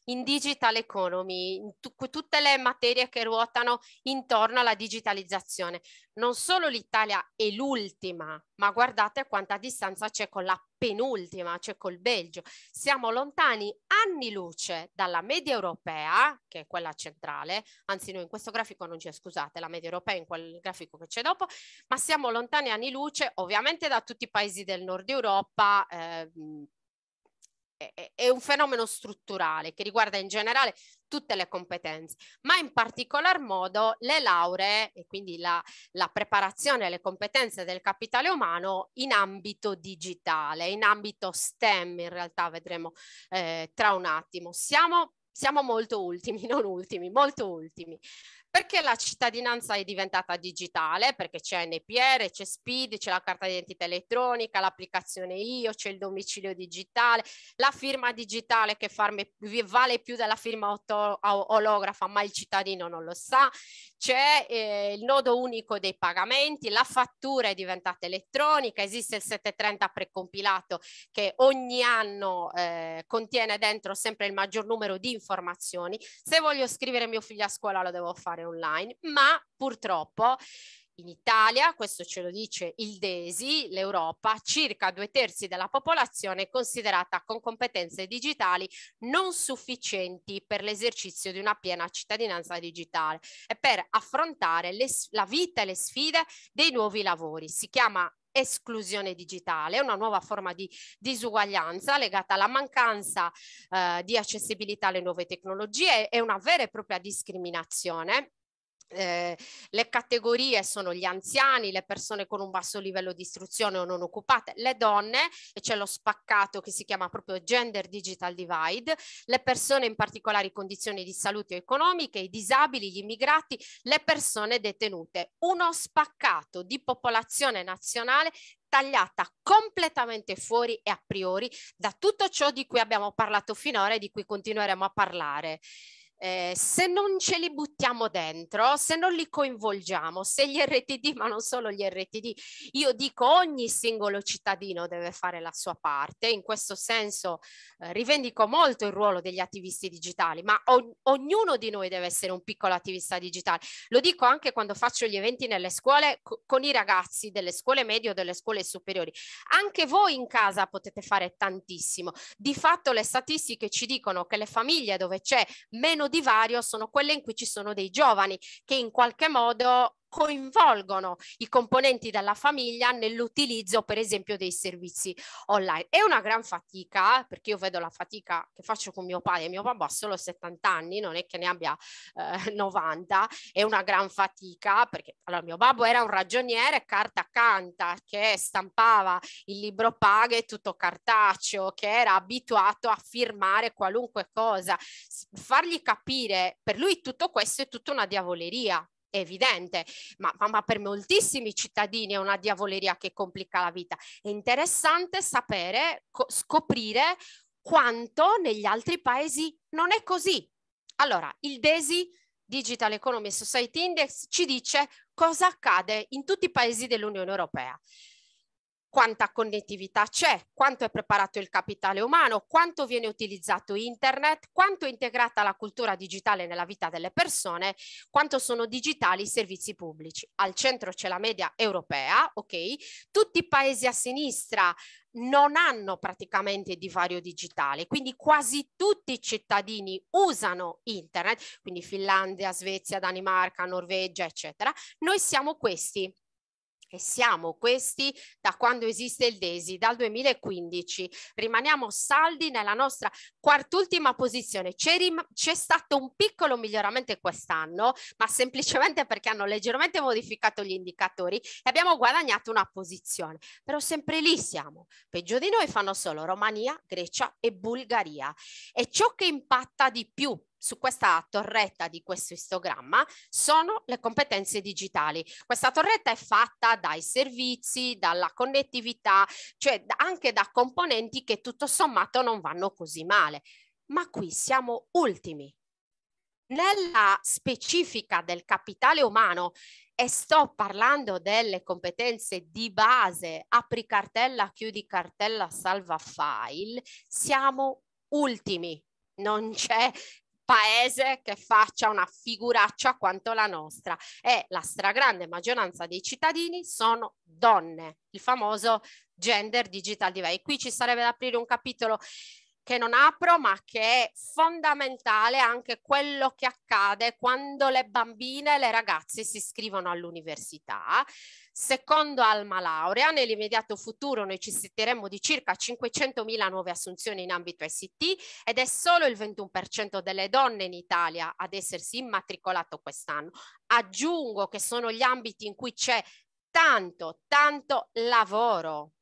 In digital economy, in tutte le materie che ruotano intorno alla digitalizzazione. Non solo l'Italia è l'ultima, ma guardate quanta distanza c'è con la penultima, cioè col Belgio. Siamo lontani anni luce dalla media europea, che è quella centrale, anzi noi in questo grafico non c'è, scusate, la media europea in quel grafico che c'è dopo, ma siamo lontani anni luce ovviamente da tutti i paesi del nord Europa, eh, è un fenomeno strutturale che riguarda in generale tutte le competenze, ma in particolar modo le lauree e quindi la, la preparazione e le competenze del capitale umano in ambito digitale, in ambito STEM in realtà vedremo eh, tra un attimo. Siamo, siamo molto ultimi, non ultimi, molto ultimi. Perché la cittadinanza è diventata digitale? Perché c'è NPR, c'è SPID, c'è la carta d'identità elettronica, l'applicazione IO, c'è il domicilio digitale, la firma digitale che farme, vale più della firma olografa, ma il cittadino non lo sa, c'è eh, il nodo unico dei pagamenti, la fattura è diventata elettronica, esiste il 730 precompilato che ogni anno eh, contiene dentro sempre il maggior numero di informazioni. Se voglio scrivere mio figlio a scuola lo devo fare online, ma purtroppo in Italia, questo ce lo dice il DESI, l'Europa, circa due terzi della popolazione è considerata con competenze digitali non sufficienti per l'esercizio di una piena cittadinanza digitale e per affrontare le, la vita e le sfide dei nuovi lavori. Si chiama esclusione digitale, una nuova forma di disuguaglianza legata alla mancanza eh, di accessibilità alle nuove tecnologie e una vera e propria discriminazione eh, le categorie sono gli anziani, le persone con un basso livello di istruzione o non occupate, le donne, e c'è lo spaccato che si chiama proprio gender digital divide, le persone in particolari condizioni di salute o economiche, i disabili, gli immigrati, le persone detenute. Uno spaccato di popolazione nazionale tagliata completamente fuori e a priori da tutto ciò di cui abbiamo parlato finora e di cui continueremo a parlare eh, se non ce li buttiamo dentro, se non li coinvolgiamo, se gli RTD, ma non solo gli RTD, io dico ogni singolo cittadino deve fare la sua parte, in questo senso eh, rivendico molto il ruolo degli attivisti digitali, ma o- ognuno di noi deve essere un piccolo attivista digitale. Lo dico anche quando faccio gli eventi nelle scuole co- con i ragazzi delle scuole medie o delle scuole superiori. Anche voi in casa potete fare tantissimo. Di fatto le statistiche ci dicono che le famiglie dove c'è meno divario sono quelle in cui ci sono dei giovani che in qualche modo coinvolgono i componenti della famiglia nell'utilizzo per esempio dei servizi online. È una gran fatica perché io vedo la fatica che faccio con mio padre, mio papà ha solo 70 anni, non è che ne abbia eh, 90, è una gran fatica perché allora mio babbo era un ragioniere carta canta che stampava il libro paghe tutto cartaceo, che era abituato a firmare qualunque cosa, fargli capire per lui tutto questo è tutta una diavoleria evidente, ma, ma, ma, per moltissimi cittadini è una diavoleria che complica la vita. È interessante sapere, scoprire quanto negli altri paesi non è così. Allora, il DESI, Digital Economy Society Index, ci dice cosa accade in tutti i paesi dell'Unione Europea quanta connettività c'è, quanto è preparato il capitale umano, quanto viene utilizzato internet, quanto è integrata la cultura digitale nella vita delle persone, quanto sono digitali i servizi pubblici. Al centro c'è la media europea, ok? Tutti i paesi a sinistra non hanno praticamente divario digitale, quindi quasi tutti i cittadini usano internet, quindi Finlandia, Svezia, Danimarca, Norvegia, eccetera. Noi siamo questi e siamo questi da quando esiste il DESI, dal 2015. Rimaniamo saldi nella nostra quart'ultima posizione. C'è, rim- c'è stato un piccolo miglioramento quest'anno, ma semplicemente perché hanno leggermente modificato gli indicatori e abbiamo guadagnato una posizione. Però sempre lì siamo. Peggio di noi fanno solo Romania, Grecia e Bulgaria. E ciò che impatta di più su questa torretta di questo istogramma sono le competenze digitali. Questa torretta è fatta dai servizi, dalla connettività, cioè anche da componenti che tutto sommato non vanno così male. Ma qui siamo ultimi. Nella specifica del capitale umano, e sto parlando delle competenze di base, apri cartella, chiudi cartella, salva file, siamo ultimi non c'è paese che faccia una figuraccia quanto la nostra e la stragrande maggioranza dei cittadini sono donne, il famoso gender digital divide. Qui ci sarebbe da aprire un capitolo che non apro, ma che è fondamentale anche quello che accade quando le bambine e le ragazze si iscrivono all'università. Secondo Alma Laurea, nell'immediato futuro noi ci sentiremo di circa 500.000 nuove assunzioni in ambito ICT ed è solo il 21% delle donne in Italia ad essersi immatricolato quest'anno. Aggiungo che sono gli ambiti in cui c'è tanto, tanto lavoro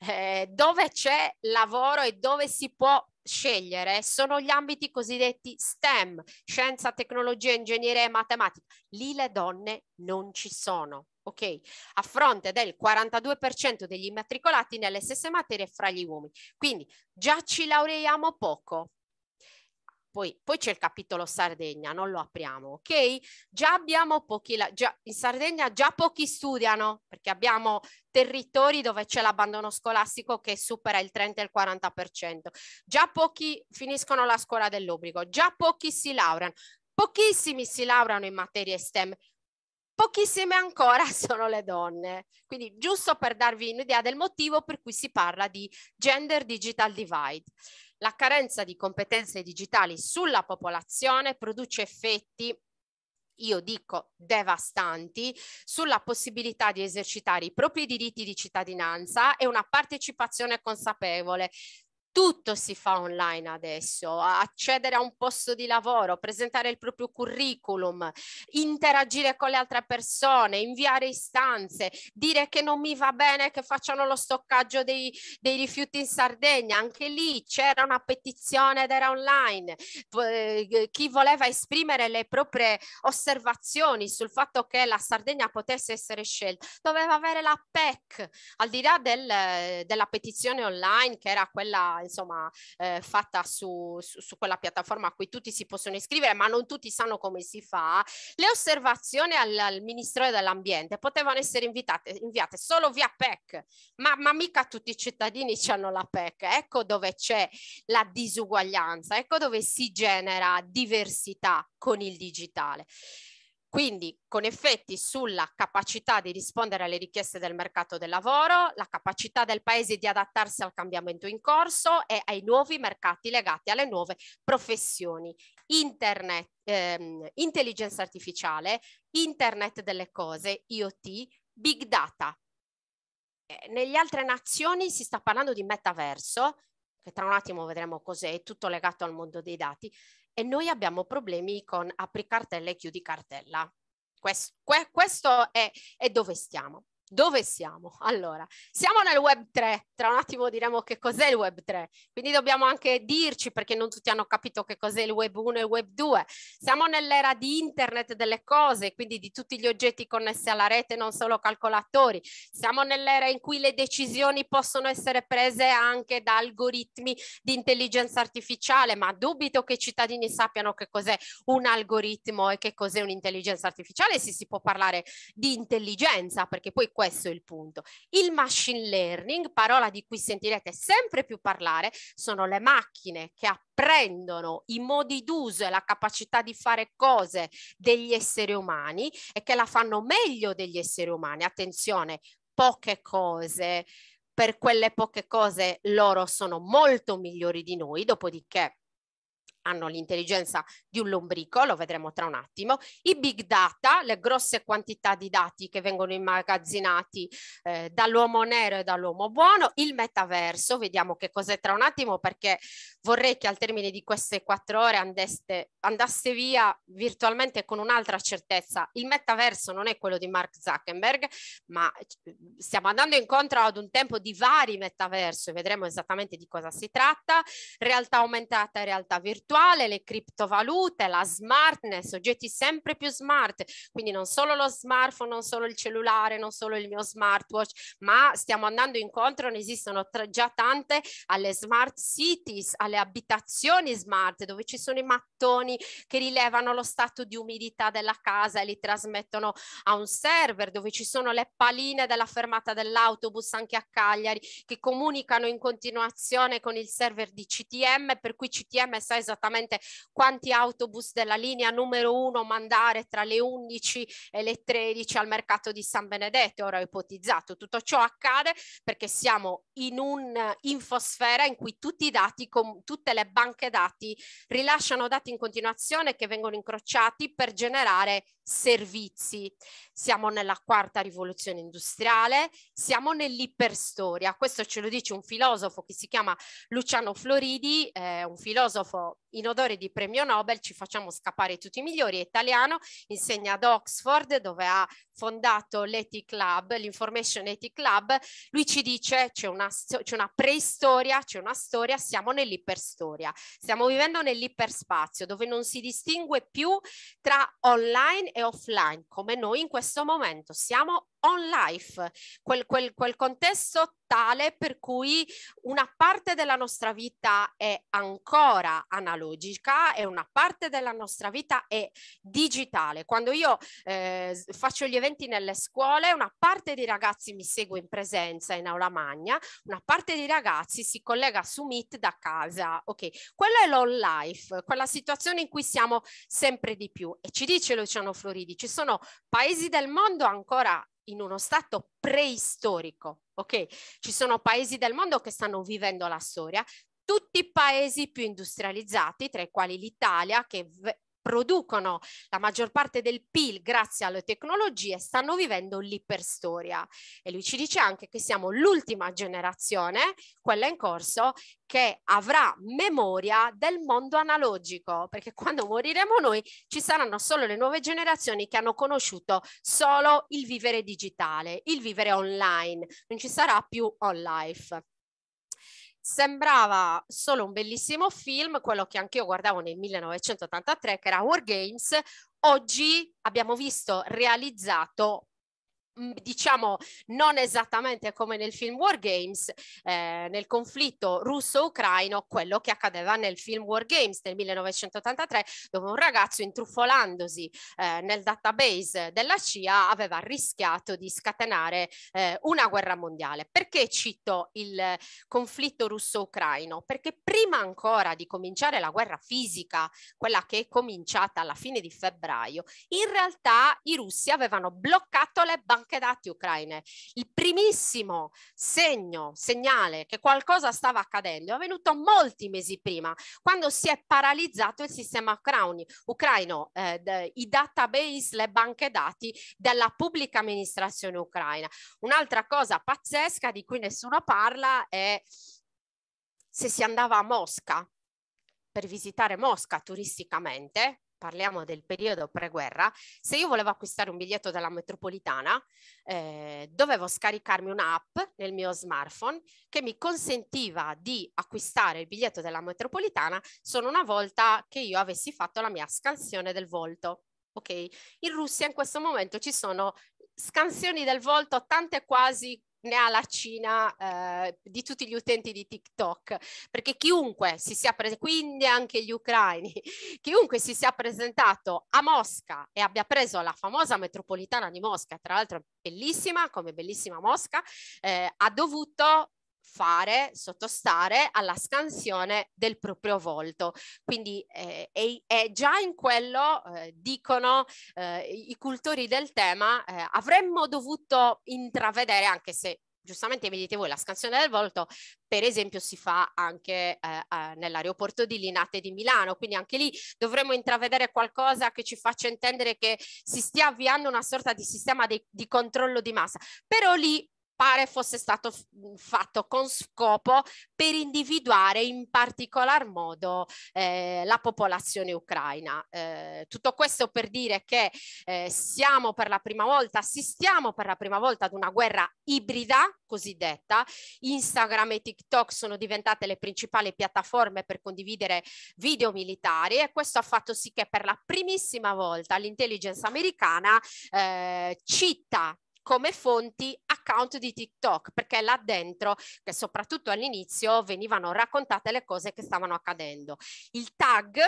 eh, dove c'è lavoro e dove si può scegliere sono gli ambiti cosiddetti STEM, scienza, tecnologia, ingegneria e matematica. Lì le donne non ci sono. Ok, a fronte del 42% degli immatricolati nelle stesse materie fra gli uomini. Quindi già ci laureiamo poco, poi, poi, c'è il capitolo Sardegna, non lo apriamo, ok? Già abbiamo pochi, già, in Sardegna già pochi studiano, perché abbiamo territori dove c'è l'abbandono scolastico che supera il 30 e il 40%, già pochi finiscono la scuola dell'obbligo, già pochi si laureano, pochissimi si laureano in materie STEM, pochissime ancora sono le donne. Quindi giusto per darvi un'idea del motivo per cui si parla di gender digital divide. La carenza di competenze digitali sulla popolazione produce effetti io dico devastanti, sulla possibilità di esercitare i propri diritti di cittadinanza e una partecipazione consapevole, tutto si fa online adesso, accedere a un posto di lavoro, presentare il proprio curriculum, interagire con le altre persone, inviare istanze, dire che non mi va bene che facciano lo stoccaggio dei, dei rifiuti in Sardegna, anche lì c'era una petizione ed era online, eh, chi voleva esprimere le proprie osservazioni sul fatto che la Sardegna potesse essere scelta, doveva avere la PEC, al di là del, della petizione online che era quella insomma eh, fatta su, su, su, quella piattaforma a cui tutti si possono iscrivere, ma non tutti sanno come si fa, le osservazioni al, al Ministero dell'Ambiente potevano essere invitate, inviate solo via PEC, ma, ma mica tutti i cittadini hanno la PEC. Ecco dove c'è la disuguaglianza, ecco dove si genera diversità con il digitale quindi con effetti sulla capacità di rispondere alle richieste del mercato del lavoro, la capacità del Paese di adattarsi al cambiamento in corso e ai nuovi mercati legati alle nuove professioni. Internet, ehm, intelligenza artificiale, internet delle cose, IoT, big data. Eh, negli altre nazioni si sta parlando di metaverso, che tra un attimo vedremo cos'è, tutto legato al mondo dei dati, e noi abbiamo problemi con apri cartella e chiudi cartella. Questo, que, questo è, è dove stiamo dove siamo? Allora, siamo nel web 3, tra un attimo diremo che cos'è il web 3, quindi dobbiamo anche dirci perché non tutti hanno capito che cos'è il web 1 e il web 2. Siamo nell'era di internet delle cose, quindi di tutti gli oggetti connessi alla rete, non solo calcolatori. Siamo nell'era in cui le decisioni possono essere prese anche da algoritmi di intelligenza artificiale, ma dubito che i cittadini sappiano che cos'è un algoritmo e che cos'è un'intelligenza artificiale, se si può parlare di intelligenza, perché poi questo è il punto. Il machine learning, parola di cui sentirete sempre più parlare, sono le macchine che apprendono i modi d'uso e la capacità di fare cose degli esseri umani e che la fanno meglio degli esseri umani. Attenzione, poche cose, per quelle poche cose loro sono molto migliori di noi, dopodiché hanno l'intelligenza di un lombrico, lo vedremo tra un attimo, i big data, le grosse quantità di dati che vengono immagazzinati eh, dall'uomo nero e dall'uomo buono, il metaverso, vediamo che cos'è tra un attimo perché vorrei che al termine di queste quattro ore andeste, andasse via virtualmente con un'altra certezza, il metaverso non è quello di Mark Zuckerberg, ma eh, stiamo andando incontro ad un tempo di vari metaverso e vedremo esattamente di cosa si tratta, realtà aumentata e realtà virtuale, virtuale, le criptovalute, la smartness, oggetti sempre più smart, quindi non solo lo smartphone, non solo il cellulare, non solo il mio smartwatch, ma stiamo andando incontro, ne esistono tra, già tante, alle smart cities, alle abitazioni smart, dove ci sono i mattoni che rilevano lo stato di umidità della casa e li trasmettono a un server, dove ci sono le paline della fermata dell'autobus anche a Cagliari, che comunicano in continuazione con il server di CTM, per cui CTM sa esattamente esattamente quanti autobus della linea numero uno mandare tra le 11 e le 13 al mercato di San Benedetto, ora ho ipotizzato. Tutto ciò accade perché siamo in un'infosfera in cui tutti i dati, com- tutte le banche dati rilasciano dati in continuazione che vengono incrociati per generare servizi. Siamo nella quarta rivoluzione industriale, siamo nell'iperstoria. Questo ce lo dice un filosofo che si chiama Luciano Floridi, eh, un filosofo in odore di premio Nobel, ci facciamo scappare tutti i migliori, è italiano, insegna ad Oxford dove ha fondato l'Ethic Club, l'Information Ethic Club. Lui ci dice c'è una, c'è una preistoria, c'è una storia, siamo nell'iperstoria. Stiamo vivendo nell'iperspazio dove non si distingue più tra online e offline come noi in questo momento. Siamo on life, quel, quel, quel contesto tale per cui una parte della nostra vita è ancora analogica e una parte della nostra vita è digitale. Quando io eh, faccio gli eventi nelle scuole, una parte dei ragazzi mi segue in presenza in aula magna, una parte dei ragazzi si collega su Meet da casa. Ok, quello è l'on life, quella situazione in cui siamo sempre di più e ci dice Luciano Floridi, ci sono paesi del mondo ancora in uno stato preistorico, ok? Ci sono paesi del mondo che stanno vivendo la storia, tutti i paesi più industrializzati, tra i quali l'Italia, che producono la maggior parte del PIL grazie alle tecnologie stanno vivendo l'iperstoria. E lui ci dice anche che siamo l'ultima generazione, quella in corso, che avrà memoria del mondo analogico, perché quando moriremo noi ci saranno solo le nuove generazioni che hanno conosciuto solo il vivere digitale, il vivere online, non ci sarà più on sembrava solo un bellissimo film, quello che anch'io guardavo nel 1983, che era War Games, oggi abbiamo visto realizzato Mm, diciamo non esattamente come nel film War Games, eh, nel conflitto russo-ucraino, quello che accadeva nel film War Games del 1983, dove un ragazzo intrufolandosi eh, nel database della CIA aveva rischiato di scatenare eh, una guerra mondiale. Perché cito il conflitto russo-ucraino? Perché prima ancora di cominciare la guerra fisica, quella che è cominciata alla fine di febbraio, in realtà i russi avevano bloccato le banche anche dati ucraine. Il primissimo segno, segnale che qualcosa stava accadendo è avvenuto molti mesi prima, quando si è paralizzato il sistema ucraini, ucraino, eh, i database, le banche dati della pubblica amministrazione ucraina. Un'altra cosa pazzesca di cui nessuno parla è se si andava a Mosca per visitare Mosca turisticamente, parliamo del periodo preguerra, se io volevo acquistare un biglietto della metropolitana, eh, dovevo scaricarmi un'app nel mio smartphone che mi consentiva di acquistare il biglietto della metropolitana solo una volta che io avessi fatto la mia scansione del volto. Ok? In Russia in questo momento ci sono scansioni del volto tante quasi ne ha la Cina eh, di tutti gli utenti di TikTok, perché chiunque si sia presentato, quindi anche gli ucraini, chiunque si sia presentato a Mosca e abbia preso la famosa metropolitana di Mosca, tra l'altro bellissima, come bellissima Mosca, eh, ha dovuto fare, sottostare alla scansione del proprio volto. Quindi eh, è, è, già in quello, eh, dicono eh, i cultori del tema, eh, avremmo dovuto intravedere, anche se giustamente mi dite voi, la scansione del volto, per esempio, si fa anche eh, nell'aeroporto di Linate di Milano, quindi anche lì dovremmo intravedere qualcosa che ci faccia intendere che si stia avviando una sorta di sistema di, di controllo di massa. Però lì pare fosse stato mm, fatto con scopo per individuare in particolar modo eh, la popolazione ucraina. Eh, tutto questo per dire che eh, siamo per la prima volta, assistiamo per la prima volta ad una guerra ibrida cosiddetta. Instagram e TikTok sono diventate le principali piattaforme per condividere video militari e questo ha fatto sì che per la primissima volta l'intelligence americana eh, cita come fonti account di TikTok perché là dentro, che soprattutto all'inizio, venivano raccontate le cose che stavano accadendo. Il tag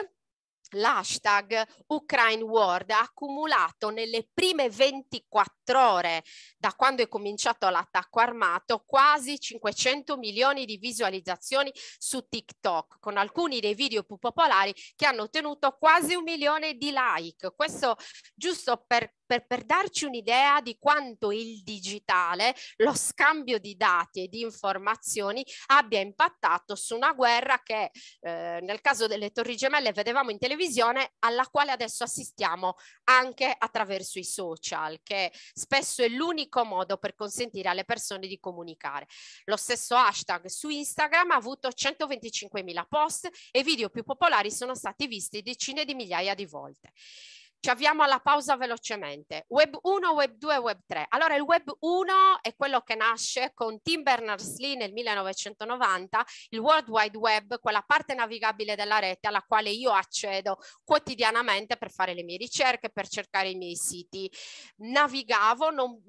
l'hashtag Ukraine World ha accumulato nelle prime 24 ore da quando è cominciato l'attacco armato quasi 500 milioni di visualizzazioni su TikTok con alcuni dei video più popolari che hanno ottenuto quasi un milione di like. Questo giusto per, per, per darci un'idea di quanto il digitale, lo scambio di dati e di informazioni abbia impattato su una guerra che eh, nel caso delle Torri Gemelle vedevamo in televisione visione alla quale adesso assistiamo anche attraverso i social, che spesso è l'unico modo per consentire alle persone di comunicare. Lo stesso hashtag su Instagram ha avuto 125.000 post e video più popolari sono stati visti decine di migliaia di volte. Ci avviamo alla pausa velocemente. Web 1, Web 2, Web 3. Allora il Web 1 è quello che nasce con Tim Berners-Lee nel 1990, il World Wide Web, quella parte navigabile della rete alla quale io accedo quotidianamente per fare le mie ricerche, per cercare i miei siti. Navigavo non,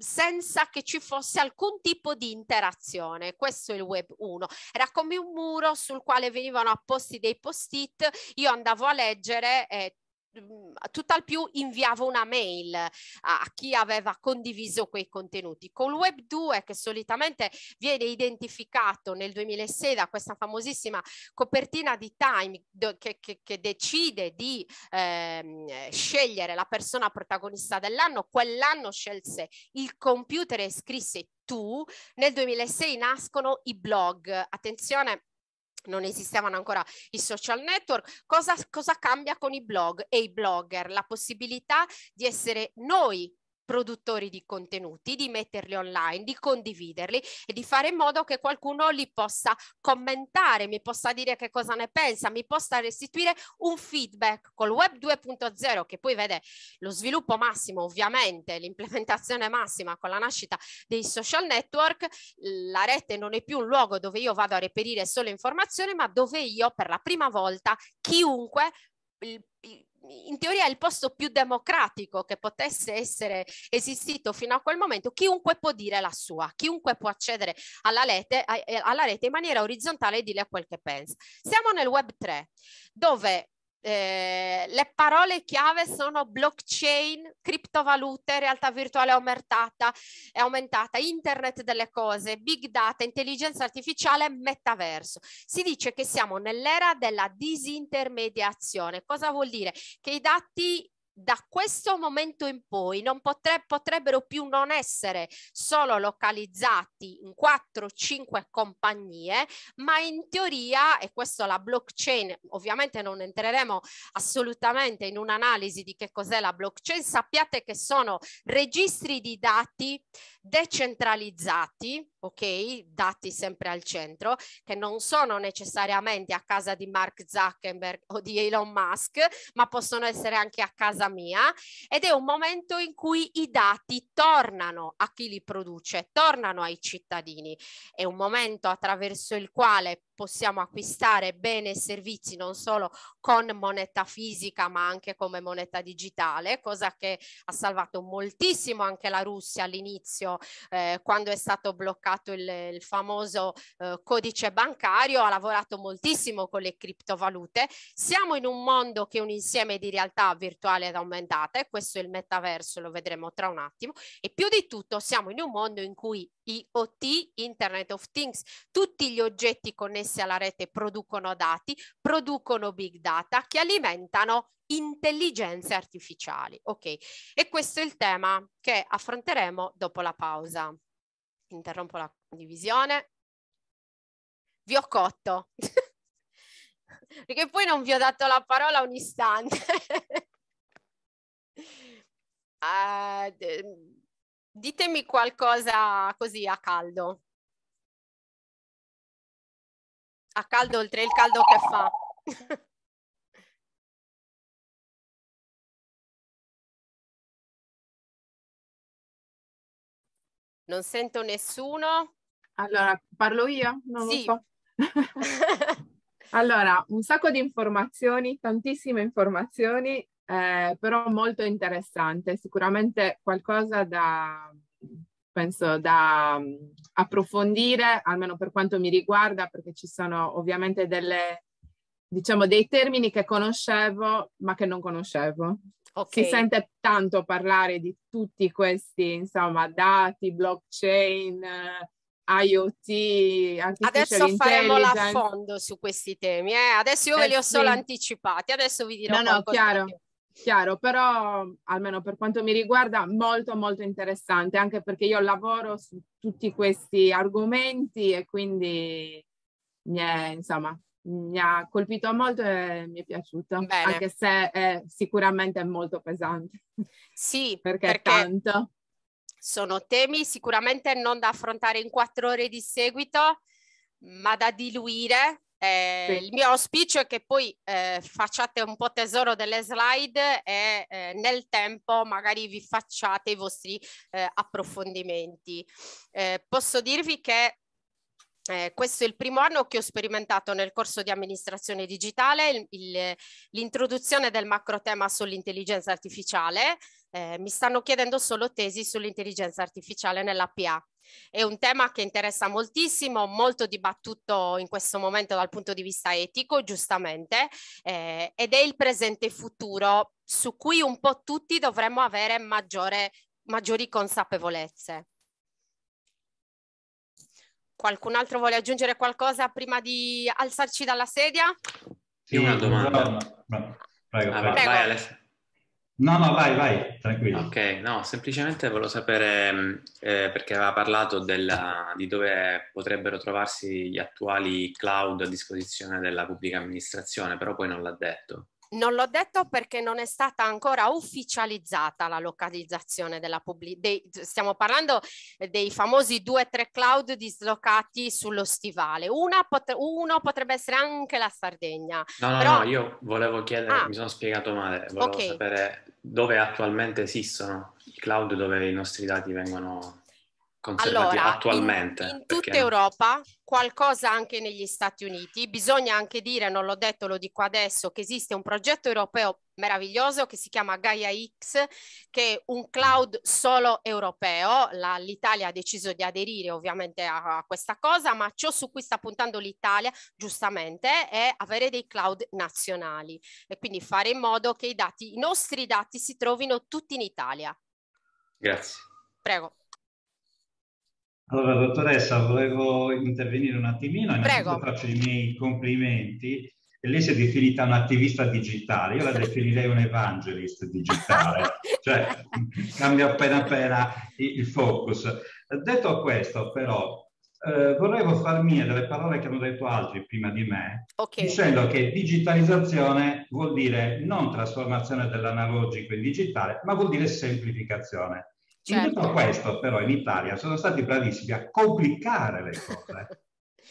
senza che ci fosse alcun tipo di interazione. Questo è il Web 1. Era come un muro sul quale venivano apposti dei post-it, io andavo a leggere eh, Mhmm, tutt'al più inviavo una mail a, a chi aveva condiviso quei contenuti. Col Web 2 che solitamente viene identificato nel 2006 da questa famosissima copertina di Time do, che, che, che, decide di eh, scegliere la persona protagonista dell'anno, quell'anno scelse il computer e scrisse tu, nel 2006 nascono i blog. Attenzione, non esistevano ancora i social network, cosa, cosa, cambia con i blog e i blogger? La possibilità di essere noi produttori di contenuti, di metterli online, di condividerli e di fare in modo che qualcuno li possa commentare, mi possa dire che cosa ne pensa, mi possa restituire un feedback col web 2.0 che poi vede lo sviluppo massimo ovviamente, l'implementazione massima con la nascita dei social network, la rete non è più un luogo dove io vado a reperire solo informazioni ma dove io per la prima volta chiunque il, il, in teoria il posto più democratico che potesse essere esistito fino a quel momento, chiunque può dire la sua, chiunque può accedere alla rete, eh, alla rete in maniera orizzontale e dire quel che pensa. Siamo nel Web 3, dove eh, le parole chiave sono blockchain, criptovalute, realtà virtuale aumentata, è aumentata, internet delle cose, big data, intelligenza artificiale, metaverso. Si dice che siamo nell'era della disintermediazione. Cosa vuol dire? Che i dati da questo momento in poi non potre, potrebbero più non essere solo localizzati in 4-5 compagnie, ma in teoria, e questo la blockchain, ovviamente non entreremo assolutamente in un'analisi di che cos'è la blockchain, sappiate che sono registri di dati decentralizzati, ok? Dati sempre al centro, che non sono necessariamente a casa di Mark Zuckerberg o di Elon Musk, ma possono essere anche a casa mia. Ed è un momento in cui i dati tornano a chi li produce, tornano ai cittadini. È un momento attraverso il quale possiamo acquistare bene e servizi non solo con moneta fisica ma anche come moneta digitale, cosa che ha salvato moltissimo anche la Russia all'inizio eh, quando è stato bloccato il, il famoso eh, codice bancario, ha lavorato moltissimo con le criptovalute. Siamo in un mondo che è un insieme di realtà virtuale ed aumentata e questo è il metaverso, lo vedremo tra un attimo e più di tutto siamo in un mondo in cui IoT, Internet of Things, tutti gli oggetti connessi connesse alla rete producono dati, producono big data che alimentano intelligenze artificiali. Ok, e questo è il tema che affronteremo dopo la pausa. Interrompo la condivisione. Vi ho cotto, perché poi non vi ho dato la parola un istante. uh, ditemi qualcosa così a caldo. a caldo oltre il caldo che fa. non sento nessuno. Allora, parlo io? Non sì. lo so. allora, un sacco di informazioni, tantissime informazioni, eh, però molto interessante, sicuramente qualcosa da, penso da approfondire, almeno per quanto mi riguarda, perché ci sono ovviamente delle, diciamo, dei termini che conoscevo ma che non conoscevo. Okay. Si sente tanto parlare di tutti questi, insomma, dati, blockchain, IoT, Adesso faremo l'affondo su questi temi, eh? adesso io eh, ve li ho eh, solo sì. anticipati, adesso vi dirò no, no, chiaro. Più chiaro, però almeno per quanto mi riguarda molto molto interessante, anche perché io lavoro su tutti questi argomenti e quindi mi è, insomma, mi ha colpito molto e mi è piaciuto, Bene. anche se è sicuramente molto pesante. Sì, perché, perché tanto. Sono temi sicuramente non da affrontare in quattro ore di seguito, ma da diluire eh, sì. Il mio auspicio è che poi eh, facciate un po' tesoro delle slide e eh, nel tempo magari vi facciate i vostri eh, approfondimenti. Eh, posso dirvi che eh, questo è il primo anno che ho sperimentato nel corso di amministrazione digitale l'introduzione del macro tema sull'intelligenza artificiale. Eh, mi stanno chiedendo solo tesi sull'intelligenza artificiale nell'APA. È un tema che interessa moltissimo, molto dibattuto in questo momento dal punto di vista etico, giustamente, eh, ed è il presente e futuro su cui un po' tutti dovremmo avere maggiore, maggiori consapevolezze. Qualcun altro vuole aggiungere qualcosa prima di alzarci dalla sedia? Sì, una domanda. Prego, ah, prego. prego. Vai, Alessio. No, no, vai, vai, tranquillo. Ok, no, semplicemente volevo sapere, mm, eh, perché aveva parlato della, di dove potrebbero trovarsi gli attuali cloud a disposizione della pubblica amministrazione, però poi non l'ha detto. Non l'ho detto perché non è stata ancora ufficializzata la localizzazione della pubblicità. Stiamo parlando dei famosi due o tre cloud dislocati sullo stivale. Pot- uno potrebbe essere anche la Sardegna. No, no, però... no, io volevo chiedere, ah. mi sono spiegato male, volevo okay. sapere dove attualmente esistono i cloud dove i nostri dati vengono allora, attualmente? In, in tutta Europa, qualcosa anche negli Stati Uniti. Bisogna anche dire, non l'ho detto, lo dico adesso, che esiste un progetto europeo meraviglioso che si chiama Gaia X, che è un cloud solo europeo. La, L'Italia ha deciso di aderire ovviamente a, a, questa cosa, ma ciò su cui sta puntando l'Italia, giustamente, è avere dei cloud nazionali e quindi fare in modo che i, dati, i nostri dati si trovino tutti in Italia. Grazie. Prego. Allora, dottoressa, volevo intervenire un attimino. Prego. faccio i miei complimenti. Lei si è definita un'attivista digitale, io la definirei un evangelist digitale, cioè cambia appena appena il focus. Detto questo, però, eh, volevo far mie delle parole che hanno detto altri prima di me, okay. dicendo che digitalizzazione vuol dire non trasformazione dell'analogico in digitale, ma vuol dire semplificazione. Certo. In tutto questo però in Italia sono stati bravissimi a complicare le cose.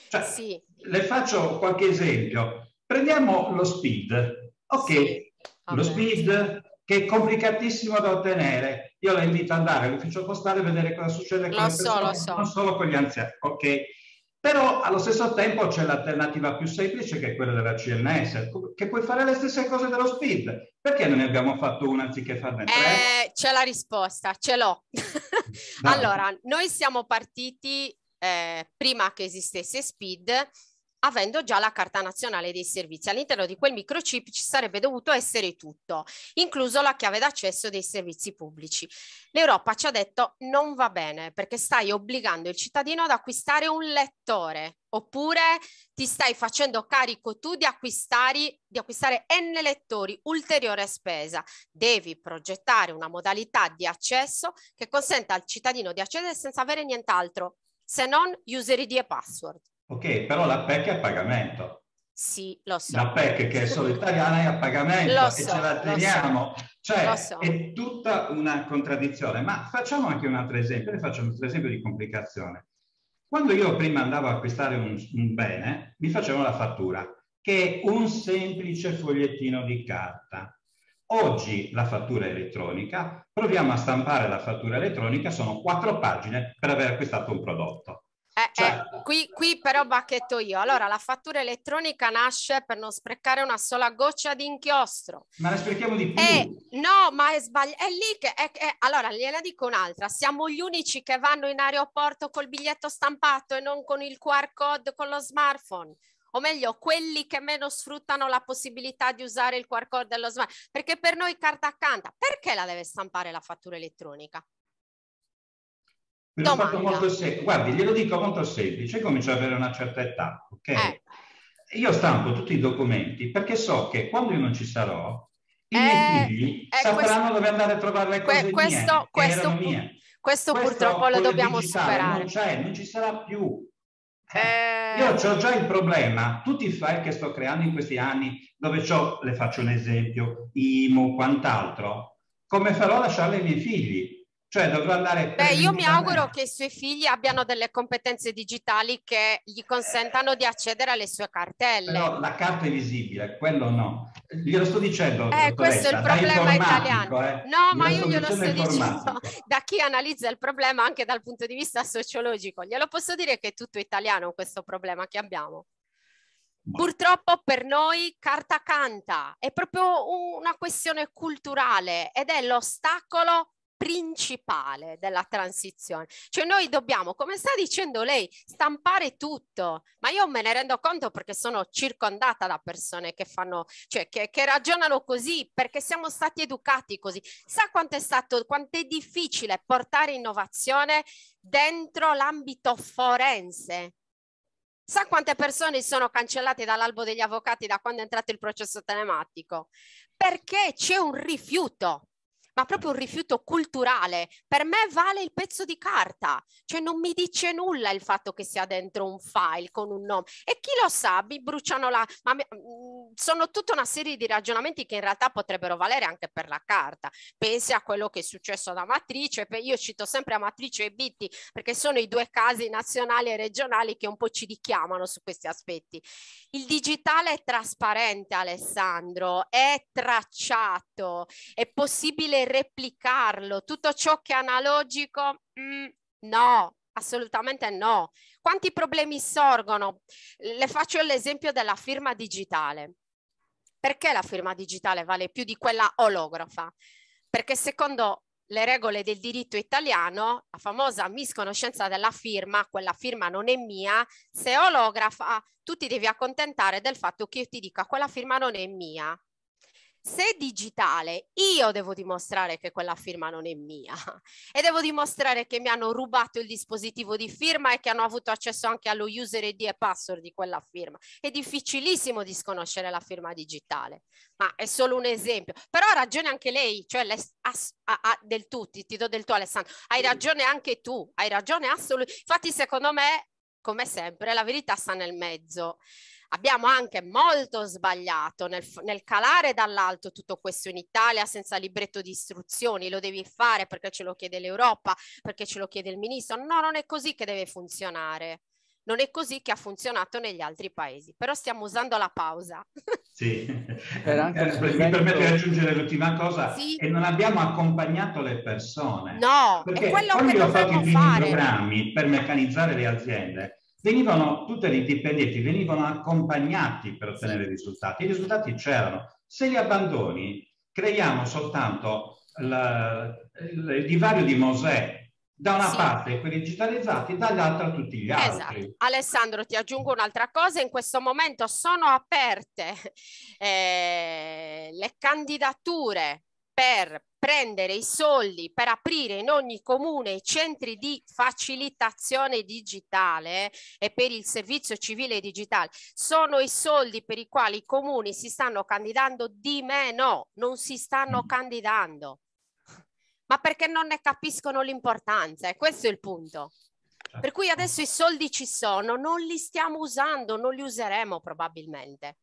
Cioè, sì. Le faccio qualche esempio. Prendiamo lo speed. Ok, sì. lo speed che è complicatissimo da ottenere. Io la invito ad andare all'ufficio postale a vedere cosa succede con lo le so, persone, lo so. non solo con gli anziani. Ok, però allo stesso tempo c'è l'alternativa più semplice che è quella della CNS, che puoi fare le stesse cose dello speed. Perché non ne abbiamo fatto una anziché farne tre? Eh, c'è la risposta, ce l'ho. allora, noi siamo partiti eh, prima che esistesse speed avendo già la carta nazionale dei servizi. All'interno di quel microchip ci sarebbe dovuto essere tutto, incluso la chiave d'accesso dei servizi pubblici. L'Europa ci ha detto non va bene perché stai obbligando il cittadino ad acquistare un lettore oppure ti stai facendo carico tu di di acquistare N lettori, ulteriore spesa. Devi progettare una modalità di accesso che consenta al cittadino di accedere senza avere nient'altro se non user ID e password. Ok, però la PEC è a pagamento. Sì, lo so. La PEC che è solo italiana è a pagamento lo so, e ce la teniamo. So. Cioè so. è tutta una contraddizione. Ma facciamo anche un altro esempio, le faccio un altro esempio di complicazione. Quando io prima andavo a acquistare un, un bene, mi facevano la fattura, che è un semplice fogliettino di carta. Oggi la fattura è elettronica, proviamo a stampare la fattura elettronica, sono quattro pagine per aver acquistato un prodotto. Eh, eh, cioè qui, qui, però bacchetto io. Allora, la fattura elettronica nasce per non sprecare una sola goccia di inchiostro. Ma la sprechiamo di più. Eh, no, ma è sbagliato. È lì che... È, è... Allora, gliela dico un'altra. Siamo gli unici che vanno in aeroporto col biglietto stampato e non con il QR code con lo smartphone o meglio quelli che meno sfruttano la possibilità di usare il QR code dello smartphone, perché per noi carta accanta. perché la deve stampare la fattura elettronica? Ve l'ho fatto molto semplice. Guardi, glielo dico molto semplice, comincio ad avere una certa età, ok? Eh. Io stampo tutti i documenti perché so che quando io non ci sarò, i eh, figli eh, sapranno questo, dove andare a trovare le cose questo, mie, questo, mie. questo, questo purtroppo lo dobbiamo superare. Non c'è, non ci sarà più. Eh. eh. Io ho già il problema, tutti i file che sto creando in questi anni, dove ho, le faccio un esempio, IMO, quant'altro, come farò a lasciarle ai miei figli? Cioè dovrò andare... Beh, io mi auguro che i suoi figli abbiano delle competenze digitali che gli consentano di accedere alle sue cartelle. Però la carta è visibile, quello no. Glielo sto dicendo. Eh, questo è il problema italiano. Eh. No, glielo ma io glielo sto dicendo da chi analizza il problema anche dal punto di vista sociologico. Glielo posso dire che è tutto italiano questo problema che abbiamo. Purtroppo per noi carta canta, è proprio una questione culturale ed è l'ostacolo principale della transizione. Cioè noi dobbiamo, come sta dicendo lei, stampare tutto, ma io me ne rendo conto perché sono circondata da persone che fanno, cioè che, che ragionano così, perché siamo stati educati così. Sa quanto è stato, quanto è difficile portare innovazione dentro l'ambito forense? Sa quante persone sono cancellate dall'albo degli avvocati da quando è entrato il processo telematico? Perché c'è un rifiuto ma proprio un rifiuto culturale. Per me vale il pezzo di carta, cioè non mi dice nulla il fatto che sia dentro un file con un nome. E chi lo sa, mi bruciano la... Ma mi... Mm, sono tutta una serie di ragionamenti che in realtà potrebbero valere anche per la carta. Pensi a quello che è successo ad Amatrice, io cito sempre Amatrice e Bitti perché sono i due casi nazionali e regionali che un po' ci richiamano su questi aspetti. Il digitale è trasparente, Alessandro, è tracciato, è possibile replicarlo, tutto ciò che è analogico, mh, mm, no, assolutamente no. Quanti problemi sorgono? Le faccio l'esempio della firma digitale. Perché la firma digitale vale più di quella olografa? Perché secondo le regole del diritto italiano, la famosa misconoscenza della firma, quella firma non è mia, se olografa tu ti devi accontentare del fatto che io ti dica quella firma non è mia, se digitale io devo dimostrare che quella firma non è mia e devo dimostrare che mi hanno rubato il dispositivo di firma e che hanno avuto accesso anche allo user ID e password di quella firma, è difficilissimo disconoscere la firma digitale, ma è solo un esempio. Però ha ragione anche lei, cioè le, a, a, a, del tu, ti, ti do del tuo Alessandro, hai ragione anche tu, hai ragione assolutamente. Infatti secondo me, come sempre, la verità sta nel mezzo abbiamo anche molto sbagliato nel, nel calare dall'alto tutto questo in Italia senza libretto di istruzioni, lo devi fare perché ce lo chiede l'Europa, perché ce lo chiede il ministro. No, non è così che deve funzionare. Non è così che ha funzionato negli altri paesi, però stiamo usando la pausa. Sì, per eh, mi permette di aggiungere l'ultima cosa, sì. e non abbiamo accompagnato le persone. No, perché è quello che dobbiamo fare. Perché ho fatto i fare. programmi per meccanizzare le aziende, venivano, tutti i dipendenti venivano accompagnati per ottenere i risultati, i risultati c'erano. Se li abbandoni, creiamo soltanto la, il divario di Mosè da una sì. parte quelli digitalizzati, dall'altra tutti gli esatto. altri. Alessandro, ti aggiungo un'altra cosa, in questo momento sono aperte eh, le candidature per prendere i soldi per aprire in ogni comune i centri di facilitazione digitale e per il servizio civile digitale sono i soldi per i quali i comuni si stanno candidando di meno, non si stanno mm. candidando, ma perché non ne capiscono l'importanza e questo è il punto. Per cui certo. adesso i soldi ci sono, non li stiamo usando, non li useremo probabilmente.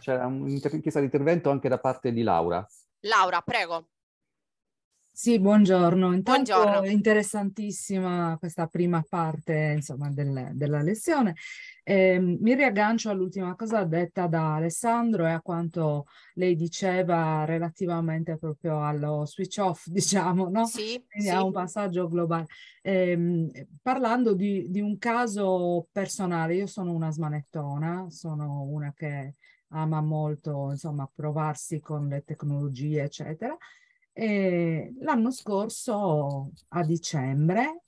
C'era un'inchiesta di intervento anche da parte di Laura. Laura, prego. Sì, buongiorno. Intanto buongiorno. interessantissima questa prima parte insomma, del, della lezione. Eh, mi riaggancio all'ultima cosa detta da Alessandro e a quanto lei diceva relativamente proprio allo switch off, diciamo, no? Sì. Quindi sì. a un passaggio globale. Eh, parlando di, di un caso personale, io sono una smanettona, sono una che ama molto insomma provarsi con le tecnologie eccetera e l'anno scorso a dicembre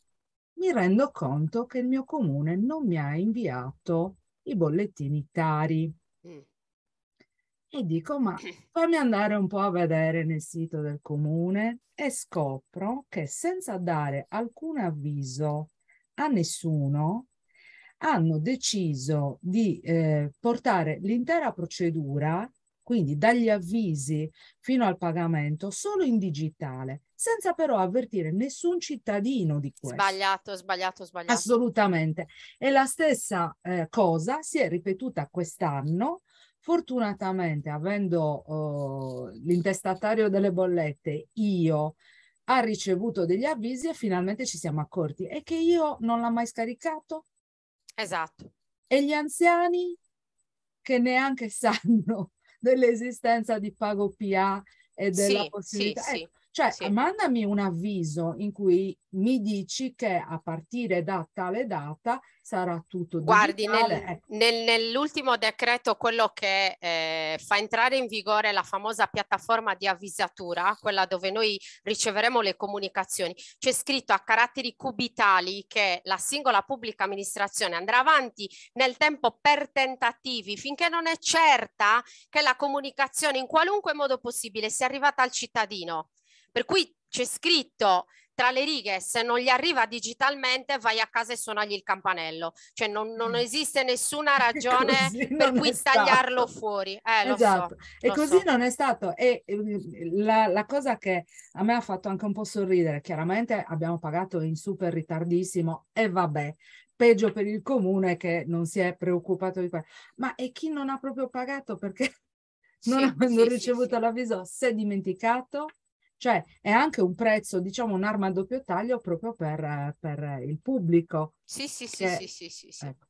mi rendo conto che il mio comune non mi ha inviato i bollettini Tari mm. e dico ma fammi andare un po' a vedere nel sito del comune e scopro che senza dare alcun avviso a nessuno hanno deciso di eh, portare l'intera procedura, quindi dagli avvisi fino al pagamento, solo in digitale, senza però avvertire nessun cittadino di questo. Sbagliato, sbagliato, sbagliato. Assolutamente. E la stessa eh, cosa si è ripetuta quest'anno. Fortunatamente, avendo eh, l'intestatario delle bollette, io, ha ricevuto degli avvisi e finalmente ci siamo accorti. E che io non l'ha mai scaricato, Esatto. E gli anziani che neanche sanno dell'esistenza di PagoPA e della sì, possibilità. Sì, ecco, sì. Cioè, sì. mandami un avviso in cui mi dici che a partire da tale data sarà tutto Guardi, nel, ecco. nel, nell'ultimo decreto, quello che eh, fa entrare in vigore la famosa piattaforma di avvisatura, quella dove noi riceveremo le comunicazioni, c'è scritto a caratteri cubitali che la singola pubblica amministrazione andrà avanti nel tempo per tentativi finché non è certa che la comunicazione in qualunque modo possibile sia arrivata al cittadino. Per cui c'è scritto tra le righe, se non gli arriva digitalmente vai a casa e suonagli il campanello, cioè non, non mm. esiste nessuna ragione per cui tagliarlo stato. fuori. Eh, esatto, so, e così so. non è stato. E ehm, la, la, cosa che a me ha fatto anche un po' sorridere, chiaramente abbiamo pagato in super ritardissimo e vabbè, peggio per il comune che non si è preoccupato di questo, ma e chi non ha proprio pagato perché non sì, avendo sì, ricevuto sì, l'avviso si è dimenticato? Cioè è anche un prezzo, diciamo un'arma a doppio taglio proprio per, per il pubblico. Sì, sì, che, sì, sì, sì, sì. Ecco.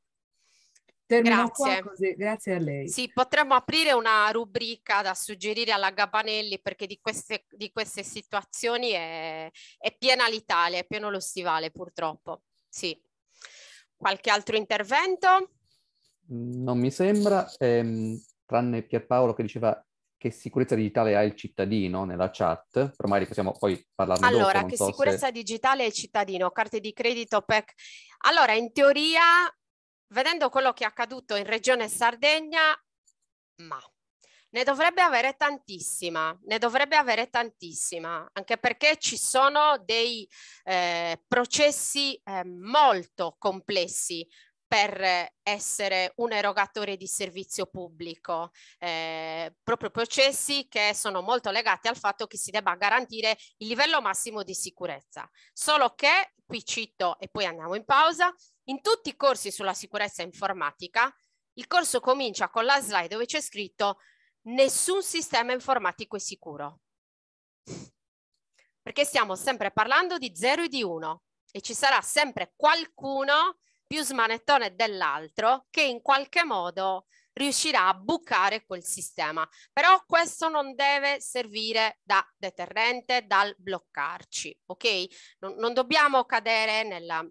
grazie. Così, grazie a lei. Sì, potremmo aprire una rubrica da suggerire alla Gabanelli perché di queste, di queste situazioni è, è, piena l'Italia, è pieno lo stivale purtroppo. Sì. Qualche altro intervento? Non mi sembra, ehm, tranne Pierpaolo che diceva che sicurezza digitale ha il cittadino nella chat, però magari possiamo poi parlarne allora, dopo, che so sicurezza se... digitale ha il cittadino, carte di credito, PEC? Allora, in teoria, vedendo quello che è accaduto in Regione Sardegna, ma ne dovrebbe avere tantissima, ne dovrebbe avere tantissima, anche perché ci sono dei eh, processi eh, molto complessi, per essere un erogatore di servizio pubblico, eh, proprio processi che sono molto legati al fatto che si debba garantire il livello massimo di sicurezza. Solo che, qui cito e poi andiamo in pausa, in tutti i corsi sulla sicurezza informatica, il corso comincia con la slide dove c'è scritto nessun sistema informatico è sicuro. Perché stiamo sempre parlando di 0 e di 1 e ci sarà sempre qualcuno più smanettone dell'altro che in qualche modo riuscirà a bucare quel sistema. Però questo non deve servire da deterrente, dal bloccarci, ok? Non, non dobbiamo cadere nella,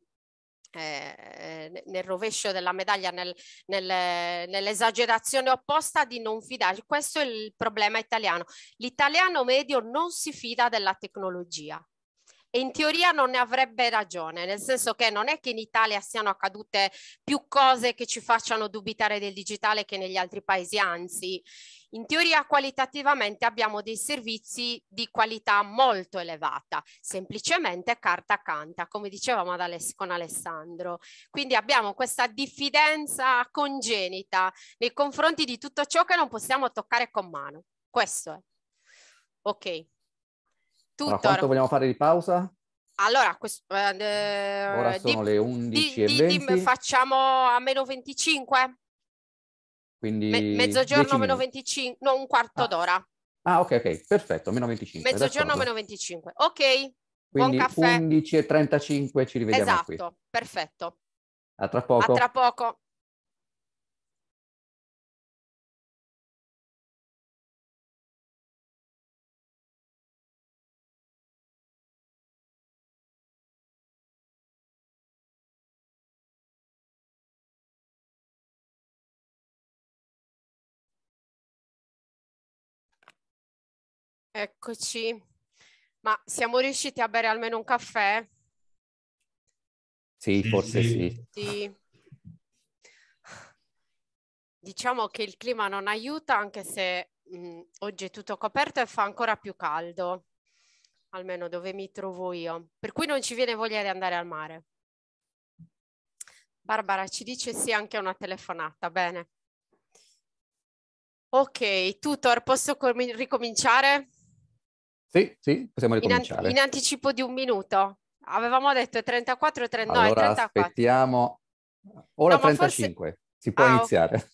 eh, nel rovescio della medaglia, nel, nel, nell'esagerazione opposta di non fidarci. Questo è il problema italiano. L'italiano medio non si fida della tecnologia e in teoria non ne avrebbe ragione, nel senso che non è che in Italia siano accadute più cose che ci facciano dubitare del digitale che negli altri paesi, anzi in teoria qualitativamente abbiamo dei servizi di qualità molto elevata, semplicemente carta canta, come dicevamo con Alessandro. Quindi abbiamo questa diffidenza congenita nei confronti di tutto ciò che non possiamo toccare con mano. Questo è. Ok. Tuttor. Allora, quanto vogliamo fare di pausa? Allora, questo, eh, ora eh, sono di, le 11 di, di, facciamo a meno 25? Quindi Me, mezzogiorno meno 25, no, un quarto ah. d'ora. Ah, ok, ok, perfetto, meno 25. Mezzogiorno meno 25, ok. Quindi buon caffè. 35, ci rivediamo esatto, qui. Esatto, perfetto. A tra poco. A tra poco. Eccoci. Ma siamo riusciti a bere almeno un caffè? Sì, forse sì. sì. Diciamo che il clima non aiuta, anche se mh, mm, oggi è tutto coperto e fa ancora più caldo, almeno dove mi trovo io. Per cui non ci viene voglia di andare al mare. Barbara ci dice sì anche una telefonata, bene. Ok, tutor, posso ricominciare? Sì, sì, possiamo ricominciare. In, an- in anticipo di un minuto. Avevamo detto 34, 39, allora, 34. aspettiamo... Ora no, 35, forse... si può ah, iniziare.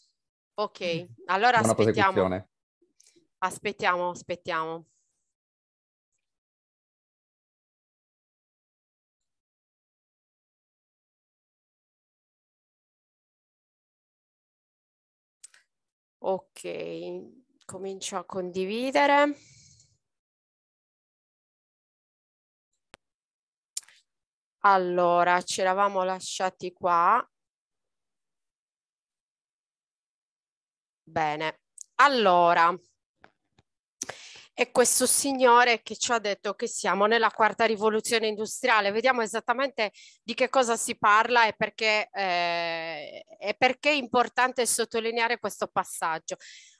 Ok, allora Buona aspettiamo. Aspettiamo, aspettiamo. Ok, comincio a condividere. Allora, ci eravamo lasciati qua. Bene, allora, è questo signore che ci ha detto che siamo nella quarta rivoluzione industriale. Vediamo esattamente di che cosa si parla e perché, eh, e perché è importante sottolineare questo passaggio.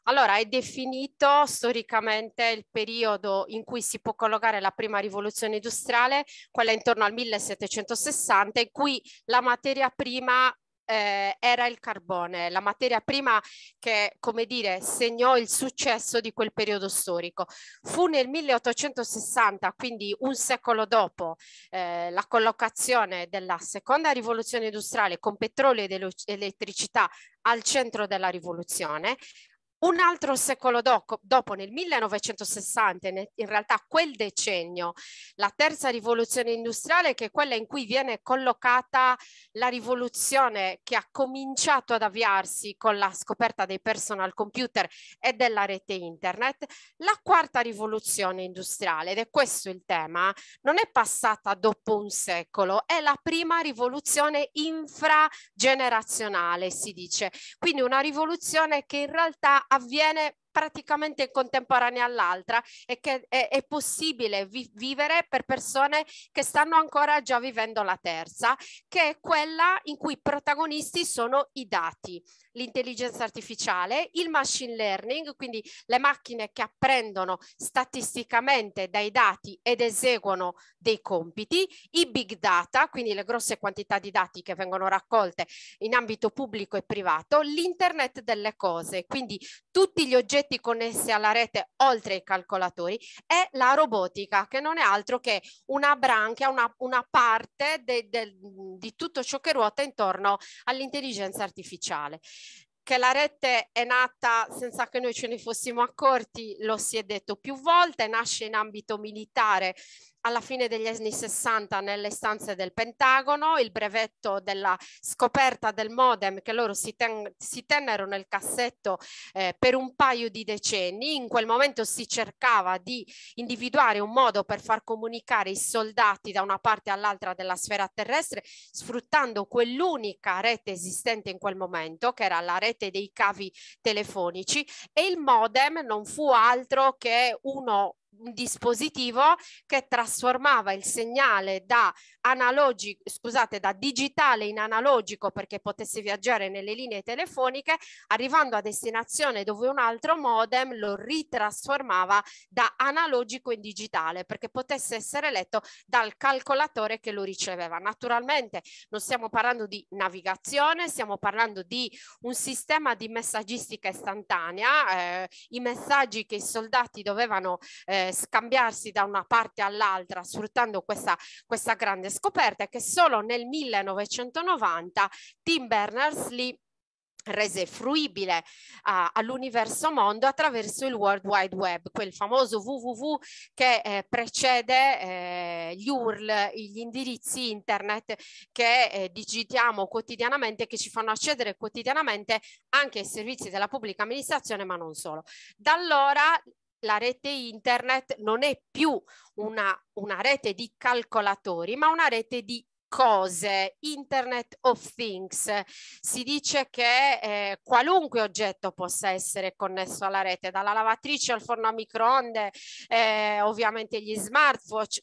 Allora, è definito storicamente il periodo in cui si può collocare la prima rivoluzione industriale, quella intorno al 1760, in cui la materia prima eh, era il carbone, la materia prima che, come dire, segnò il successo di quel periodo storico. Fu nel 1860, quindi un secolo dopo, eh, la collocazione della seconda rivoluzione industriale con petrolio ed elettricità al centro della rivoluzione, un altro secolo dopo, dopo nel 1960, in realtà quel decennio, la terza rivoluzione industriale, che è quella in cui viene collocata la rivoluzione che ha cominciato ad avviarsi con la scoperta dei personal computer e della rete internet, la quarta rivoluzione industriale, ed è questo il tema, non è passata dopo un secolo, è la prima rivoluzione infragenerazionale, si dice, quindi una rivoluzione che in realtà avviene praticamente in contemporanea all'altra e che è, è possibile vi vivere per persone che stanno ancora già vivendo la terza, che è quella in cui i protagonisti sono i dati, l'intelligenza artificiale, il machine learning, quindi le macchine che apprendono statisticamente dai dati ed eseguono dei compiti, i big data, quindi le grosse quantità di dati che vengono raccolte in ambito pubblico e privato, l'internet delle cose, quindi tutti gli oggetti oggetti connessi alla rete oltre ai calcolatori è la robotica, che non è altro che una branca, una, una parte de, de, di tutto ciò che ruota intorno all'intelligenza artificiale che la rete è nata senza che noi ce ne fossimo accorti, lo si è detto più volte, nasce in ambito militare alla fine degli anni 60 nelle stanze del Pentagono, il brevetto della scoperta del modem che loro si, ten si tennero nel cassetto eh, per un paio di decenni. In quel momento si cercava di individuare un modo per far comunicare i soldati da una parte all'altra della sfera terrestre, sfruttando quell'unica rete esistente in quel momento, che era la rete dei cavi telefonici, e il modem non fu altro che uno un dispositivo che trasformava il segnale da, analogico, scusate, da digitale in analogico perché potesse viaggiare nelle linee telefoniche, arrivando a destinazione dove un altro modem lo ritrasformava da analogico in digitale perché potesse essere letto dal calcolatore che lo riceveva. Naturalmente non stiamo parlando di navigazione, stiamo parlando di un sistema di messaggistica istantanea, eh, i messaggi che i soldati dovevano eh, scambiarsi da una parte all'altra sfruttando questa, questa grande scoperta è che solo nel 1990 Tim Berners-Lee rese fruibile uh, all'universo mondo attraverso il World Wide Web, quel famoso www che eh, precede eh, gli URL, gli indirizzi internet che eh, digitiamo quotidianamente, che ci fanno accedere quotidianamente anche ai servizi della pubblica amministrazione, ma non solo. Da allora la rete internet non è più una, una rete di calcolatori, ma una rete di cose, Internet of Things. Si dice che eh, qualunque oggetto possa essere connesso alla rete, dalla lavatrice al forno a microonde, eh, ovviamente gli smartwatch,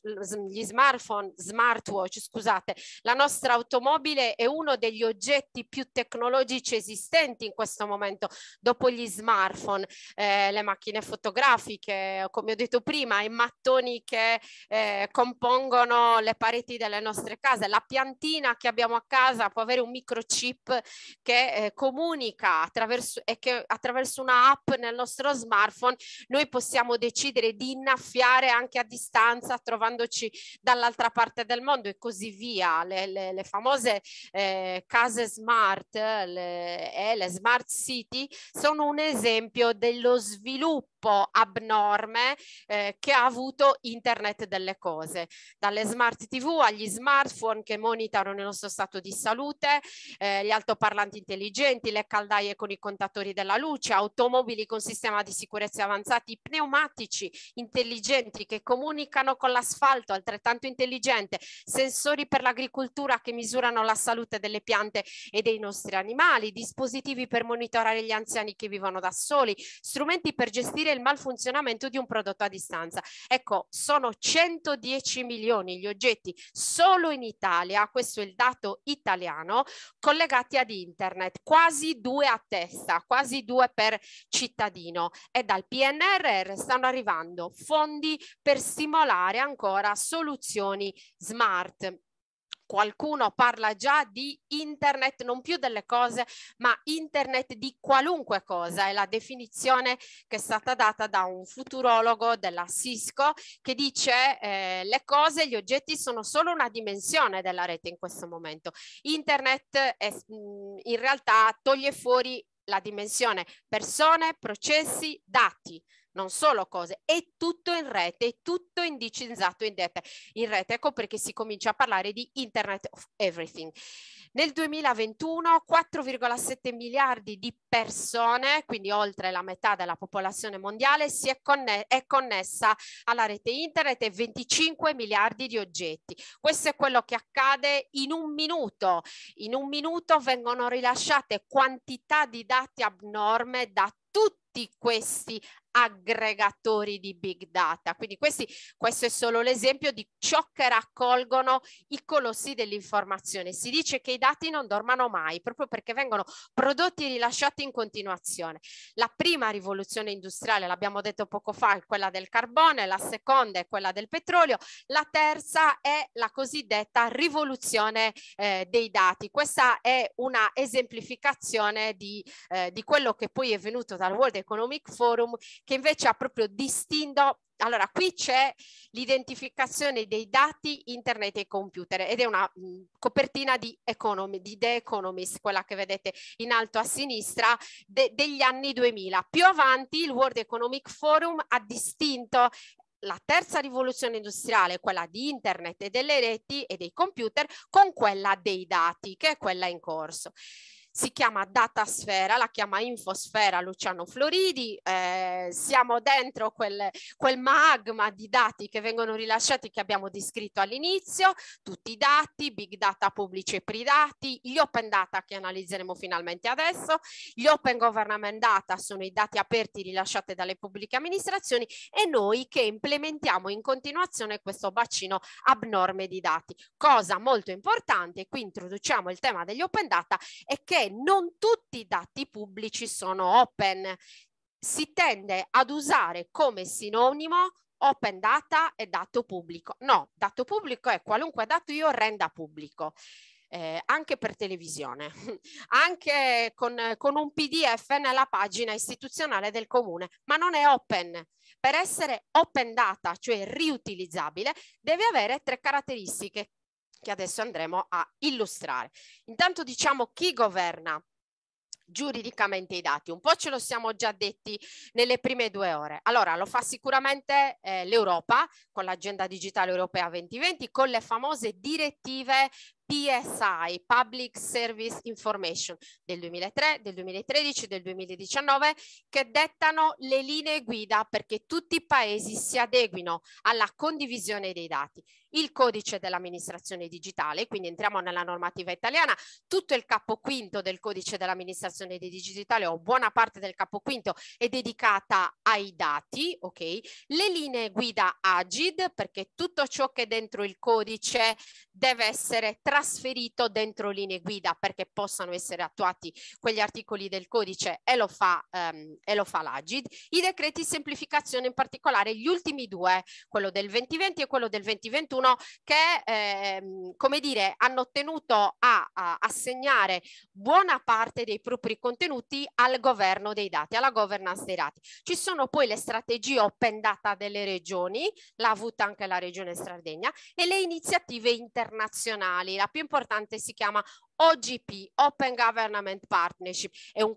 gli smartphone, smartwatch, scusate, la nostra automobile è uno degli oggetti più tecnologici esistenti in questo momento, dopo gli smartphone, eh, le macchine fotografiche, come ho detto prima, i mattoni che eh, compongono le pareti delle nostre case, la piantina che abbiamo a casa può avere un microchip che eh, comunica attraverso, e che attraverso una app nel nostro smartphone noi possiamo decidere di innaffiare anche a distanza trovandoci dall'altra parte del mondo e così via. Le, le, le famose eh, case smart e le, eh, le smart city sono un esempio dello sviluppo po' abnorme eh, che ha avuto internet delle cose, dalle smart tv agli smartphone che monitorano il nostro stato di salute, eh, gli altoparlanti intelligenti, le caldaie con i contatori della luce, automobili con sistema di sicurezza avanzati, pneumatici intelligenti che comunicano con l'asfalto altrettanto intelligente, sensori per l'agricoltura che misurano la salute delle piante e dei nostri animali, dispositivi per monitorare gli anziani che vivono da soli, strumenti per gestire il malfunzionamento di un prodotto a distanza. Ecco, sono 110 milioni gli oggetti solo in Italia, questo è il dato italiano, collegati ad internet, quasi due a testa, quasi due per cittadino e dal PNRR stanno arrivando fondi per stimolare ancora soluzioni smart qualcuno parla già di internet, non più delle cose, ma internet di qualunque cosa. È la definizione che è stata data da un futurologo della Cisco che dice eh, le cose, gli oggetti sono solo una dimensione della rete in questo momento. Internet è, mm, in realtà toglie fuori la dimensione persone, processi, dati non solo cose, è tutto in rete, è tutto indicizzato in rete. In rete ecco perché si comincia a parlare di Internet of Everything. Nel 2021 4,7 miliardi di persone, quindi oltre la metà della popolazione mondiale, è, conne è, connessa alla rete internet e 25 miliardi di oggetti. Questo è quello che accade in un minuto. In un minuto vengono rilasciate quantità di dati abnorme da tutti questi aggregatori di big data. Quindi questi, questo è solo l'esempio di ciò che raccolgono i colossi dell'informazione. Si dice che i dati non dormano mai proprio perché vengono prodotti e rilasciati in continuazione. La prima rivoluzione industriale, l'abbiamo detto poco fa, è quella del carbone, la seconda è quella del petrolio, la terza è la cosiddetta rivoluzione eh, dei dati. Questa è una esemplificazione di, eh, di quello che poi è venuto dal World Economic Forum che invece ha proprio distinto allora, qui c'è l'identificazione dei dati internet e computer ed è una mh, mm, copertina di, Economy, di The Economist, quella che vedete in alto a sinistra, de degli anni 2000. Più avanti il World Economic Forum ha distinto la terza rivoluzione industriale, quella di internet e delle reti e dei computer, con quella dei dati, che è quella in corso si chiama datasfera, la chiama infosfera Luciano Floridi, eh, siamo dentro quel, quel magma di dati che vengono rilasciati che abbiamo descritto all'inizio, tutti i dati, big data pubblici e privati, gli open data che analizzeremo finalmente adesso, gli open government data sono i dati aperti rilasciati dalle pubbliche amministrazioni e noi che implementiamo in continuazione questo bacino abnorme di dati. Cosa molto importante, qui introduciamo il tema degli open data, è che non tutti i dati pubblici sono open. Si tende ad usare come sinonimo open data e dato pubblico. No, dato pubblico è qualunque dato io renda pubblico. Eh, anche per televisione, anche con, con, un PDF nella pagina istituzionale del comune, ma non è open. Per essere open data, cioè riutilizzabile, deve avere tre caratteristiche che adesso andremo a illustrare. Intanto diciamo chi governa giuridicamente i dati. Un po' ce lo siamo già detti nelle prime due ore. Allora, lo fa sicuramente eh, l'Europa con l'agenda digitale europea 2020, con le famose direttive PSI, Public Service Information, del 2003, del 2013, del 2019, che dettano le linee guida perché tutti i paesi si adeguino alla condivisione dei dati il codice dell'amministrazione digitale, quindi entriamo nella normativa italiana, tutto il capo quinto del codice dell'amministrazione digitale o buona parte del capo quinto è dedicata ai dati, ok? Le linee guida AGID perché tutto ciò che è dentro il codice deve essere trasferito dentro linee guida perché possano essere attuati quegli articoli del codice e lo fa, um, e lo fa l'AGID. I decreti semplificazione in particolare gli ultimi due, quello del 2020 e quello del 2021 sono che, ehm, come dire, hanno tenuto a, a assegnare buona parte dei propri contenuti al governo dei dati, alla governance dei dati. Ci sono poi le strategie open data delle regioni, l'ha avuta anche la regione Sardegna, e le iniziative internazionali. La più importante si chiama OGP, Open Government Partnership, è un,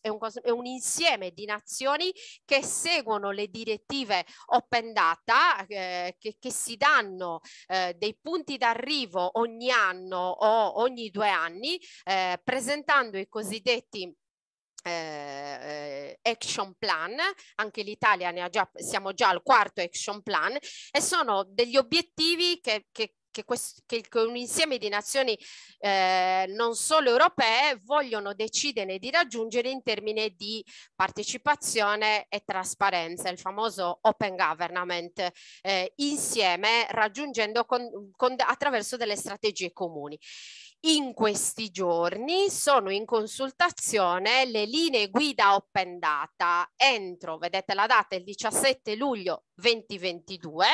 è, un è un, insieme di nazioni che seguono le direttive open data, eh, che, che, si danno eh, dei punti d'arrivo ogni anno o ogni due anni, eh, presentando i cosiddetti eh, eh action plan, anche l'Italia ne ha già, siamo già al quarto action plan e sono degli obiettivi che, che che, questo, che, un insieme di nazioni eh, non solo europee vogliono decidere di raggiungere in termini di partecipazione e trasparenza, il famoso open government, eh, insieme raggiungendo con, con, attraverso delle strategie comuni. In questi giorni sono in consultazione le linee guida open data entro, vedete la data, il 17 luglio 2022,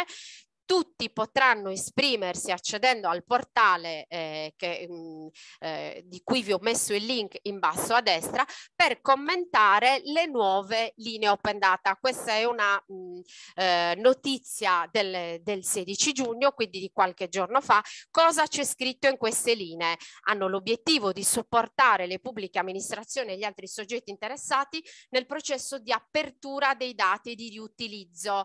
tutti potranno esprimersi accedendo al portale eh, che, mh, mm, eh, di cui vi ho messo il link in basso a destra per commentare le nuove linee open data. Questa è una mh, mm, eh, notizia del, del 16 giugno, quindi di qualche giorno fa. Cosa c'è scritto in queste linee? Hanno l'obiettivo di supportare le pubbliche amministrazioni e gli altri soggetti interessati nel processo di apertura dei dati di riutilizzo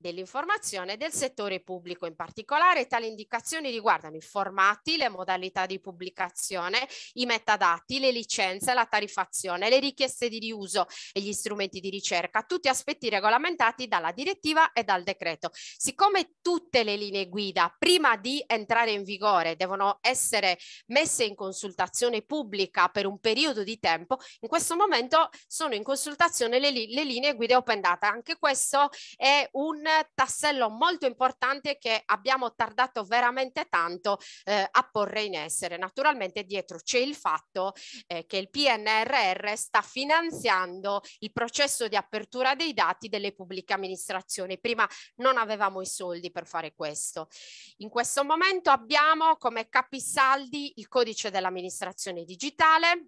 dell'informazione del settore pubblico in particolare. Tali indicazioni riguardano i formati, le modalità di pubblicazione, i metadati, le licenze, la tarifazione, le richieste di riuso e gli strumenti di ricerca, tutti aspetti regolamentati dalla direttiva e dal decreto. Siccome tutte le linee guida prima di entrare in vigore devono essere messe in consultazione pubblica per un periodo di tempo, in questo momento sono in consultazione le, li le linee guida open data. Anche questo è un tassello molto importante che abbiamo tardato veramente tanto eh, a porre in essere. Naturalmente dietro c'è il fatto eh, che il PNRR sta finanziando il processo di apertura dei dati delle pubbliche amministrazioni. Prima non avevamo i soldi per fare questo. In questo momento abbiamo come capisaldi il codice dell'amministrazione digitale,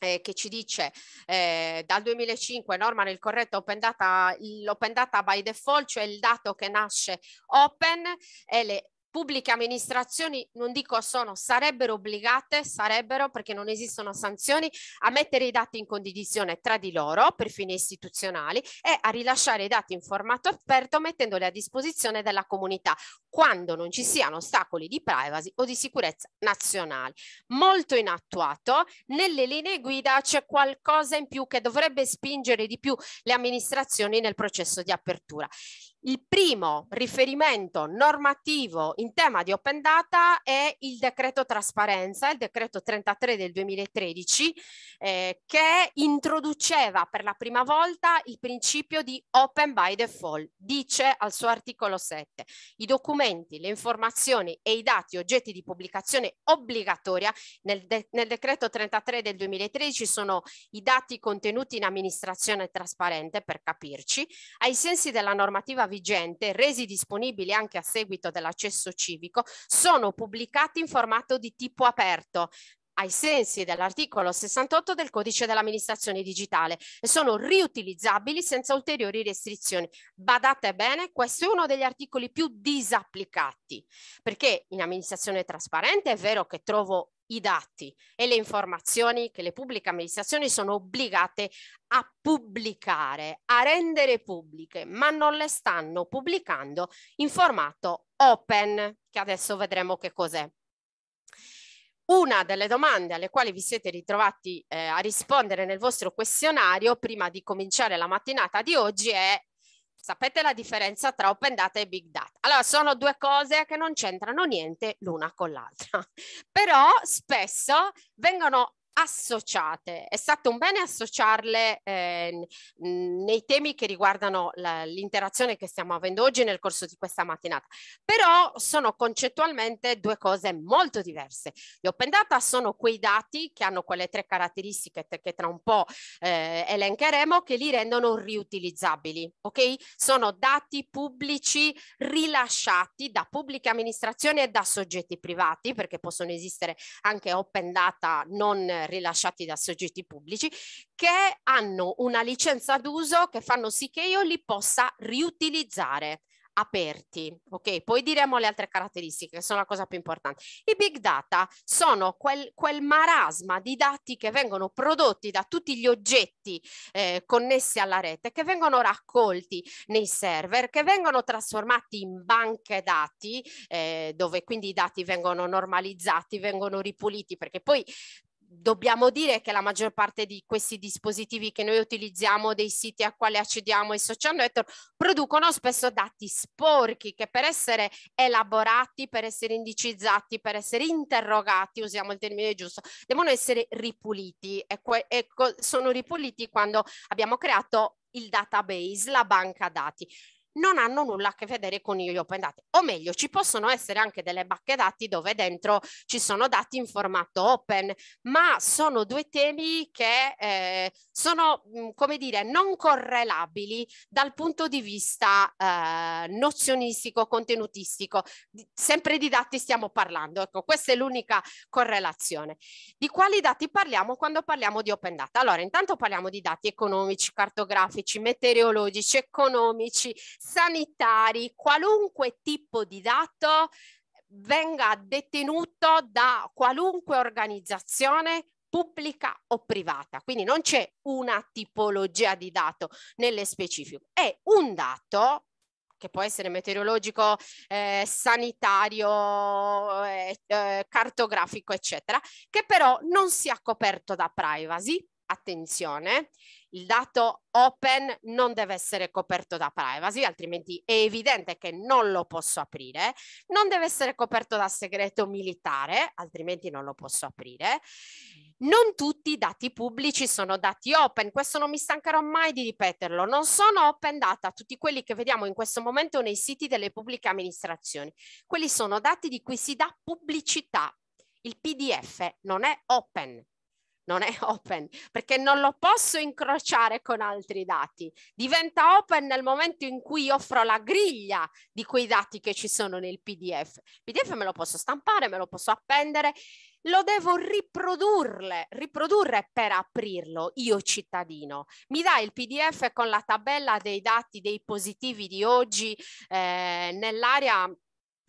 eh, che ci dice eh, dal 2005 normano il corretto open data, l'open data by default, cioè il dato che nasce open e le pubbliche amministrazioni, non dico sono, sarebbero obbligate, sarebbero perché non esistono sanzioni, a mettere i dati in condivisione tra di loro per fini istituzionali e a rilasciare i dati in formato aperto mettendoli a disposizione della comunità quando non ci siano ostacoli di privacy o di sicurezza nazionale. Molto inattuato, nelle linee guida c'è qualcosa in più che dovrebbe spingere di più le amministrazioni nel processo di apertura. Il primo riferimento normativo in tema di open data è il decreto trasparenza, il decreto 33 del 2013, eh, che introduceva per la prima volta il principio di open by default. Dice al suo articolo 7, i documenti, le informazioni e i dati oggetti di pubblicazione obbligatoria nel, de nel decreto 33 del 2013 sono i dati contenuti in amministrazione trasparente, per capirci, ai sensi della normativa vigente, resi disponibili anche a seguito dell'accesso civico, sono pubblicati in formato di tipo aperto, ai sensi dell'articolo 68 del codice dell'amministrazione digitale e sono riutilizzabili senza ulteriori restrizioni. Badate bene, questo è uno degli articoli più disapplicati, perché in amministrazione trasparente è vero che trovo i dati e le informazioni che le pubbliche amministrazioni sono obbligate a pubblicare, a rendere pubbliche, ma non le stanno pubblicando in formato open, che adesso vedremo che cos'è. Una delle domande alle quali vi siete ritrovati eh, a rispondere nel vostro questionario prima di cominciare la mattinata di oggi è Sapete la differenza tra open data e big data? Allora, sono due cose che non c'entrano niente l'una con l'altra, però spesso vengono associate. È stato un bene associarle eh, nei temi che riguardano l'interazione che stiamo avendo oggi nel corso di questa mattinata, però sono concettualmente due cose molto diverse. Gli open data sono quei dati che hanno quelle tre caratteristiche che tra un po' eh, elencheremo che li rendono riutilizzabili, ok? Sono dati pubblici rilasciati da pubbliche amministrazioni e da soggetti privati, perché possono esistere anche open data non eh, rilasciati da soggetti pubblici che hanno una licenza d'uso che fanno sì che io li possa riutilizzare aperti, ok? Poi diremo le altre caratteristiche che sono la cosa più importante. I big data sono quel, quel marasma di dati che vengono prodotti da tutti gli oggetti eh, connessi alla rete, che vengono raccolti nei server, che vengono trasformati in banche dati, eh, dove quindi i dati vengono normalizzati, vengono ripuliti, perché poi dobbiamo dire che la maggior parte di questi dispositivi che noi utilizziamo, dei siti a quali accediamo e social network, producono spesso dati sporchi che per essere elaborati, per essere indicizzati, per essere interrogati, usiamo il termine giusto, devono essere ripuliti e, e sono ripuliti quando abbiamo creato il database, la banca dati non hanno nulla a che vedere con gli open data. O meglio, ci possono essere anche delle bacche dati dove dentro ci sono dati in formato open, ma sono due temi che eh, sono, mm, come dire, non correlabili dal punto di vista eh, nozionistico, contenutistico. Di, sempre di dati stiamo parlando, ecco, questa è l'unica correlazione. Di quali dati parliamo quando parliamo di open data? Allora, intanto parliamo di dati economici, cartografici, meteorologici, economici, sanitari, qualunque tipo di dato venga detenuto da qualunque organizzazione pubblica o privata, quindi non c'è una tipologia di dato nelle specifico, è un dato che può essere meteorologico, eh, sanitario, eh, eh cartografico, eccetera, che però non sia coperto da privacy, attenzione, il dato open non deve essere coperto da privacy, altrimenti è evidente che non lo posso aprire, non deve essere coperto da segreto militare, altrimenti non lo posso aprire. Non tutti i dati pubblici sono dati open, questo non mi stancherò mai di ripeterlo, non sono open data tutti quelli che vediamo in questo momento nei siti delle pubbliche amministrazioni, quelli sono dati di cui si dà pubblicità. Il PDF non è open, non è open perché non lo posso incrociare con altri dati. Diventa open nel momento in cui offro la griglia di quei dati che ci sono nel PDF. Il PDF me lo posso stampare, me lo posso appendere, lo devo riprodurre, riprodurre per aprirlo io cittadino. Mi dai il PDF con la tabella dei dati dei positivi di oggi eh, nell'area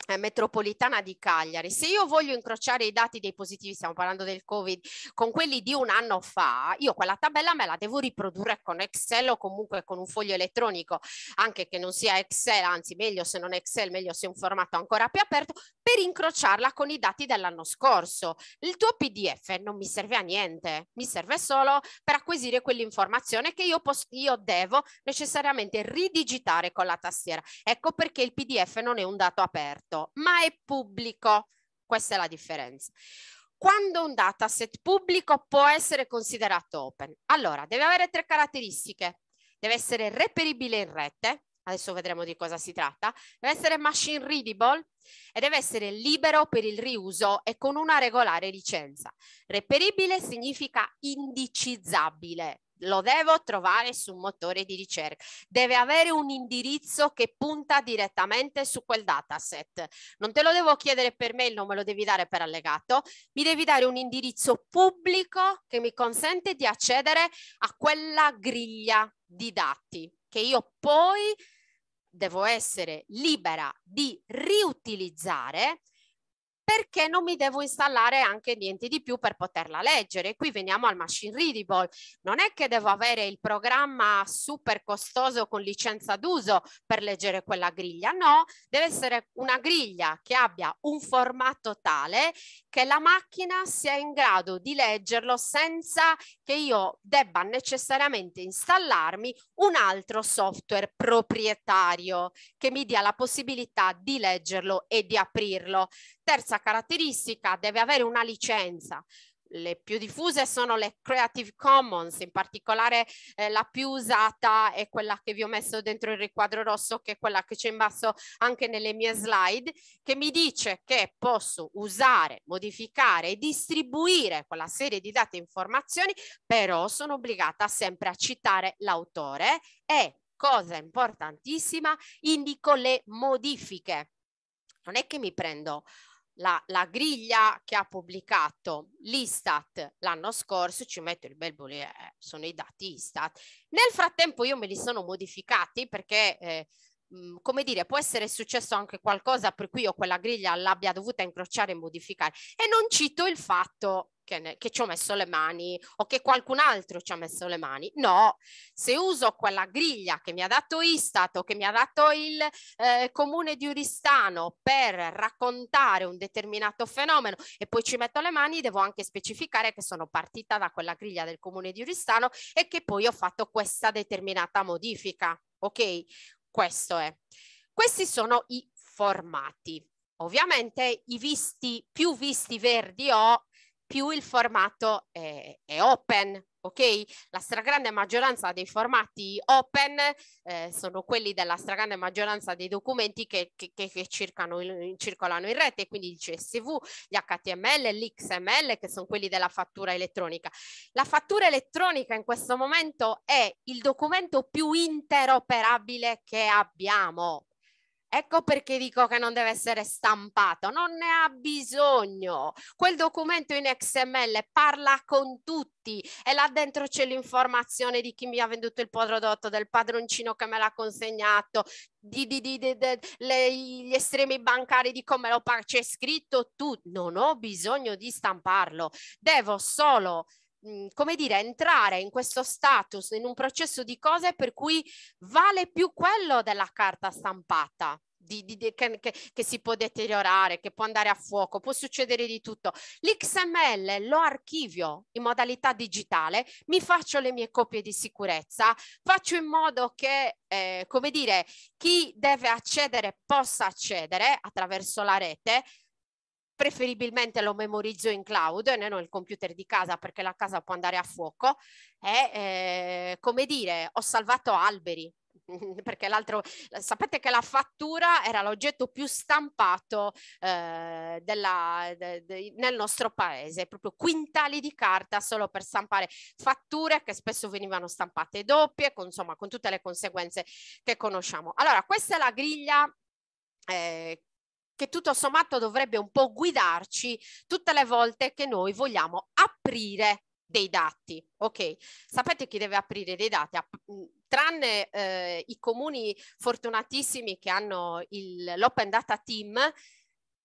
eh, metropolitana di Cagliari. Se io voglio incrociare i dati dei positivi, stiamo parlando del Covid, con quelli di un anno fa, io quella tabella me la devo riprodurre con Excel o comunque con un foglio elettronico, anche che non sia Excel, anzi meglio se non Excel, meglio se un formato ancora più aperto, per incrociarla con i dati dell'anno scorso. Il tuo PDF non mi serve a niente, mi serve solo per acquisire quell'informazione che io, posso, io devo necessariamente ridigitare con la tastiera. Ecco perché il PDF non è un dato aperto privato, ma è pubblico. Questa è la differenza. Quando un dataset pubblico può essere considerato open? Allora, deve avere tre caratteristiche. Deve essere reperibile in rete, adesso vedremo di cosa si tratta, deve essere machine readable e deve essere libero per il riuso e con una regolare licenza. Reperibile significa indicizzabile, lo devo trovare su un motore di ricerca. Deve avere un indirizzo che punta direttamente su quel dataset. Non te lo devo chiedere per mail, non me lo devi dare per allegato. Mi devi dare un indirizzo pubblico che mi consente di accedere a quella griglia di dati che io poi devo essere libera di riutilizzare perché non mi devo installare anche niente di più per poterla leggere? Qui veniamo al machine readable. Non è che devo avere il programma super costoso con licenza d'uso per leggere quella griglia, no, deve essere una griglia che abbia un formato tale che la macchina sia in grado di leggerlo senza che io debba necessariamente installarmi un altro software proprietario che mi dia la possibilità di leggerlo e di aprirlo. Terza caratteristica, deve avere una licenza le più diffuse sono le Creative Commons, in particolare eh, la più usata è quella che vi ho messo dentro il riquadro rosso, che è quella che c'è in basso anche nelle mie slide, che mi dice che posso usare, modificare e distribuire quella serie di dati e informazioni, però sono obbligata sempre a citare l'autore e, cosa importantissima, indico le modifiche non è che mi prendo la, la griglia che ha pubblicato l'Istat l'anno scorso, ci metto il bel bolle, eh, sono i dati Istat. Nel frattempo io me li sono modificati perché eh, Mhmm, come dire, può essere successo anche qualcosa per cui io quella griglia l'abbia dovuta incrociare e modificare. E non cito il fatto che, ne, che ci ho messo le mani o che qualcun altro ci ha messo le mani. No, se uso quella griglia che mi ha dato Istat o che mi ha dato il eh, comune di Uristano per raccontare un determinato fenomeno e poi ci metto le mani, devo anche specificare che sono partita da quella griglia del comune di Uristano e che poi ho fatto questa determinata modifica. Ok, questo è. Questi sono i formati. Ovviamente i visti, più visti verdi ho, più il formato è, è open, ok? La stragrande maggioranza dei formati open eh, sono quelli della stragrande maggioranza dei documenti che, che, che, che circano, circolano in rete, quindi il CSV, gli HTML, l'XML, che sono quelli della fattura elettronica. La fattura elettronica in questo momento è il documento più interoperabile che abbiamo, Ecco perché dico che non deve essere stampato, non ne ha bisogno. Quel documento in XML parla con tutti e là dentro c'è l'informazione di chi mi ha venduto il prodotto, del padroncino che me l'ha consegnato, di, di, di, di le, gli estremi bancari di come lo paga, c'è scritto tutto. Non ho bisogno di stamparlo, devo solo Mhmm, come dire, entrare in questo status, in un processo di cose per cui vale più quello della carta stampata. Di, di, di, che, che, che, si può deteriorare, che può andare a fuoco, può succedere di tutto. L'XML lo archivio in modalità digitale, mi faccio le mie copie di sicurezza, faccio in modo che, eh, come dire, chi deve accedere possa accedere attraverso la rete, preferibilmente lo memorizzo in cloud e non il computer di casa perché la casa può andare a fuoco e eh, come dire ho salvato alberi perché l'altro sapete che la fattura era l'oggetto più stampato eh, della, de, de, nel nostro paese proprio quintali di carta solo per stampare fatture che spesso venivano stampate doppie con, insomma con tutte le conseguenze che conosciamo allora questa è la griglia eh, che tutto sommato dovrebbe un po' guidarci tutte le volte che noi vogliamo aprire dei dati. Ok, sapete chi deve aprire dei dati? Mm, tranne eh, i comuni fortunatissimi che hanno l'open data team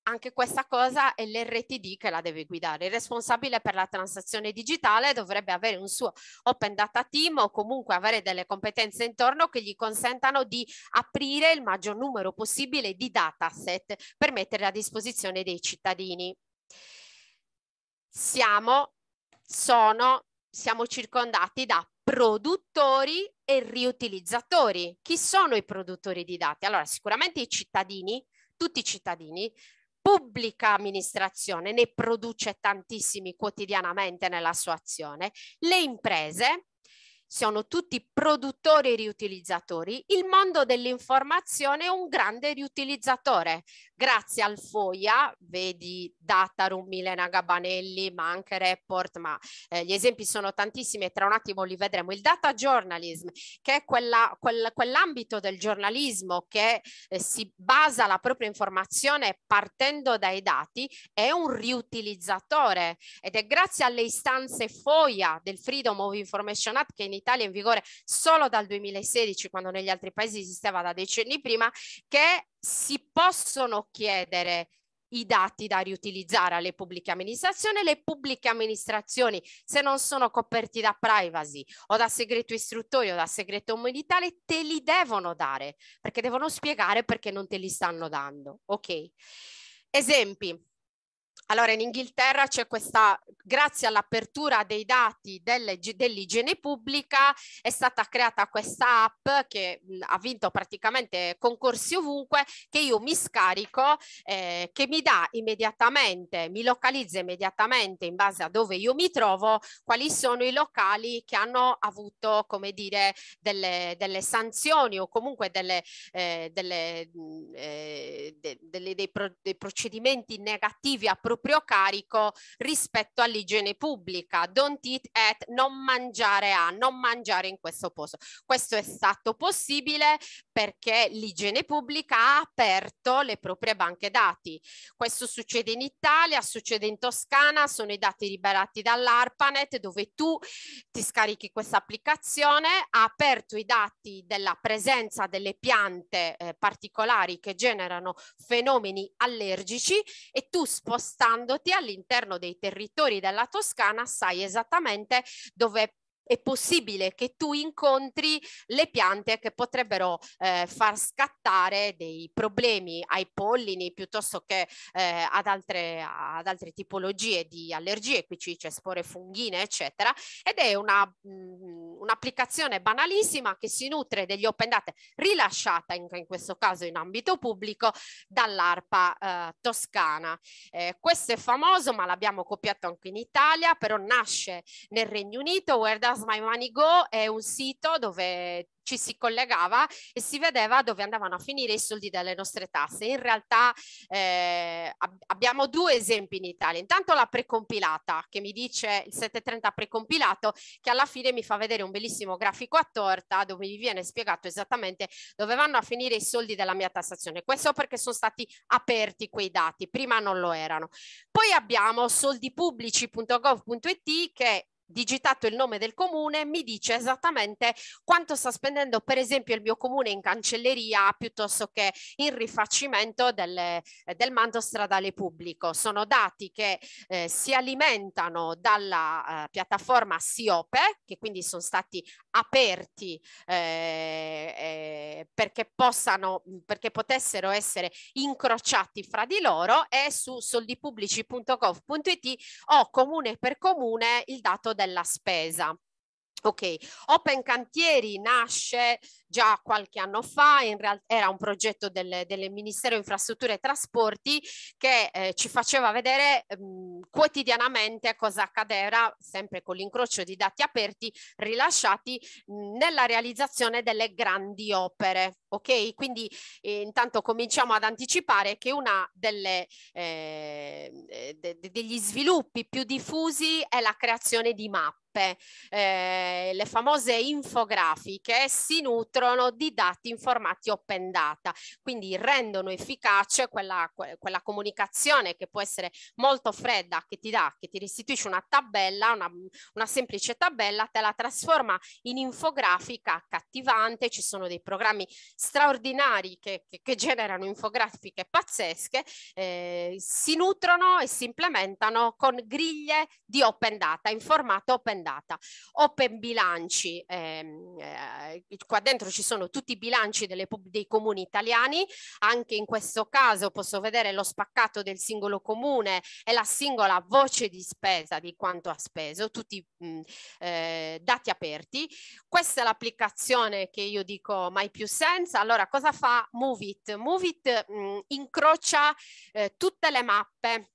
anche questa cosa è l'RTD che la deve guidare. Il responsabile per la transazione digitale dovrebbe avere un suo open data team o comunque avere delle competenze intorno che gli consentano di aprire il maggior numero possibile di dataset per metterli a disposizione dei cittadini. Siamo, sono, siamo circondati da produttori e riutilizzatori. Chi sono i produttori di dati? Allora, sicuramente i cittadini tutti i cittadini pubblica amministrazione, ne produce tantissimi quotidianamente nella sua azione, le imprese sono tutti produttori e riutilizzatori, il mondo dell'informazione è un grande riutilizzatore. Grazie al FOIA, vedi Datarum, Milena Gabanelli, ma anche Report, ma eh, gli esempi sono tantissimi e tra un attimo li vedremo. Il data journalism, che è quella, quel, quell'ambito del giornalismo che eh, si basa la propria informazione partendo dai dati, è un riutilizzatore ed è grazie alle istanze FOIA del Freedom of Information Act che in Italia in vigore solo dal 2016, quando negli altri paesi esisteva da decenni prima, che si possono chiedere i dati da riutilizzare alle pubbliche amministrazioni, le pubbliche amministrazioni se non sono coperti da privacy o da segreto istruttorio o da segreto militare te li devono dare perché devono spiegare perché non te li stanno dando. Ok. Esempi, allora in Inghilterra c'è questa, grazie all'apertura dei dati delle, dell'igiene pubblica, è stata creata questa app che mh, mm, ha vinto praticamente concorsi ovunque, che io mi scarico, eh, che mi dà immediatamente, mi localizza immediatamente in base a dove io mi trovo, quali sono i locali che hanno avuto, come dire, delle, delle sanzioni o comunque delle, eh, delle, mm, eh, de, delle dei, pro, dei procedimenti negativi a proprio carico rispetto all'igiene pubblica. Don't eat at, non mangiare a, non mangiare in questo posto. Questo è stato possibile perché l'igiene pubblica ha aperto le proprie banche dati. Questo succede in Italia, succede in Toscana, sono i dati liberati dall'ARPANET dove tu ti scarichi questa applicazione, ha aperto i dati della presenza delle piante eh, particolari che generano fenomeni allergici e tu sposta spostandoti all'interno dei territori della Toscana sai esattamente dove è possibile che tu incontri le piante che potrebbero eh, far scattare dei problemi ai pollini piuttosto che eh, ad, altre, ad, altre, tipologie di allergie, qui ci c'è spore funghine, eccetera. Ed è una, mh, mm, un'applicazione banalissima che si nutre degli open data rilasciata in, in questo caso in ambito pubblico dall'ARPA eh, toscana. Eh, questo è famoso, ma l'abbiamo copiato anche in Italia, però nasce nel Regno Unito, guarda Where's My Money Go è un sito dove ci si collegava e si vedeva dove andavano a finire i soldi delle nostre tasse. In realtà eh, ab- abbiamo due esempi in Italia. Intanto la precompilata che mi dice il 730 precompilato che alla fine mi fa vedere un bellissimo grafico a torta dove mi viene spiegato esattamente dove vanno a finire i soldi della mia tassazione. Questo perché sono stati aperti quei dati, prima non lo erano. Poi abbiamo soldipubblici.gov.it che digitato il nome del comune, mi dice esattamente quanto sta spendendo per esempio il mio comune in cancelleria piuttosto che in rifacimento delle, eh, del manto stradale pubblico. Sono dati che eh, si alimentano dalla eh, piattaforma SIOPE, che quindi sono stati aperti eh, eh perché, possano, perché potessero essere incrociati fra di loro e su soldipubblici.gov.it o comune per comune il dato del della spesa. Ok, Open Cantieri nasce già qualche anno fa, in realtà era un progetto del, del Ministero Infrastrutture e Trasporti che eh, ci faceva vedere mh, mm, quotidianamente cosa accadeva, sempre con l'incrocio di dati aperti rilasciati mh, mm, nella realizzazione delle grandi opere. Ok, quindi eh, intanto cominciamo ad anticipare che uno eh, de, de, degli sviluppi più diffusi è la creazione di mappe mappe, eh, le famose infografiche si nutrono di dati in formati open data, quindi rendono efficace quella, quella comunicazione che può essere molto fredda, che ti dà, che ti restituisce una tabella, una, una semplice tabella, te la trasforma in infografica accattivante, ci sono dei programmi straordinari che, che, che generano infografiche pazzesche, eh, si nutrono e si implementano con griglie di open data, in formato open andata. Open bilanci, ehm, eh, qua dentro ci sono tutti i bilanci delle, dei comuni italiani, anche in questo caso posso vedere lo spaccato del singolo comune e la singola voce di spesa di quanto ha speso, tutti mh, mm, eh, dati aperti. Questa è l'applicazione che io dico mai più senza. Allora cosa fa Movit? Movit mh, mm, incrocia eh, tutte le mappe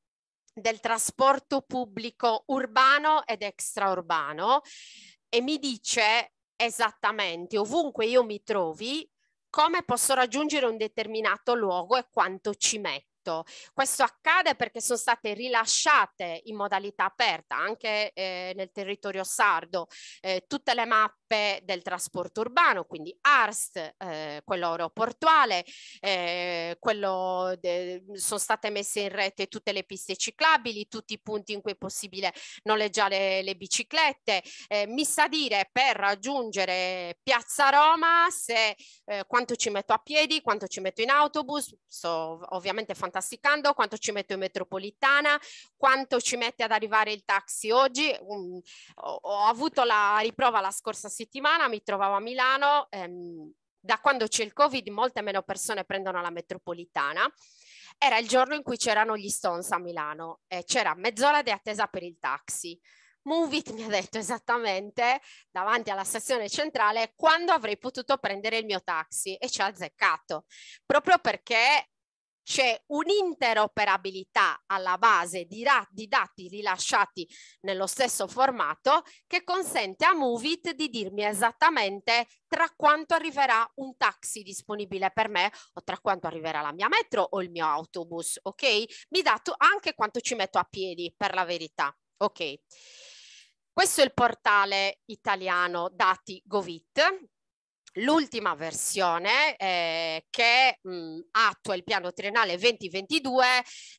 del trasporto pubblico urbano ed extraurbano e mi dice esattamente ovunque io mi trovi come posso raggiungere un determinato luogo e quanto ci metto. Questo accade perché sono state rilasciate in modalità aperta anche eh, nel territorio sardo eh, tutte le mappe tappe del trasporto urbano, quindi ARST, eh, quello aeroportuale, eh, quello de, sono state messe in rete tutte le piste ciclabili, tutti i punti in cui è possibile noleggiare le biciclette. Eh, mi sa dire per raggiungere Piazza Roma se eh, quanto ci metto a piedi, quanto ci metto in autobus, sto ovviamente fantasticando, quanto ci metto in metropolitana, quanto ci mette ad arrivare il taxi oggi. Um, ho, ho avuto la riprova la scorsa settimana settimana mi trovavo a Milano, ehm, da quando c'è il Covid molte meno persone prendono la metropolitana. Era il giorno in cui c'erano gli Stones a Milano e c'era mezz'ora di attesa per il taxi. Movit mi ha detto esattamente davanti alla stazione centrale quando avrei potuto prendere il mio taxi e ci ha azzeccato, proprio perché c'è un'interoperabilità alla base di, di, dati rilasciati nello stesso formato che consente a Movit di dirmi esattamente tra quanto arriverà un taxi disponibile per me o tra quanto arriverà la mia metro o il mio autobus, ok? Mi dà anche quanto ci metto a piedi per la verità, ok? Questo è il portale italiano dati Govit l'ultima versione eh, che mh, attua il piano triennale 2022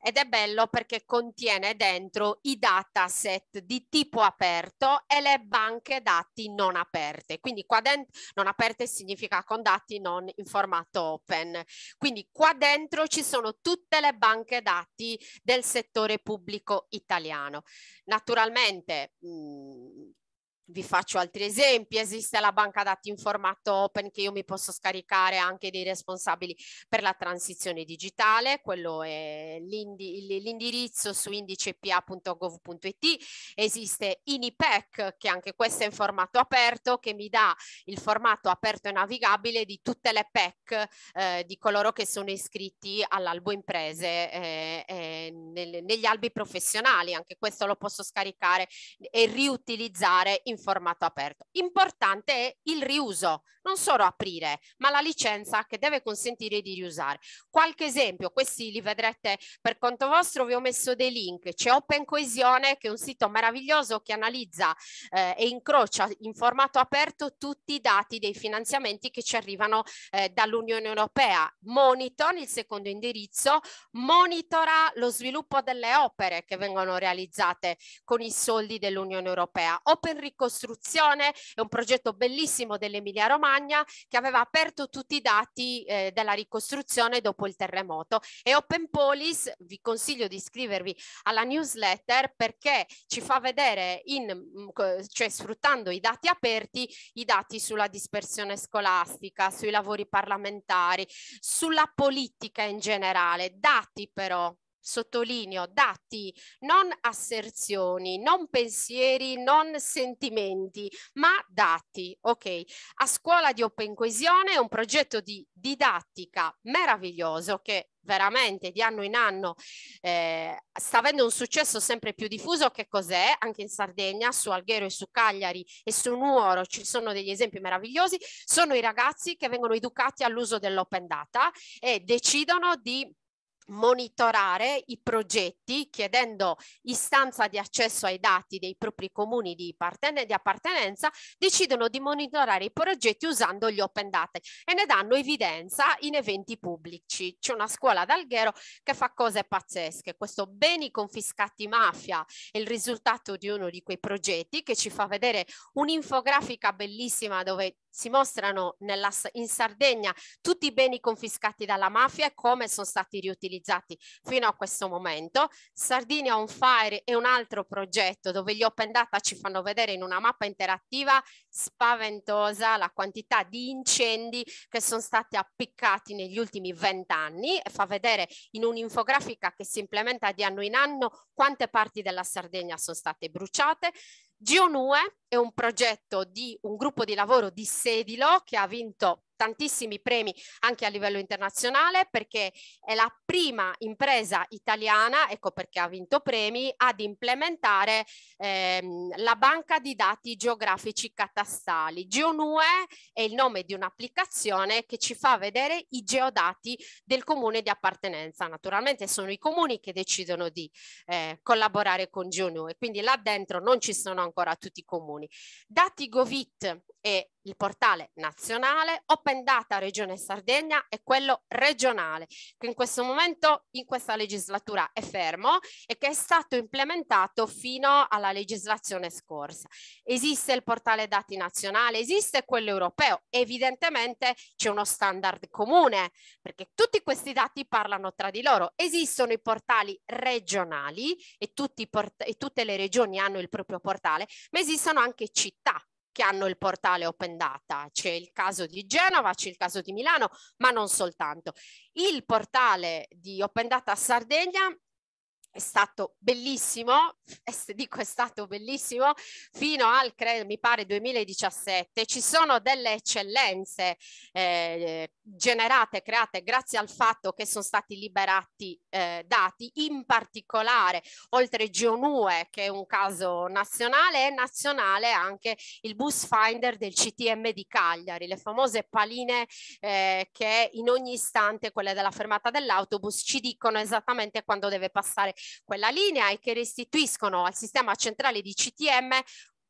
ed è bello perché contiene dentro i dataset di tipo aperto e le banche dati non aperte. Quindi qua dentro non aperte significa con dati non in formato open. Quindi qua dentro ci sono tutte le banche dati del settore pubblico italiano. Naturalmente mh, vi faccio altri esempi, esiste la banca dati in formato open che io mi posso scaricare anche dei responsabili per la transizione digitale, quello è l'indirizzo su indicepa.gov.it, esiste INIPEC che anche questo è in formato aperto che mi dà il formato aperto e navigabile di tutte le PEC eh, di coloro che sono iscritti all'albo imprese eh, eh, nel, negli albi professionali, anche questo lo posso scaricare e riutilizzare in in formato aperto. Importante è il riuso, non solo aprire, ma la licenza che deve consentire di riusare. Qualche esempio, questi li vedrete per conto vostro, vi ho messo dei link. C'è Open Coesione che è un sito meraviglioso che analizza eh, e incrocia in formato aperto tutti i dati dei finanziamenti che ci arrivano eh, dall'Unione Europea. Monitor, il secondo indirizzo, monitora lo sviluppo delle opere che vengono realizzate con i soldi dell'Unione Europea. Open Rico ricostruzione, è un progetto bellissimo dell'Emilia Romagna che aveva aperto tutti i dati eh, della ricostruzione dopo il terremoto e Open Polis vi consiglio di iscrivervi alla newsletter perché ci fa vedere in, mm, cioè sfruttando i dati aperti i dati sulla dispersione scolastica, sui lavori parlamentari, sulla politica in generale, dati però sottolineo, dati, non asserzioni, non pensieri, non sentimenti, ma dati, ok? A scuola di Open Coesione è un progetto di didattica meraviglioso che veramente di anno in anno eh, sta avendo un successo sempre più diffuso che cos'è anche in Sardegna su Alghero e su Cagliari e su Nuoro ci sono degli esempi meravigliosi sono i ragazzi che vengono educati all'uso dell'open data e decidono di monitorare i progetti chiedendo istanza di accesso ai dati dei propri comuni di, di, appartenenza, decidono di monitorare i progetti usando gli open data e ne danno evidenza in eventi pubblici. C'è una scuola ad Alghero che fa cose pazzesche. Questo beni confiscati mafia è il risultato di uno di quei progetti che ci fa vedere un'infografica bellissima dove si mostrano nella, in Sardegna tutti i beni confiscati dalla mafia e come sono stati riutilizzati fino a questo momento. Sardinia on Fire è un altro progetto dove gli Open Data ci fanno vedere in una mappa interattiva spaventosa la quantità di incendi che sono stati appiccati negli ultimi vent'anni e fa vedere in un'infografica che si implementa di anno in anno quante parti della Sardegna sono state bruciate. Gionue è un progetto di un gruppo di lavoro di Sedilo che ha vinto tantissimi premi anche a livello internazionale perché è la prima impresa italiana, ecco perché ha vinto premi, ad implementare ehm, la banca di dati geografici catastali. GeoNue è il nome di un'applicazione che ci fa vedere i geodati del comune di appartenenza. Naturalmente sono i comuni che decidono di eh, collaborare con GeoNue, quindi là dentro non ci sono ancora tutti i comuni. Dati Govit è il portale nazionale, Open Data Regione Sardegna e quello regionale, che in questo momento, in questa legislatura, è fermo e che è stato implementato fino alla legislazione scorsa. Esiste il portale dati nazionale, esiste quello europeo, evidentemente c'è uno standard comune, perché tutti questi dati parlano tra di loro. Esistono i portali regionali e, port e tutte le regioni hanno il proprio portale, ma esistono anche città che hanno il portale Open Data. C'è il caso di Genova, c'è il caso di Milano, ma non soltanto. Il portale di Open Data Sardegna è stato bellissimo, dico è stato bellissimo, fino al, credo, mi pare, 2017. Ci sono delle eccellenze eh, generate, create grazie al fatto che sono stati liberati eh, dati, in particolare, oltre Gionue, che è un caso nazionale, è nazionale anche il bus finder del CTM di Cagliari, le famose paline eh, che in ogni istante, quelle della fermata dell'autobus, ci dicono esattamente quando deve passare quella linea e che restituiscono al sistema centrale di CTM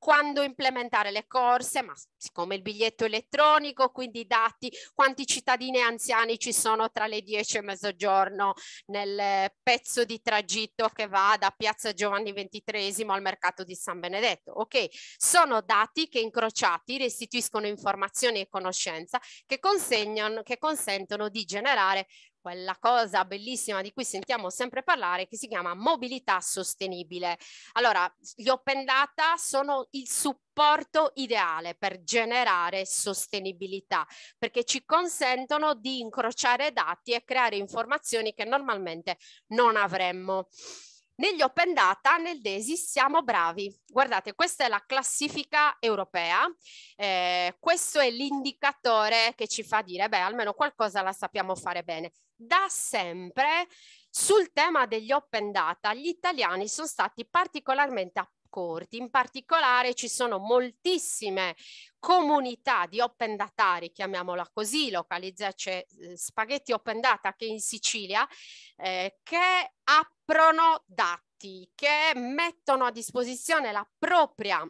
quando implementare le corse, ma siccome il biglietto elettronico, quindi i dati, quanti cittadini anziani ci sono tra le 10 e mezzogiorno nel pezzo di tragitto che va da Piazza Giovanni XXIII al mercato di San Benedetto. Ok, sono dati che incrociati restituiscono informazioni e conoscenza che, che consentono di generare quella cosa bellissima di cui sentiamo sempre parlare che si chiama mobilità sostenibile. Allora, gli open data sono il supporto ideale per generare sostenibilità, perché ci consentono di incrociare dati e creare informazioni che normalmente non avremmo. Negli open data, nel DESI, siamo bravi. Guardate, questa è la classifica europea, eh, questo è l'indicatore che ci fa dire, beh, almeno qualcosa la sappiamo fare bene. Da sempre sul tema degli open data gli italiani sono stati particolarmente appassionati corti. In particolare ci sono moltissime comunità di open datari, chiamiamola così, localizzace eh, Spaghetti Open Data che in Sicilia, eh, che aprono dati, che mettono a disposizione la propria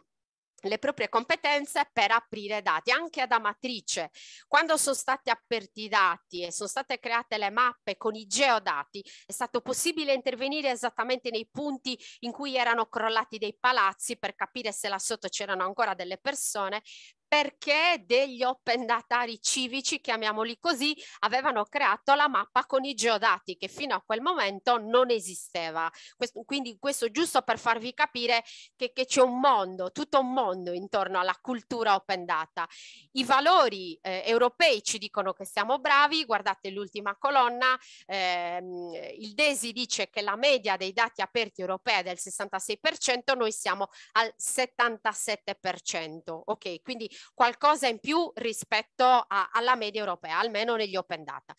le proprie competenze per aprire dati anche da matrice. Quando sono stati aperti i dati e sono state create le mappe con i geodati, è stato possibile intervenire esattamente nei punti in cui erano crollati dei palazzi per capire se là sotto c'erano ancora delle persone, perché degli open datari civici, chiamiamoli così, avevano creato la mappa con i geodati che fino a quel momento non esisteva. Questo, quindi questo giusto per farvi capire che, che c'è un mondo, tutto un mondo intorno alla cultura open data. I valori eh, europei ci dicono che siamo bravi, guardate l'ultima colonna, ehm, il DESI dice che la media dei dati aperti europea è del 66%, noi siamo al 77%. Ok, quindi qualcosa in più rispetto a, alla media europea, almeno negli open data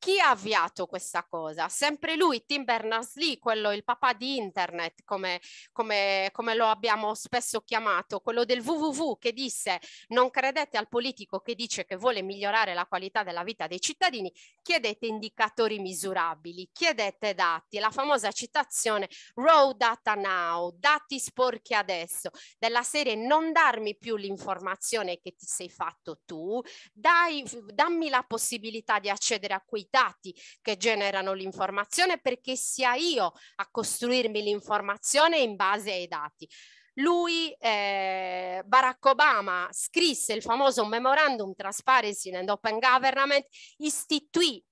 chi ha avviato questa cosa? Sempre lui, Tim Berners-Lee, quello il papà di internet, come, come, come, lo abbiamo spesso chiamato, quello del www che disse non credete al politico che dice che vuole migliorare la qualità della vita dei cittadini, chiedete indicatori misurabili, chiedete dati, la famosa citazione raw data now, dati sporchi adesso, della serie non darmi più l'informazione che ti sei fatto tu, dai, dammi la possibilità di accedere a quei comitati che generano l'informazione perché sia io a costruirmi l'informazione in base ai dati. Lui, eh, Barack Obama, scrisse il famoso Memorandum Transparency and Open Government, istituì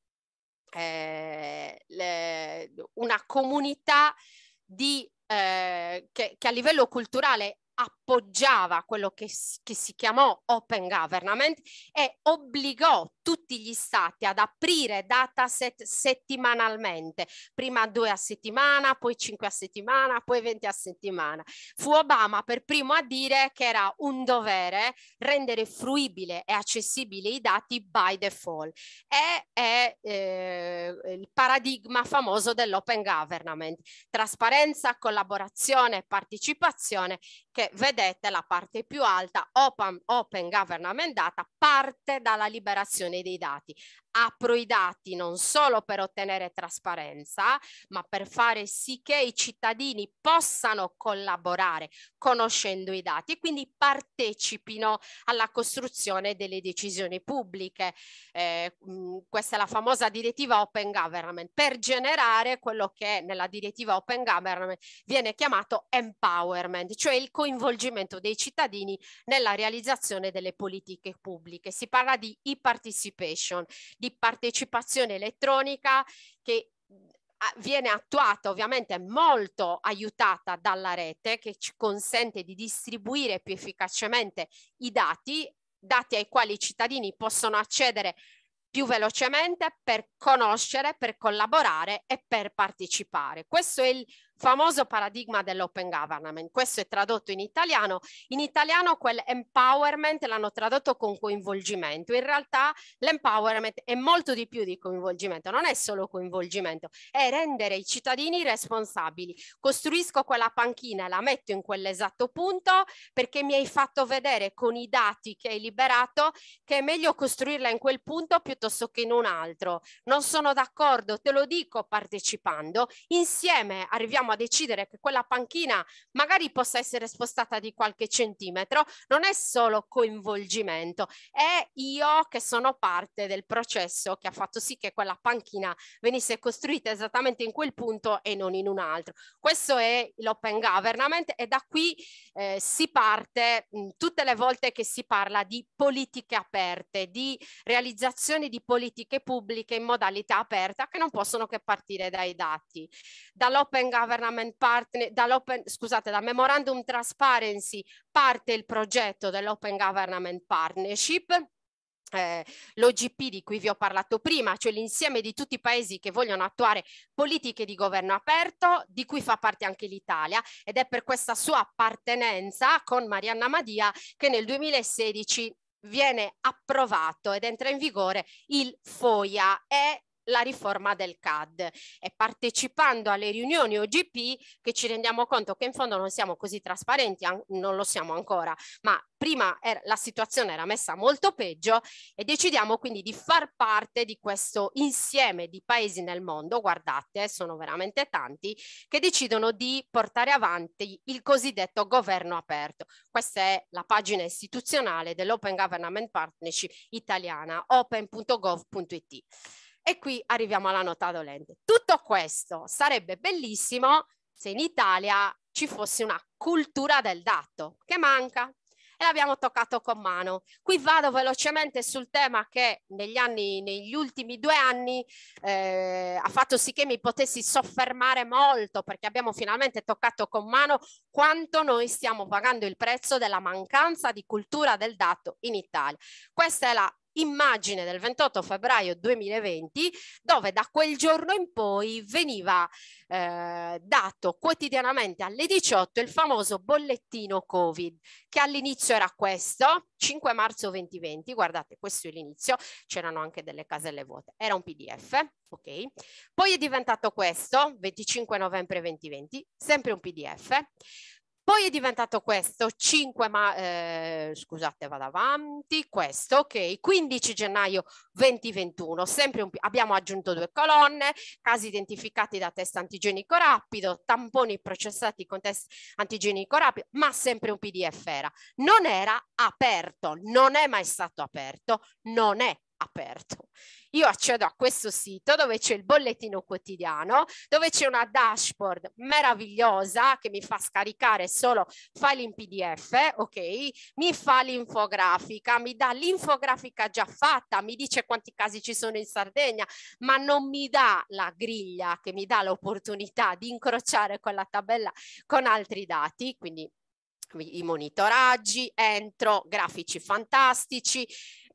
eh, le, una comunità di, eh, che, che a livello culturale appoggiava quello che, che si chiamò Open Government e obbligò tutti gli stati ad aprire dataset settimanalmente, prima due a settimana, poi cinque a settimana, poi venti a settimana. Fu Obama per primo a dire che era un dovere rendere fruibile e accessibile i dati by default. E è eh, il paradigma famoso dell'open government, trasparenza, collaborazione, partecipazione che vedremo cosiddetta, la parte più alta, open, open government data, parte dalla liberazione dei dati apro i dati non solo per ottenere trasparenza, ma per fare sì che i cittadini possano collaborare conoscendo i dati e quindi partecipino alla costruzione delle decisioni pubbliche. Eh, mm, questa è la famosa direttiva Open Government per generare quello che nella direttiva Open Government viene chiamato empowerment, cioè il coinvolgimento dei cittadini nella realizzazione delle politiche pubbliche. Si parla di e-participation, di di partecipazione elettronica che viene attuata ovviamente molto aiutata dalla rete che ci consente di distribuire più efficacemente i dati, dati ai quali i cittadini possono accedere più velocemente per conoscere, per collaborare e per partecipare. Questo è il famoso paradigma dell'open government. Questo è tradotto in italiano. In italiano quel empowerment l'hanno tradotto con coinvolgimento. In realtà l'empowerment è molto di più di coinvolgimento, non è solo coinvolgimento, è rendere i cittadini responsabili. Costruisco quella panchina e la metto in quell'esatto punto perché mi hai fatto vedere con i dati che hai liberato che è meglio costruirla in quel punto piuttosto che in un altro. Non sono d'accordo, te lo dico partecipando. Insieme arriviamo riusciamo a decidere che quella panchina magari possa essere spostata di qualche centimetro, non è solo coinvolgimento, è io che sono parte del processo che ha fatto sì che quella panchina venisse costruita esattamente in quel punto e non in un altro. Questo è l'open government e da qui eh, si parte mh, mm, tutte le volte che si parla di politiche aperte, di realizzazione di politiche pubbliche in modalità aperta che non possono che partire dai dati. Dall'open government government partner, scusate, dal memorandum transparency parte il progetto dell'open government partnership eh, l'OGP di cui vi ho parlato prima, cioè l'insieme di tutti i paesi che vogliono attuare politiche di governo aperto, di cui fa parte anche l'Italia ed è per questa sua appartenenza con Marianna Madia che nel 2016 viene approvato ed entra in vigore il FOIA e la riforma del CAD. È partecipando alle riunioni OGP che ci rendiamo conto che in fondo non siamo così trasparenti, non lo siamo ancora, ma prima era, la situazione era messa molto peggio e decidiamo quindi di far parte di questo insieme di paesi nel mondo, guardate, sono veramente tanti, che decidono di portare avanti il cosiddetto governo aperto. Questa è la pagina istituzionale dell'Open Government Partnership italiana, open.gov.it. E qui arriviamo alla nota dolente. Tutto questo sarebbe bellissimo se in Italia ci fosse una cultura del dato, che manca e l'abbiamo toccato con mano. Qui vado velocemente sul tema che negli, anni, negli ultimi due anni eh, ha fatto sì che mi potessi soffermare molto perché abbiamo finalmente toccato con mano quanto noi stiamo pagando il prezzo della mancanza di cultura del dato in Italia. Questa è la immagine del 28 febbraio 2020 dove da quel giorno in poi veniva eh, dato quotidianamente alle 18 il famoso bollettino Covid che all'inizio era questo 5 marzo 2020 guardate questo è l'inizio c'erano anche delle caselle vuote era un pdf ok poi è diventato questo 25 novembre 2020 sempre un pdf poi è diventato questo, 5 ma, eh, scusate vado avanti, questo ok, 15 gennaio 2021, sempre un, abbiamo aggiunto due colonne, casi identificati da test antigenico rapido, tamponi processati con test antigenico rapido, ma sempre un PDF era. Non era aperto, non è mai stato aperto, non è aperto. Io accedo a questo sito dove c'è il bollettino quotidiano, dove c'è una dashboard meravigliosa che mi fa scaricare solo file in PDF, ok? Mi fa l'infografica, mi dà l'infografica già fatta, mi dice quanti casi ci sono in Sardegna, ma non mi dà la griglia che mi dà l'opportunità di incrociare quella tabella con altri dati, quindi i monitoraggi, entro, grafici fantastici,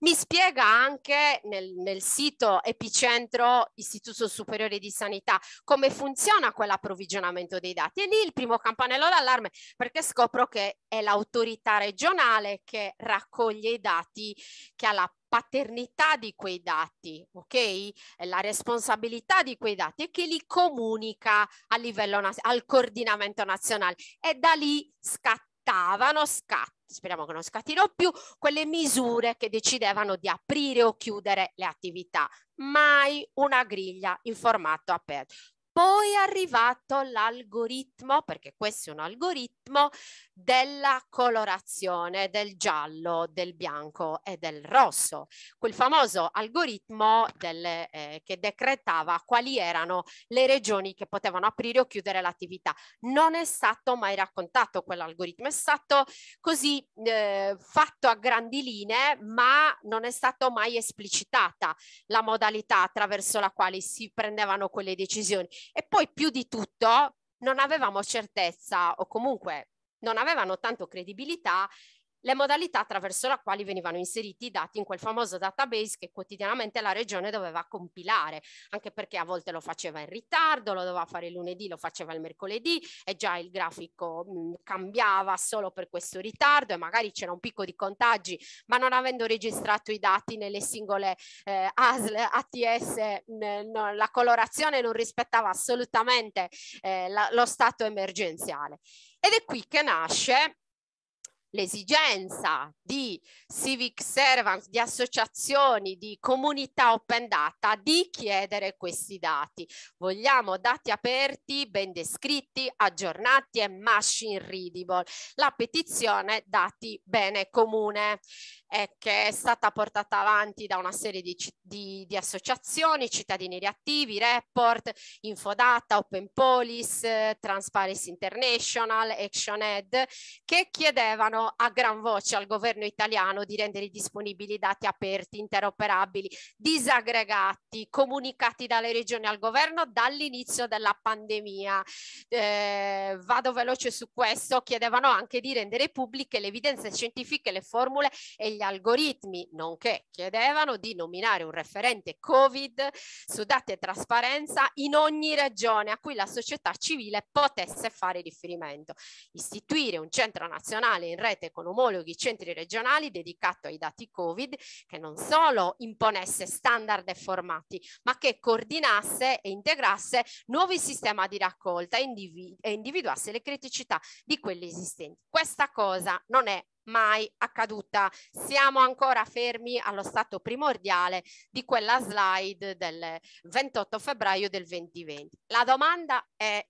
mi spiega anche nel, nel sito Epicentro Istituto Superiore di Sanità come funziona quell'approvvigionamento dei dati e lì il primo campanello d'allarme perché scopro che è l'autorità regionale che raccoglie i dati, che ha la paternità di quei dati, ok? La responsabilità di quei dati e che li comunica a livello al coordinamento nazionale e da lì scattavano, scattano speriamo che non scattino più, quelle misure che decidevano di aprire o chiudere le attività. Mai una griglia in formato aperto. Poi è arrivato l'algoritmo, perché questo è un algoritmo, della colorazione del giallo, del bianco e del rosso, quel famoso algoritmo delle, eh, che decretava quali erano le regioni che potevano aprire o chiudere l'attività. Non è stato mai raccontato quell'algoritmo, è stato così eh, fatto a grandi linee, ma non è stata mai esplicitata la modalità attraverso la quale si prendevano quelle decisioni. E poi più di tutto non avevamo certezza o comunque non avevano tanto credibilità le modalità attraverso le quali venivano inseriti i dati in quel famoso database che quotidianamente la regione doveva compilare, anche perché a volte lo faceva in ritardo, lo doveva fare il lunedì, lo faceva il mercoledì e già il grafico mh, mm, cambiava solo per questo ritardo e magari c'era un picco di contagi, ma non avendo registrato i dati nelle singole eh, ASL, ATS, mh, mm, no, la colorazione non rispettava assolutamente eh, la, lo stato emergenziale. Ed è qui che nasce l'esigenza di civic servants, di associazioni, di comunità open data di chiedere questi dati. Vogliamo dati aperti, ben descritti, aggiornati e machine readable. La petizione dati bene comune eh, che è stata portata avanti da una serie di, di, di associazioni, cittadini reattivi, Report, Infodata, Open Police, Transparency International, ActionEd, che chiedevano a gran voce al governo italiano di rendere disponibili dati aperti, interoperabili, disaggregati, comunicati dalle regioni al governo dall'inizio della pandemia. Eh, vado veloce su questo, chiedevano anche di rendere pubbliche le evidenze scientifiche, le formule e gli algoritmi, nonché chiedevano di nominare un referente Covid su date e trasparenza in ogni regione a cui la società civile potesse fare riferimento, istituire un centro nazionale in rete con omologhi centri regionali dedicato ai dati Covid che non solo imponesse standard e formati, ma che coordinasse e integrasse nuovi sistemi di raccolta e, e individuasse le criticità di quelli esistenti. Questa cosa non è mai accaduta. Siamo ancora fermi allo stato primordiale di quella slide del 28 febbraio del 2020. La domanda è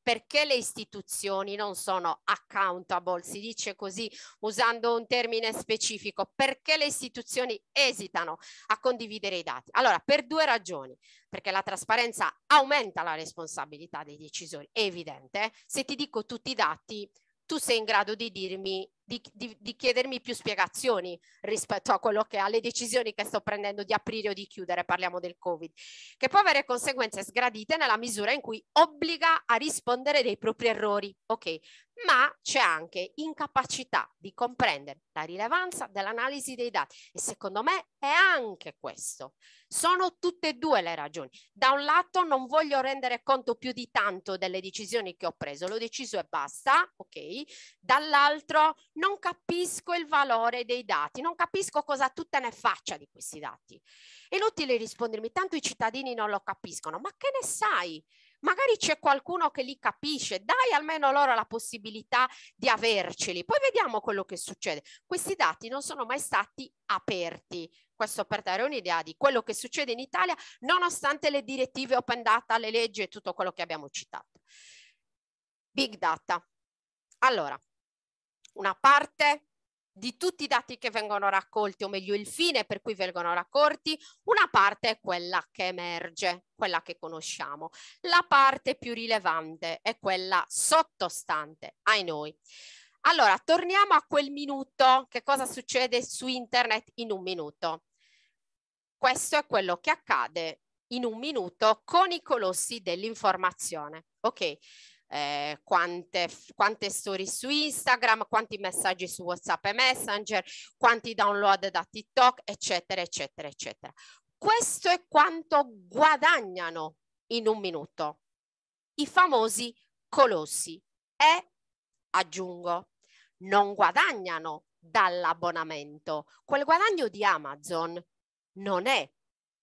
perché le istituzioni non sono accountable, si dice così usando un termine specifico, perché le istituzioni esitano a condividere i dati? Allora, per due ragioni, perché la trasparenza aumenta la responsabilità dei decisori, è evidente, se ti dico tutti i dati, tu sei in grado di dirmi di, di, di, chiedermi più spiegazioni rispetto a quello che alle decisioni che sto prendendo di aprire o di chiudere, parliamo del Covid, che può avere conseguenze sgradite nella misura in cui obbliga a rispondere dei propri errori, ok? Ma c'è anche incapacità di comprendere la rilevanza dell'analisi dei dati e secondo me è anche questo. Sono tutte e due le ragioni. Da un lato non voglio rendere conto più di tanto delle decisioni che ho preso, l'ho deciso e basta, ok? Dall'altro non capisco il valore dei dati, non capisco cosa tutta ne faccia di questi dati. È inutile rispondermi, tanto i cittadini non lo capiscono, ma che ne sai? Magari c'è qualcuno che li capisce, dai almeno loro la possibilità di averceli, poi vediamo quello che succede. Questi dati non sono mai stati aperti, questo per dare un'idea di quello che succede in Italia, nonostante le direttive open data, le leggi e tutto quello che abbiamo citato. Big data. Allora, una parte di tutti i dati che vengono raccolti, o meglio il fine per cui vengono raccolti, una parte è quella che emerge, quella che conosciamo. La parte più rilevante è quella sottostante ai noi. Allora, torniamo a quel minuto, che cosa succede su internet in un minuto. Questo è quello che accade in un minuto con i colossi dell'informazione. Ok, eh, quante, quante storie su Instagram, quanti messaggi su WhatsApp e Messenger, quanti download da TikTok, eccetera, eccetera, eccetera. Questo è quanto guadagnano in un minuto i famosi colossi e, aggiungo, non guadagnano dall'abbonamento. Quel guadagno di Amazon non è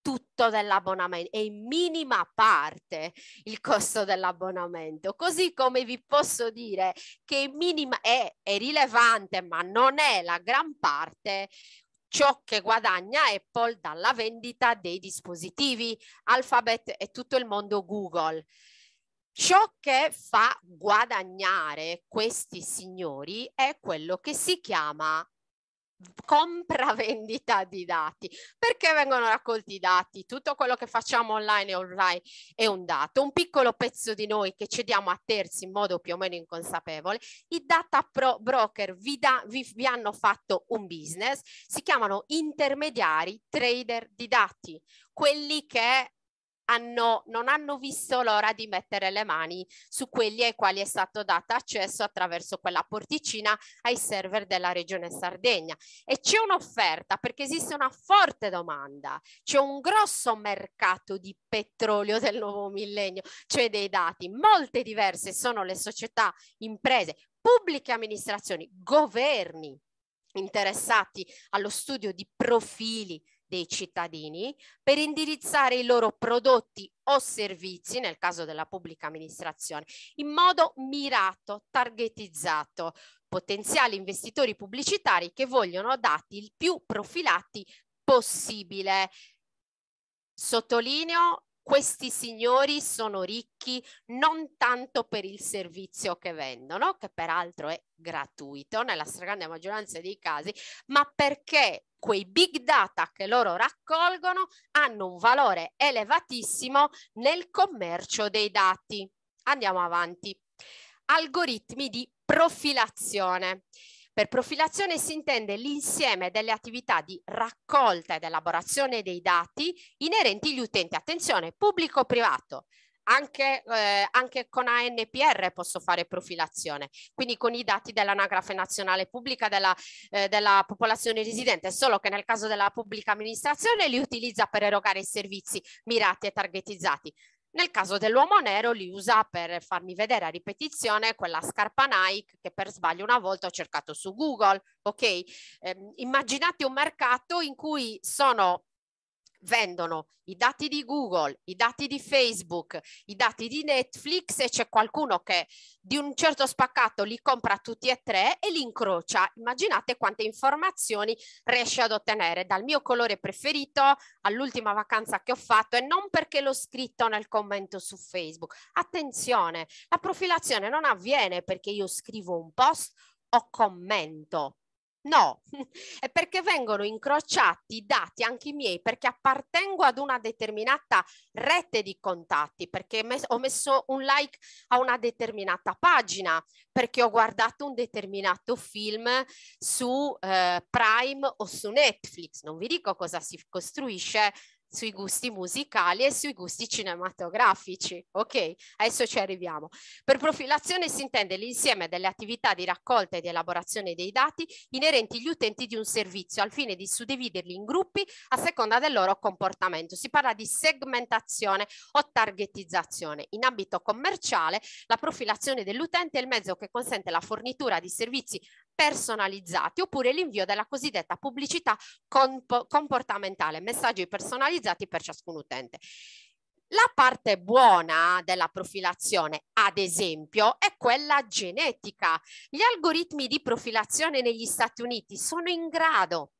tutto dell'abbonamento, e in minima parte il costo dell'abbonamento. Così come vi posso dire che in minima è, è rilevante, ma non è la gran parte ciò che guadagna Apple dalla vendita dei dispositivi, Alphabet e tutto il mondo Google. Ciò che fa guadagnare questi signori è quello che si chiama compravendita di dati. Perché vengono raccolti i dati? Tutto quello che facciamo online e online è un dato, un piccolo pezzo di noi che cediamo a terzi in modo più o meno inconsapevole. I data broker vi, da, vi, vi hanno fatto un business, si chiamano intermediari trader di dati, quelli che hanno, non hanno visto l'ora di mettere le mani su quelli ai quali è stato dato accesso attraverso quella porticina ai server della regione Sardegna. E c'è un'offerta perché esiste una forte domanda, c'è un grosso mercato di petrolio del nuovo millennio, cioè dei dati. Molte diverse sono le società, imprese, pubbliche amministrazioni, governi interessati allo studio di profili dei cittadini per indirizzare i loro prodotti o servizi, nel caso della pubblica amministrazione, in modo mirato, targetizzato, potenziali investitori pubblicitari che vogliono dati il più profilati possibile. Sottolineo, questi signori sono ricchi non tanto per il servizio che vendono, che peraltro è gratuito nella stragrande maggioranza dei casi, ma perché quei big data che loro raccolgono hanno un valore elevatissimo nel commercio dei dati. Andiamo avanti. Algoritmi di profilazione. Per profilazione si intende l'insieme delle attività di raccolta ed elaborazione dei dati inerenti agli utenti, attenzione, pubblico-privato, anche, eh, anche, con ANPR posso fare profilazione, quindi con i dati dell'anagrafe nazionale pubblica della, eh, della, popolazione residente, solo che nel caso della pubblica amministrazione li utilizza per erogare i servizi mirati e targetizzati. Nel caso dell'uomo nero li usa per farmi vedere a ripetizione quella scarpa Nike che per sbaglio una volta ho cercato su Google, ok? Eh, immaginate un mercato in cui sono vendono i dati di Google, i dati di Facebook, i dati di Netflix e c'è qualcuno che di un certo spaccato li compra tutti e tre e li incrocia. Immaginate quante informazioni riesce ad ottenere dal mio colore preferito all'ultima vacanza che ho fatto e non perché l'ho scritto nel commento su Facebook. Attenzione, la profilazione non avviene perché io scrivo un post o commento No, è perché vengono incrociati i dati anche i miei, perché appartengo ad una determinata rete di contatti, perché ho messo un like a una determinata pagina, perché ho guardato un determinato film su eh, Prime o su Netflix. Non vi dico cosa si costruisce sui gusti musicali e sui gusti cinematografici. Ok, adesso ci arriviamo. Per profilazione si intende l'insieme delle attività di raccolta e di elaborazione dei dati inerenti agli utenti di un servizio al fine di suddividerli in gruppi a seconda del loro comportamento. Si parla di segmentazione o targetizzazione. In ambito commerciale la profilazione dell'utente è il mezzo che consente la fornitura di servizi personalizzati oppure l'invio della cosiddetta pubblicità comp comportamentale, messaggi personalizzati per ciascun utente. La parte buona della profilazione, ad esempio, è quella genetica. Gli algoritmi di profilazione negli Stati Uniti sono in grado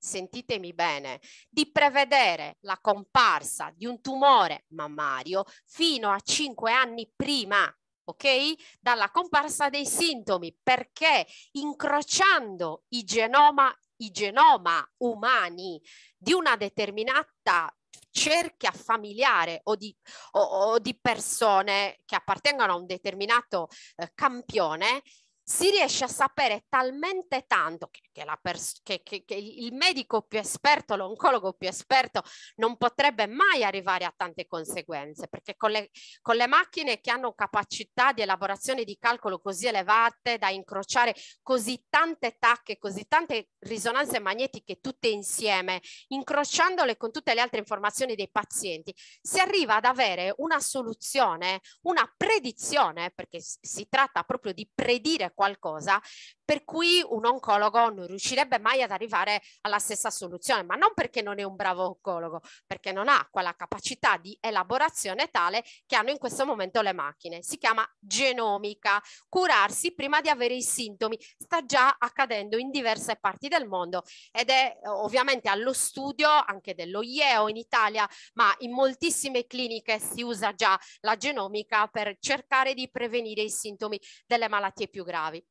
sentitemi bene, di prevedere la comparsa di un tumore mammario fino a 5 anni prima ok? Dalla comparsa dei sintomi, perché incrociando i genoma, i genoma umani di una determinata cerchia familiare o di, o, o di persone che appartengono a un determinato eh, campione, si riesce a sapere talmente tanto che, che, pers- che, che, il medico più esperto, l'oncologo più esperto non potrebbe mai arrivare a tante conseguenze, perché con le, con le macchine che hanno capacità di elaborazione di calcolo così elevate da incrociare così tante tacche, così tante risonanze magnetiche tutte insieme, incrociandole con tutte le altre informazioni dei pazienti, si arriva ad avere una soluzione, una predizione, perché si tratta proprio di predire qualcosa per cui un oncologo non riuscirebbe mai ad arrivare alla stessa soluzione, ma non perché non è un bravo oncologo, perché non ha quella capacità di elaborazione tale che hanno in questo momento le macchine. Si chiama genomica, curarsi prima di avere i sintomi, sta già accadendo in diverse parti del mondo ed è ovviamente allo studio anche dello IEO in Italia, ma in moltissime cliniche si usa già la genomica per cercare di prevenire i sintomi delle malattie più gravi schiavi.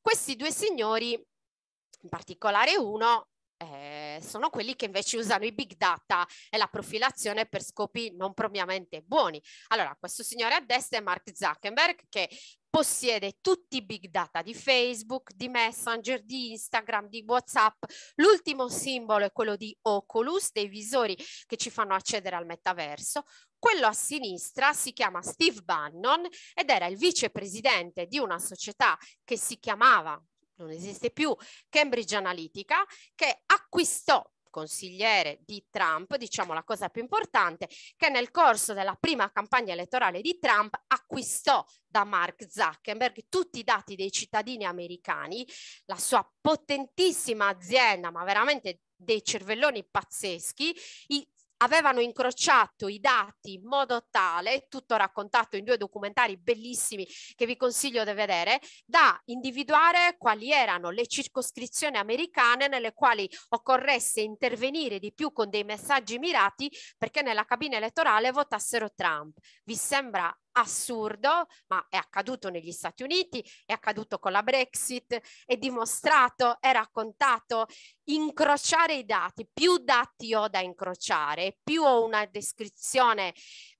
Questi due signori, in particolare uno, eh, sono quelli che invece usano i big data e la profilazione per scopi non propriamente buoni. Allora, questo signore a destra è Mark Zuckerberg che possiede tutti i big data di Facebook, di Messenger, di Instagram, di WhatsApp. L'ultimo simbolo è quello di Oculus, dei visori che ci fanno accedere al metaverso. Quello a sinistra si chiama Steve Bannon ed era il vicepresidente di una società che si chiamava, non esiste più, Cambridge Analytica, che acquistò consigliere di Trump, diciamo la cosa più importante, che nel corso della prima campagna elettorale di Trump acquistò da Mark Zuckerberg tutti i dati dei cittadini americani, la sua potentissima azienda, ma veramente dei cervelloni pazzeschi, i avevano incrociato i dati in modo tale, tutto raccontato in due documentari bellissimi che vi consiglio di vedere, da individuare quali erano le circoscrizioni americane nelle quali occorresse intervenire di più con dei messaggi mirati perché nella cabina elettorale votassero Trump. Vi sembra assurdo, ma è accaduto negli Stati Uniti, è accaduto con la Brexit, è dimostrato, è raccontato, incrociare i dati, più dati ho da incrociare, più ho una descrizione,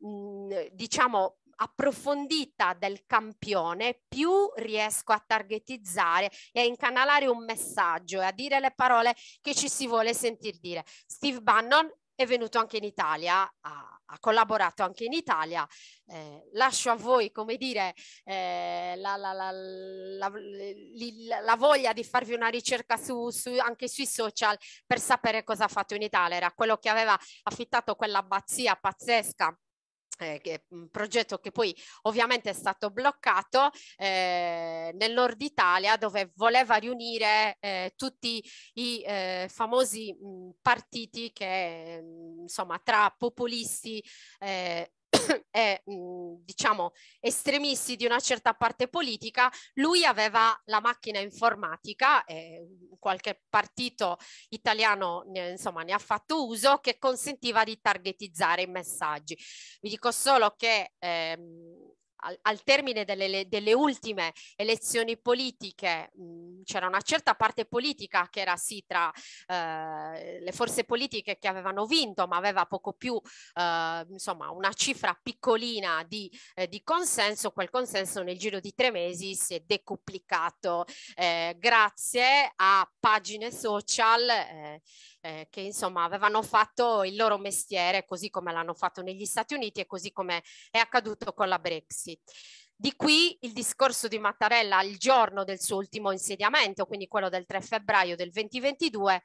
mm, diciamo, approfondita del campione, più riesco a targetizzare e a incanalare un messaggio e a dire le parole che ci si vuole sentire dire. Steve Bannon è venuto anche in Italia, ha, ha collaborato anche in Italia. Eh, lascio a voi, come dire, eh, la, la, la, la, voglia di farvi una ricerca su, su, anche sui social per sapere cosa ha fatto in Italia. Era quello che aveva affittato quell'abbazia pazzesca eh, che, un progetto che poi ovviamente è stato bloccato eh, nel nord Italia dove voleva riunire eh, tutti i eh, famosi mh, partiti che mh, insomma tra populisti eh, e mh, mm, diciamo estremisti di una certa parte politica, lui aveva la macchina informatica, eh, qualche partito italiano ne, insomma, ne ha fatto uso, che consentiva di targetizzare i messaggi. Vi dico solo che ehm, al, al termine delle, delle, ultime elezioni politiche mm, c'era una certa parte politica che era sì tra eh, le forze politiche che avevano vinto, ma aveva poco più eh, insomma una cifra piccolina di, eh, di, consenso, quel consenso nel giro di tre mesi si è decuplicato eh, grazie a pagine social eh, eh, che insomma avevano fatto il loro mestiere così come l'hanno fatto negli Stati Uniti e così come è accaduto con la Brexit. Di qui il discorso di Mattarella il giorno del suo ultimo insediamento, quindi quello del 3 febbraio del 2022,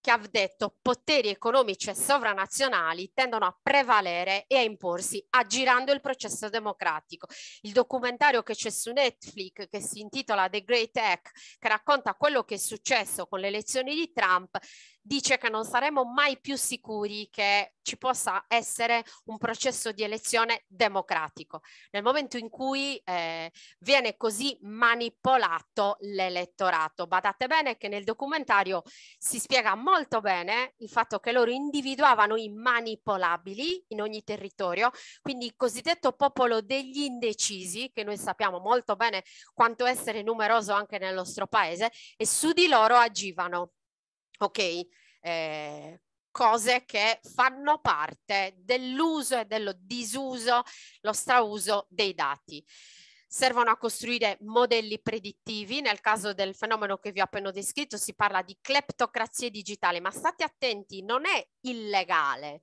che ha detto poteri economici e sovranazionali tendono a prevalere e a imporsi aggirando il processo democratico. Il documentario che c'è su Netflix che si intitola The Great Hack, che racconta quello che è successo con le elezioni di Trump, dice che non saremo mai più sicuri che ci possa essere un processo di elezione democratico nel momento in cui eh, viene così manipolato l'elettorato. Badate bene che nel documentario si spiega molto bene il fatto che loro individuavano i manipolabili in ogni territorio, quindi il cosiddetto popolo degli indecisi, che noi sappiamo molto bene quanto essere numeroso anche nel nostro paese, e su di loro agivano ok? Eh, cose che fanno parte dell'uso e dello disuso, lo strauso dei dati. Servono a costruire modelli predittivi, nel caso del fenomeno che vi ho appena descritto si parla di cleptocrazia digitale, ma state attenti, non è illegale.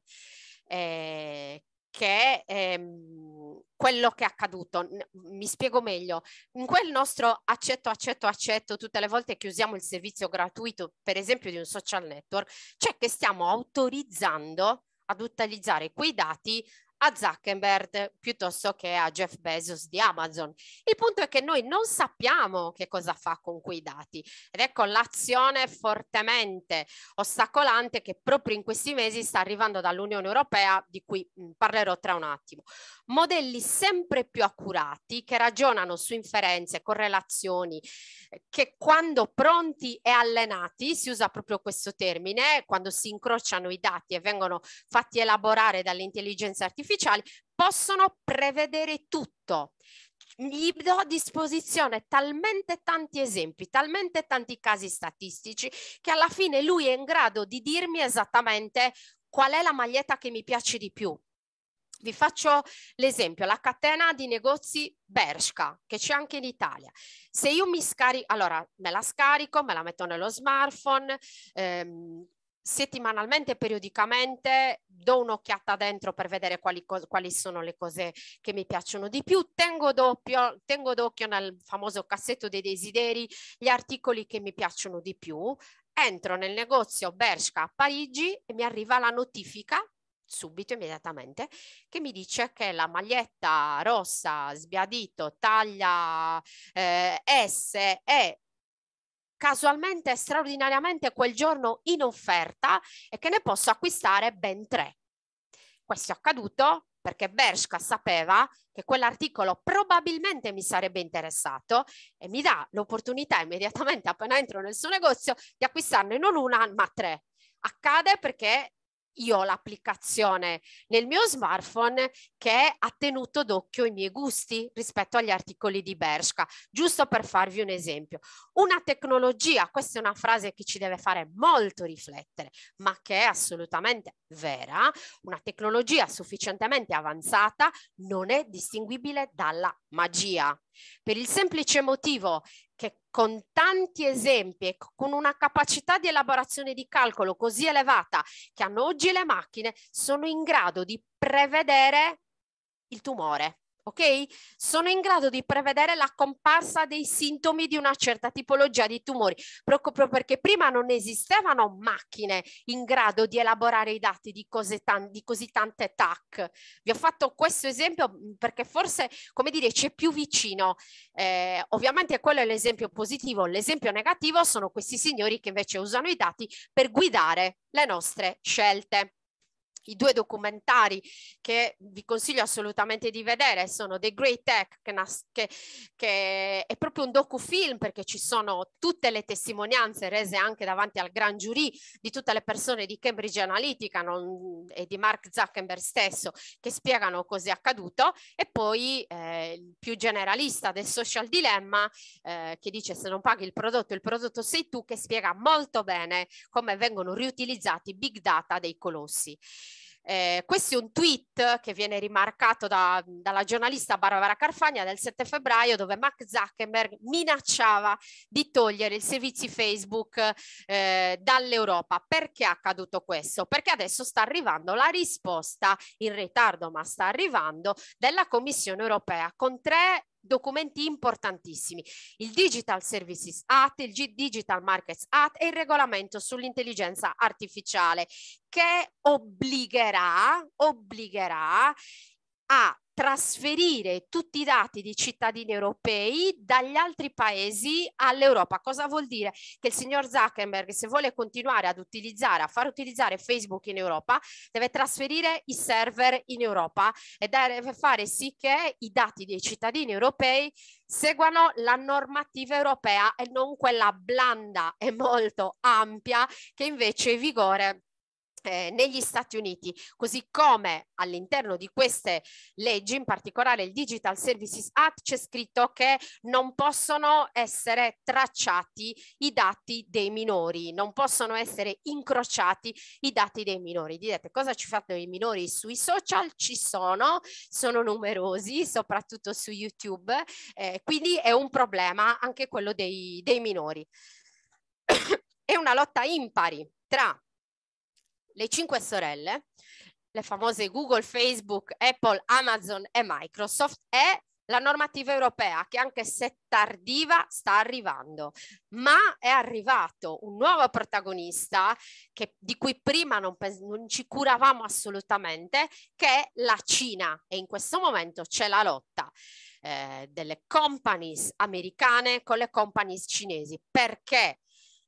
Eh, che ehm, quello che è accaduto. Mi spiego meglio. In quel nostro accetto, accetto, accetto, tutte le volte che usiamo il servizio gratuito, per esempio di un social network, c'è cioè che stiamo autorizzando ad utilizzare quei dati a Zuckerberg piuttosto che a Jeff Bezos di Amazon. Il punto è che noi non sappiamo che cosa fa con quei dati ed ecco l'azione fortemente ostacolante che proprio in questi mesi sta arrivando dall'Unione Europea, di cui parlerò tra un attimo. Modelli sempre più accurati che ragionano su inferenze, correlazioni, eh, che quando pronti e allenati, si usa proprio questo termine, eh, quando si incrociano i dati e vengono fatti elaborare dall'intelligenza artificiale, artificiali possono prevedere tutto. Gli do a disposizione talmente tanti esempi, talmente tanti casi statistici, che alla fine lui è in grado di dirmi esattamente qual è la maglietta che mi piace di più. Vi faccio l'esempio, la catena di negozi Bershka, che c'è anche in Italia. Se io mi scarico, allora me la scarico, me la metto nello smartphone, ehm, settimanalmente, periodicamente do un'occhiata dentro per vedere quali, quali, sono le cose che mi piacciono di più. Tengo d'occhio, tengo d'occhio nel famoso cassetto dei desideri gli articoli che mi piacciono di più. Entro nel negozio Bershka a Parigi e mi arriva la notifica subito, immediatamente, che mi dice che la maglietta rossa sbiadito taglia eh, S e casualmente straordinariamente quel giorno in offerta e che ne posso acquistare ben tre. Questo è accaduto perché Bershka sapeva che quell'articolo probabilmente mi sarebbe interessato e mi dà l'opportunità immediatamente appena entro nel suo negozio di acquistarne non una ma tre. Accade perché io ho l'applicazione nel mio smartphone che ha tenuto d'occhio i miei gusti rispetto agli articoli di Bershka, giusto per farvi un esempio. Una tecnologia, questa è una frase che ci deve fare molto riflettere, ma che è assolutamente vera, una tecnologia sufficientemente avanzata non è distinguibile dalla magia, per il semplice motivo che con tanti esempi e con una capacità di elaborazione di calcolo così elevata che hanno oggi le macchine, sono in grado di prevedere il tumore ok? Sono in grado di prevedere la comparsa dei sintomi di una certa tipologia di tumori, proprio perché prima non esistevano macchine in grado di elaborare i dati di, tan di così tante TAC. Vi ho fatto questo esempio mm, perché forse, come dire, c'è più vicino. Eh, ovviamente quello è l'esempio positivo, l'esempio negativo sono questi signori che invece usano i dati per guidare le nostre scelte i due documentari che vi consiglio assolutamente di vedere sono The Great Tech, che, nas- che, che è proprio un docufilm perché ci sono tutte le testimonianze rese anche davanti al gran giurì di tutte le persone di Cambridge Analytica non, e di Mark Zuckerberg stesso che spiegano cosa è accaduto e poi eh, il più generalista del social dilemma eh, che dice se non paghi il prodotto il prodotto sei tu che spiega molto bene come vengono riutilizzati i big data dei colossi. Eh, questo è un tweet che viene rimarcato da, dalla giornalista Barbara Carfagna del 7 febbraio dove Mark Zuckerberg minacciava di togliere i servizi Facebook eh, dall'Europa. Perché è accaduto questo? Perché adesso sta arrivando la risposta in ritardo ma sta arrivando della Commissione europea con tre documenti importantissimi, il Digital Services Act, il Digital Markets Act e il regolamento sull'intelligenza artificiale che obbligherà, obbligherà a trasferire tutti i dati di cittadini europei dagli altri paesi all'Europa. Cosa vuol dire? Che il signor Zuckerberg, se vuole continuare ad utilizzare, a far utilizzare Facebook in Europa, deve trasferire i server in Europa e deve fare sì che i dati dei cittadini europei seguano la normativa europea e non quella blanda e molto ampia che invece è in vigore eh, negli Stati Uniti, così come all'interno di queste leggi, in particolare il Digital Services Act, c'è scritto che non possono essere tracciati i dati dei minori, non possono essere incrociati i dati dei minori. Direte cosa ci fanno i minori sui social? Ci sono, sono numerosi, soprattutto su YouTube, eh, quindi è un problema anche quello dei, dei minori. è una lotta impari tra le cinque sorelle, le famose Google, Facebook, Apple, Amazon e Microsoft e la normativa europea che anche se tardiva sta arrivando, ma è arrivato un nuovo protagonista che, di cui prima non, non ci curavamo assolutamente, che è la Cina e in questo momento c'è la lotta eh, delle companies americane con le companies cinesi perché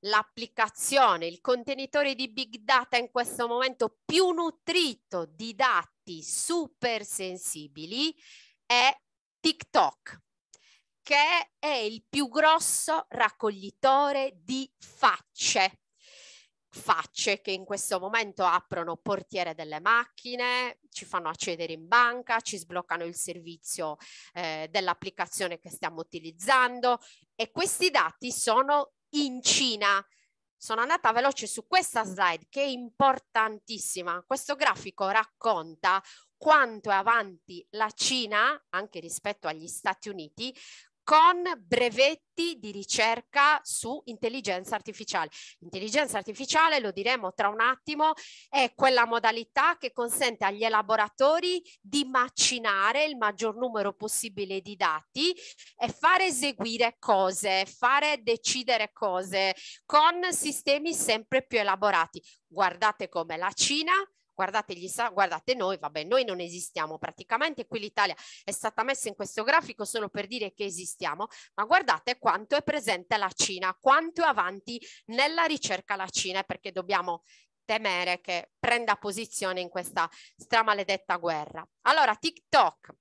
l'applicazione, il contenitore di big data in questo momento più nutrito di dati super sensibili è TikTok, che è il più grosso raccoglitore di facce facce che in questo momento aprono portiere delle macchine, ci fanno accedere in banca, ci sbloccano il servizio eh, dell'applicazione che stiamo utilizzando e questi dati sono in Cina. Sono andata veloce su questa slide che è importantissima. Questo grafico racconta quanto è avanti la Cina, anche rispetto agli Stati Uniti, con brevetti di ricerca su intelligenza artificiale. Intelligenza artificiale, lo diremo tra un attimo, è quella modalità che consente agli elaboratori di macinare il maggior numero possibile di dati e fare eseguire cose, fare decidere cose con sistemi sempre più elaborati. Guardate come la Cina guardate, gli, guardate noi, vabbè, noi non esistiamo praticamente, qui l'Italia è stata messa in questo grafico solo per dire che esistiamo, ma guardate quanto è presente la Cina, quanto è avanti nella ricerca la Cina, perché dobbiamo temere che prenda posizione in questa stramaledetta guerra. Allora, TikTok,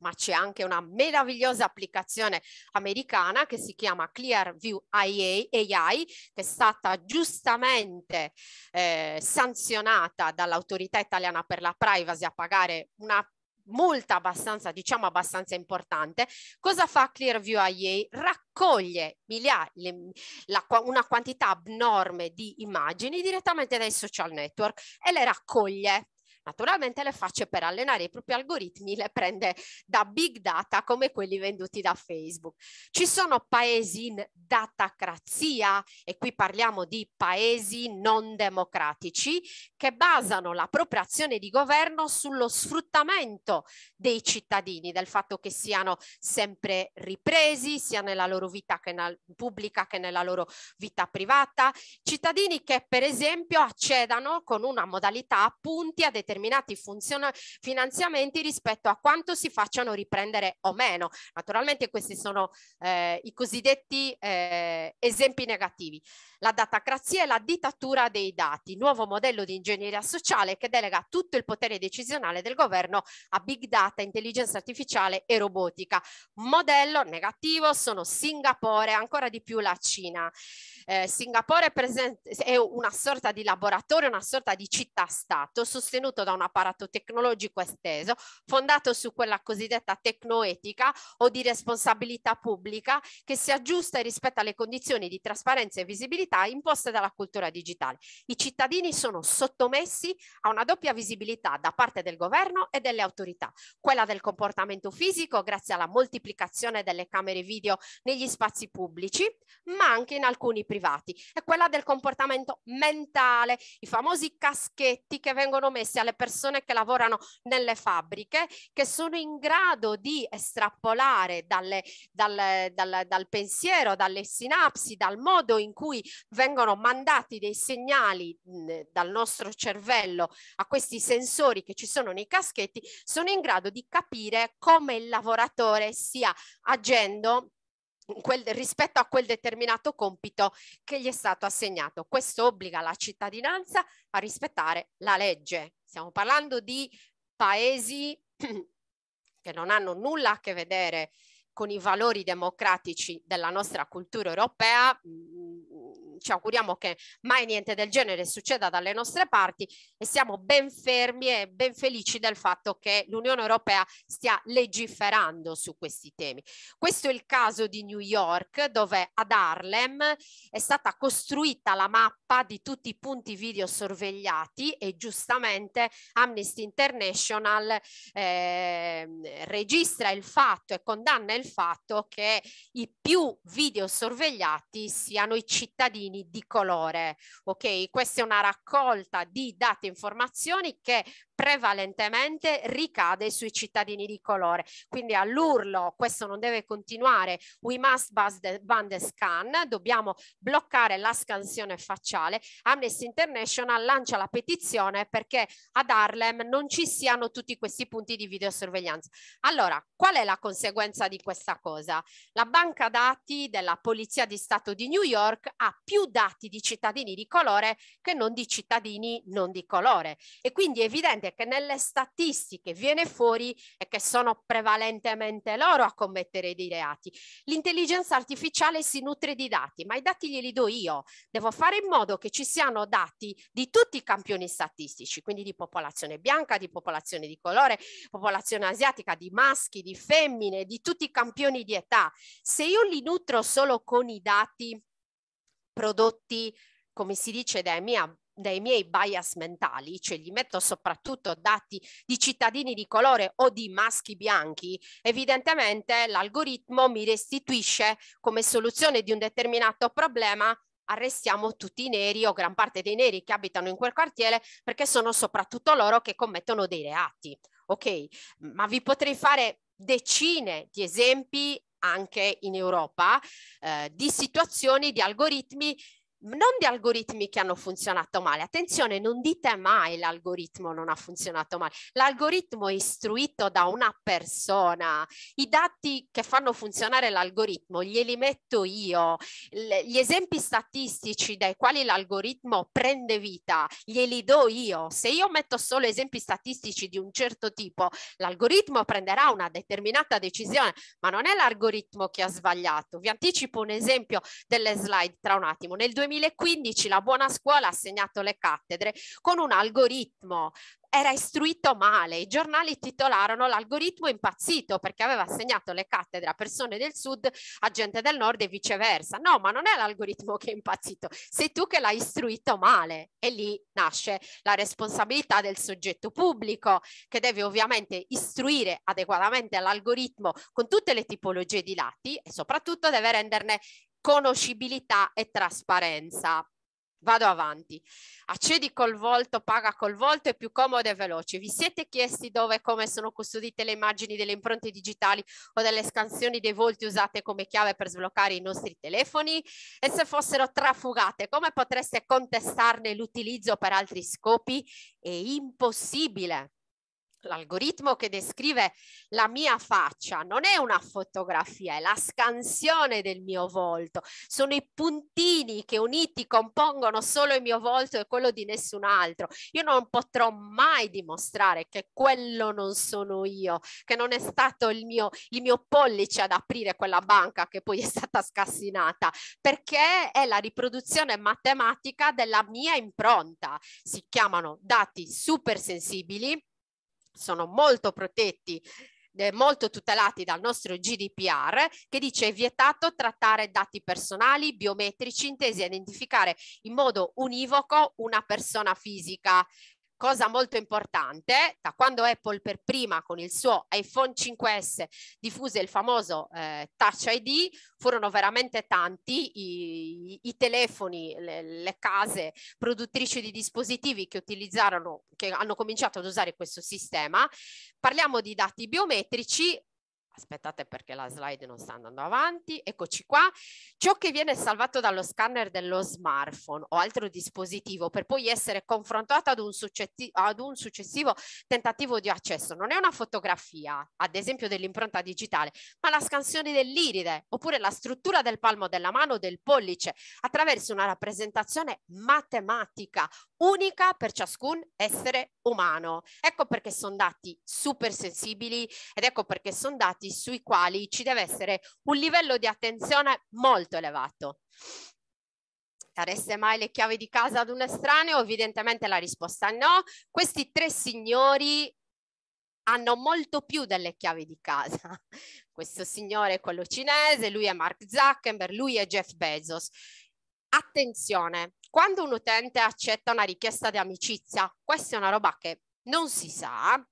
ma c'è anche una meravigliosa applicazione americana che si chiama Clearview AI, che è stata giustamente eh, sanzionata dall'autorità italiana per la privacy a pagare una multa abbastanza, diciamo abbastanza importante. Cosa fa Clearview AI? Raccoglie migliaia, la, una quantità abnorme di immagini direttamente dai social network e le raccoglie Naturalmente le facce per allenare i propri algoritmi le prende da big data come quelli venduti da Facebook. Ci sono paesi in datacrazia e qui parliamo di paesi non democratici che basano la propria azione di governo sullo sfruttamento dei cittadini, del fatto che siano sempre ripresi sia nella loro vita che pubblica che nella loro vita privata, cittadini che per esempio accedano con una modalità a punti a determinati determinati funziona- finanziamenti rispetto a quanto si facciano riprendere o meno. Naturalmente questi sono eh, i cosiddetti eh, esempi negativi. La datacrazia è la dittatura dei dati, nuovo modello di ingegneria sociale che delega tutto il potere decisionale del governo a big data, intelligenza artificiale e robotica. Modello negativo sono Singapore, e ancora di più la Cina. Eh, Singapore è, presente, è una sorta di laboratorio, una sorta di città-stato sostenuto da un apparato tecnologico esteso, fondato su quella cosiddetta tecnoetica o di responsabilità pubblica che si aggiusta e rispetta le condizioni di trasparenza e visibilità imposte dalla cultura digitale. I cittadini sono sottomessi a una doppia visibilità da parte del governo e delle autorità, quella del comportamento fisico grazie alla moltiplicazione delle camere video negli spazi pubblici, ma anche in alcuni privati, è quella del comportamento mentale, i famosi caschetti che vengono messi alle persone che lavorano nelle fabbriche, che sono in grado di estrapolare dalle, dalle, dal, dal pensiero, dalle sinapsi, dal modo in cui vengono mandati dei segnali mh, dal nostro cervello a questi sensori che ci sono nei caschetti, sono in grado di capire come il lavoratore stia agendo quel, rispetto a quel determinato compito che gli è stato assegnato. Questo obbliga la cittadinanza a rispettare la legge. Stiamo parlando di paesi che non hanno nulla a che vedere con i valori democratici della nostra cultura europea, mm, ci auguriamo che mai niente del genere succeda dalle nostre parti e siamo ben fermi e ben felici del fatto che l'Unione Europea stia legiferando su questi temi. Questo è il caso di New York dove ad Harlem è stata costruita la mappa di tutti i punti video sorvegliati e giustamente Amnesty International eh, registra il fatto e condanna il fatto che i più video sorvegliati siano i cittadini termini di colore. Ok, questa è una raccolta di date e informazioni che prevalentemente ricade sui cittadini di colore. Quindi all'urlo questo non deve continuare, we must the, ban the scan, dobbiamo bloccare la scansione facciale. Amnesty International lancia la petizione perché ad Harlem non ci siano tutti questi punti di videosorveglianza. Allora, qual è la conseguenza di questa cosa? La banca dati della Polizia di Stato di New York ha più dati di cittadini di colore che non di cittadini non di colore e quindi è evidente persone che nelle statistiche viene fuori e che sono prevalentemente loro a commettere dei reati. L'intelligenza artificiale si nutre di dati, ma i dati glieli do io. Devo fare in modo che ci siano dati di tutti i campioni statistici, quindi di popolazione bianca, di popolazione di colore, popolazione asiatica, di maschi, di femmine, di tutti i campioni di età. Se io li nutro solo con i dati prodotti come si dice da Emia, dai miei bias mentali, cioè gli metto soprattutto dati di cittadini di colore o di maschi bianchi, evidentemente l'algoritmo mi restituisce come soluzione di un determinato problema arrestiamo tutti i neri o gran parte dei neri che abitano in quel quartiere perché sono soprattutto loro che commettono dei reati. Ok, ma vi potrei fare decine di esempi anche in Europa eh, di situazioni, di algoritmi non di algoritmi che hanno funzionato male. Attenzione, non dite mai l'algoritmo non ha funzionato male. L'algoritmo è istruito da una persona. I dati che fanno funzionare l'algoritmo glieli metto io. L- gli esempi statistici dai quali l'algoritmo prende vita glieli do io. Se io metto solo esempi statistici di un certo tipo, l'algoritmo prenderà una determinata decisione, ma non è l'algoritmo che ha sbagliato. Vi anticipo un esempio delle slide tra un attimo. Nel 2000 2015 la buona scuola ha assegnato le cattedre con un algoritmo era istruito male. I giornali titolarono l'algoritmo impazzito perché aveva assegnato le cattedre a persone del sud, a gente del nord e viceversa. No, ma non è l'algoritmo che è impazzito, sei tu che l'hai istruito male. E lì nasce la responsabilità del soggetto pubblico che deve ovviamente istruire adeguatamente l'algoritmo con tutte le tipologie di lati e soprattutto deve renderne conoscibilità e trasparenza. Vado avanti. Accedi col volto, paga col volto, è più comodo e veloce. Vi siete chiesti dove e come sono custodite le immagini delle impronte digitali o delle scansioni dei volti usate come chiave per sbloccare i nostri telefoni? E se fossero trafugate, come potreste contestarne l'utilizzo per altri scopi? È impossibile. L'algoritmo che descrive la mia faccia non è una fotografia, è la scansione del mio volto, sono i puntini che uniti compongono solo il mio volto e quello di nessun altro. Io non potrò mai dimostrare che quello non sono io, che non è stato il mio, il mio pollice ad aprire quella banca che poi è stata scassinata, perché è la riproduzione matematica della mia impronta. Si chiamano dati supersensibili sono molto protetti molto tutelati dal nostro GDPR che dice è vietato trattare dati personali biometrici intesi a identificare in modo univoco una persona fisica cosa molto importante, da quando Apple per prima con il suo iPhone 5S diffuse il famoso eh, Touch ID, furono veramente tanti i, i, i telefoni, le, le, case produttrici di dispositivi che utilizzarono, che hanno cominciato ad usare questo sistema. Parliamo di dati biometrici aspettate perché la slide non sta andando avanti, eccoci qua, ciò che viene salvato dallo scanner dello smartphone o altro dispositivo per poi essere confrontato ad un, ad un, successivo tentativo di accesso non è una fotografia, ad esempio dell'impronta digitale, ma la scansione dell'iride oppure la struttura del palmo della mano o del pollice attraverso una rappresentazione matematica unica per ciascun essere umano. Ecco perché sono dati super sensibili ed ecco perché sono dati mercati sui quali ci deve essere un livello di attenzione molto elevato. Dareste mai le chiavi di casa ad un estraneo? Evidentemente la risposta è no. Questi tre signori hanno molto più delle chiavi di casa. Questo signore è quello cinese, lui è Mark Zuckerberg, lui è Jeff Bezos. Attenzione, quando un utente accetta una richiesta di amicizia, questa è una roba che non si sa,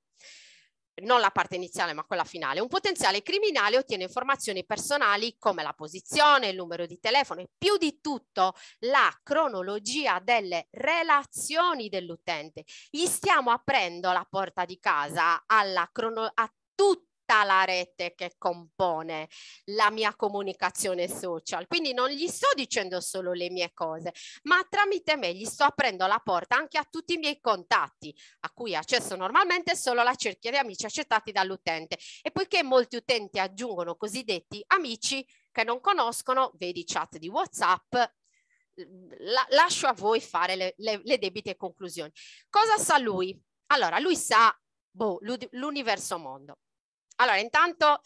non la parte iniziale ma quella finale, un potenziale criminale ottiene informazioni personali come la posizione, il numero di telefono e più di tutto la cronologia delle relazioni dell'utente. Gli stiamo aprendo la porta di casa alla crono- a tutti tutta la rete che compone la mia comunicazione social. Quindi non gli sto dicendo solo le mie cose, ma tramite me gli sto aprendo la porta anche a tutti i miei contatti, a cui accesso normalmente solo la cerchia di amici accettati dall'utente. E poiché molti utenti aggiungono cosiddetti amici che non conoscono, vedi chat di WhatsApp, la, lascio a voi fare le, le, le, debite conclusioni. Cosa sa lui? Allora, lui sa boh, l'universo mondo. Allora, intanto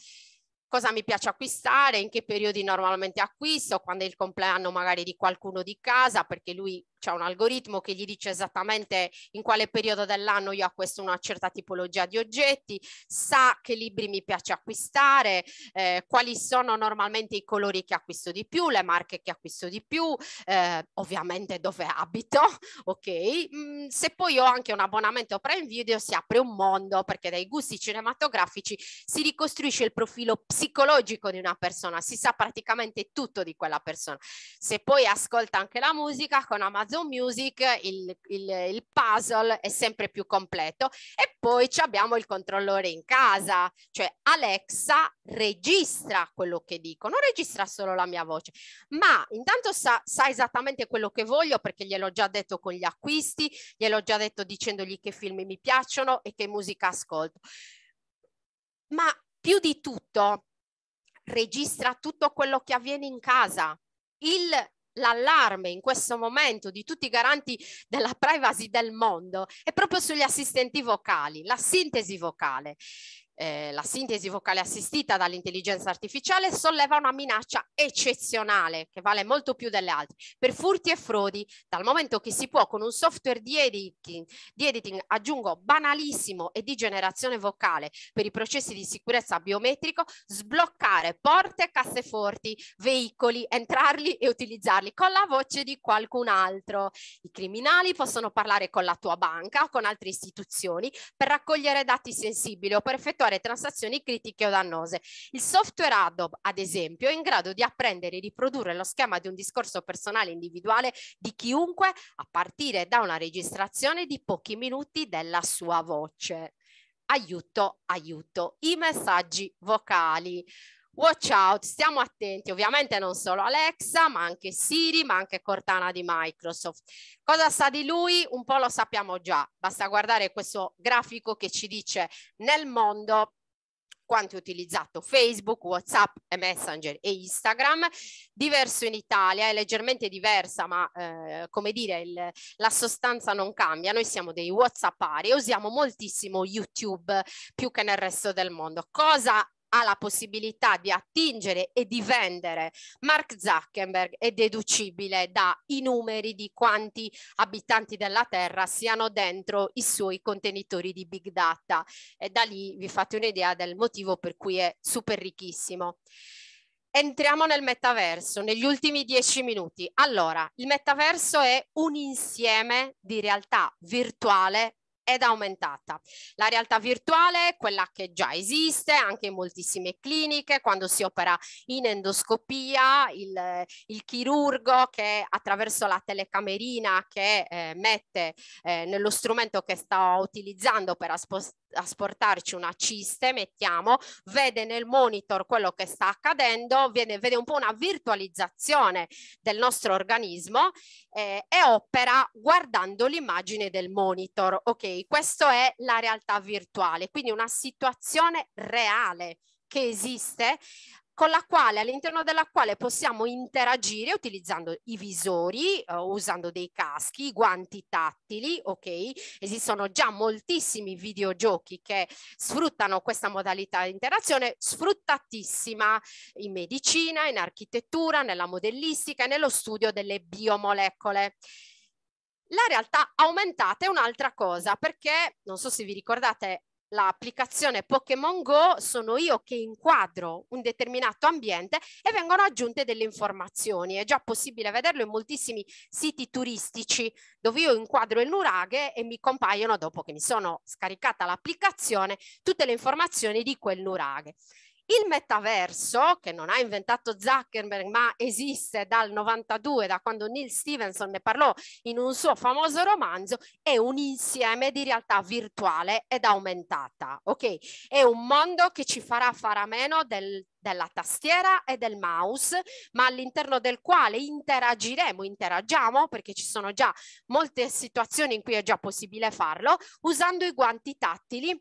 cosa mi piace acquistare, in che periodi normalmente acquisto, quando è il compleanno magari di qualcuno di casa, perché lui c'è un algoritmo che gli dice esattamente in quale periodo dell'anno io acquisto una certa tipologia di oggetti, sa che libri mi piace acquistare, eh, quali sono normalmente i colori che acquisto di più, le marche che acquisto di più, eh, ovviamente dove abito, ok? Mm, se poi ho anche un abbonamento Prime Video si apre un mondo perché dai gusti cinematografici si ricostruisce il profilo psicologico di una persona, si sa praticamente tutto di quella persona. Se poi ascolta anche la musica con Amazon Amazon Music il, il, il puzzle è sempre più completo e poi abbiamo il controllore in casa, cioè Alexa registra quello che dico, non registra solo la mia voce, ma intanto sa, sa esattamente quello che voglio perché gliel'ho già detto con gli acquisti, gliel'ho già detto dicendogli che film mi piacciono e che musica ascolto. Ma più di tutto registra tutto quello che avviene in casa. Il l'allarme in questo momento di tutti i garanti della privacy del mondo è proprio sugli assistenti vocali, la sintesi vocale eh, la sintesi vocale assistita dall'intelligenza artificiale solleva una minaccia eccezionale che vale molto più delle altre per furti e frodi dal momento che si può con un software di editing, di editing aggiungo banalissimo e di generazione vocale per i processi di sicurezza biometrico sbloccare porte, casseforti, veicoli, entrarli e utilizzarli con la voce di qualcun altro. I criminali possono parlare con la tua banca o con altre istituzioni per raccogliere dati sensibili o per effettuare effettuare transazioni critiche o dannose. Il software Adobe, ad esempio, è in grado di apprendere e riprodurre lo schema di un discorso personale individuale di chiunque a partire da una registrazione di pochi minuti della sua voce. Aiuto, aiuto, i messaggi vocali. Watch out, stiamo attenti ovviamente non solo Alexa, ma anche Siri, ma anche Cortana di Microsoft. Cosa sa di lui? Un po' lo sappiamo già, basta guardare questo grafico che ci dice nel mondo quanto è utilizzato Facebook, WhatsApp e Messenger e Instagram, diverso in Italia, è leggermente diversa, ma eh, come dire, il, la sostanza non cambia. Noi siamo dei WhatsAppari e usiamo moltissimo YouTube più che nel resto del mondo. Cosa ha la possibilità di attingere e di vendere Mark Zuckerberg è deducibile dai numeri di quanti abitanti della Terra siano dentro i suoi contenitori di big data e da lì vi fate un'idea del motivo per cui è super ricchissimo. Entriamo nel metaverso negli ultimi dieci minuti. Allora, il metaverso è un insieme di realtà virtuale ed aumentata. La realtà virtuale, quella che già esiste anche in moltissime cliniche, quando si opera in endoscopia, il, il chirurgo che attraverso la telecamerina che eh, mette eh, nello strumento che sta utilizzando per, asportarci una ciste, mettiamo, vede nel monitor quello che sta accadendo, vede, vede un po' una virtualizzazione del nostro organismo eh, e opera guardando l'immagine del monitor. Ok, questa è la realtà virtuale, quindi una situazione reale che esiste con la quale, all'interno della quale possiamo interagire utilizzando i visori, eh, usando dei caschi, guanti tattili, ok? Esistono già moltissimi videogiochi che sfruttano questa modalità di interazione, sfruttatissima in medicina, in architettura, nella modellistica e nello studio delle biomolecole. La realtà aumentata è un'altra cosa, perché non so se vi ricordate l'applicazione Pokémon Go sono io che inquadro un determinato ambiente e vengono aggiunte delle informazioni. È già possibile vederlo in moltissimi siti turistici dove io inquadro il nuraghe e mi compaiono, dopo che mi sono scaricata l'applicazione, tutte le informazioni di quel nuraghe. Il metaverso, che non ha inventato Zuckerberg, ma esiste dal 92, da quando Neil Stevenson ne parlò in un suo famoso romanzo, è un insieme di realtà virtuale ed aumentata, ok? È un mondo che ci farà fare a meno del della tastiera e del mouse, ma all'interno del quale interagiremo, interagiamo, perché ci sono già molte situazioni in cui è già possibile farlo, usando i guanti tattili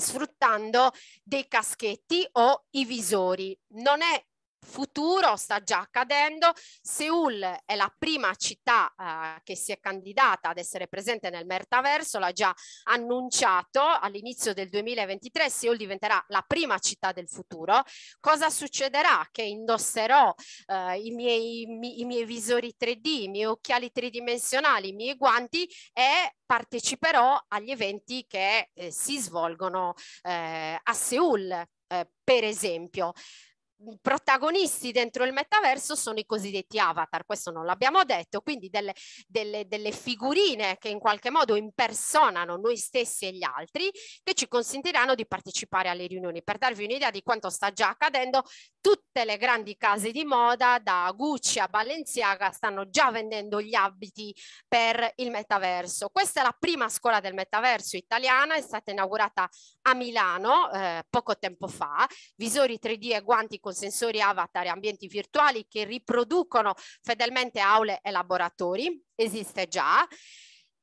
sfruttando dei caschetti o i visori. Non è futuro sta già accadendo. Seoul è la prima città eh, che si è candidata ad essere presente nel metaverso, l'ha già annunciato all'inizio del 2023 Seoul diventerà la prima città del futuro. Cosa succederà? Che indosserò eh, i, miei, i, miei, i miei visori 3D, i miei occhiali tridimensionali, i miei guanti e parteciperò agli eventi che eh, si svolgono eh, a Seoul. Eh, per esempio, protagonisti dentro il metaverso sono i cosiddetti avatar, questo non l'abbiamo detto, quindi delle, delle, delle, figurine che in qualche modo impersonano noi stessi e gli altri che ci consentiranno di partecipare alle riunioni. Per darvi un'idea di quanto sta già accadendo, tutte le grandi case di moda, da Gucci a Balenciaga, stanno già vendendo gli abiti per il metaverso. Questa è la prima scuola del metaverso italiana, è stata inaugurata a Milano eh, poco tempo fa, visori 3D e guanti con sensori avatar e ambienti virtuali che riproducono fedelmente aule e laboratori, esiste già.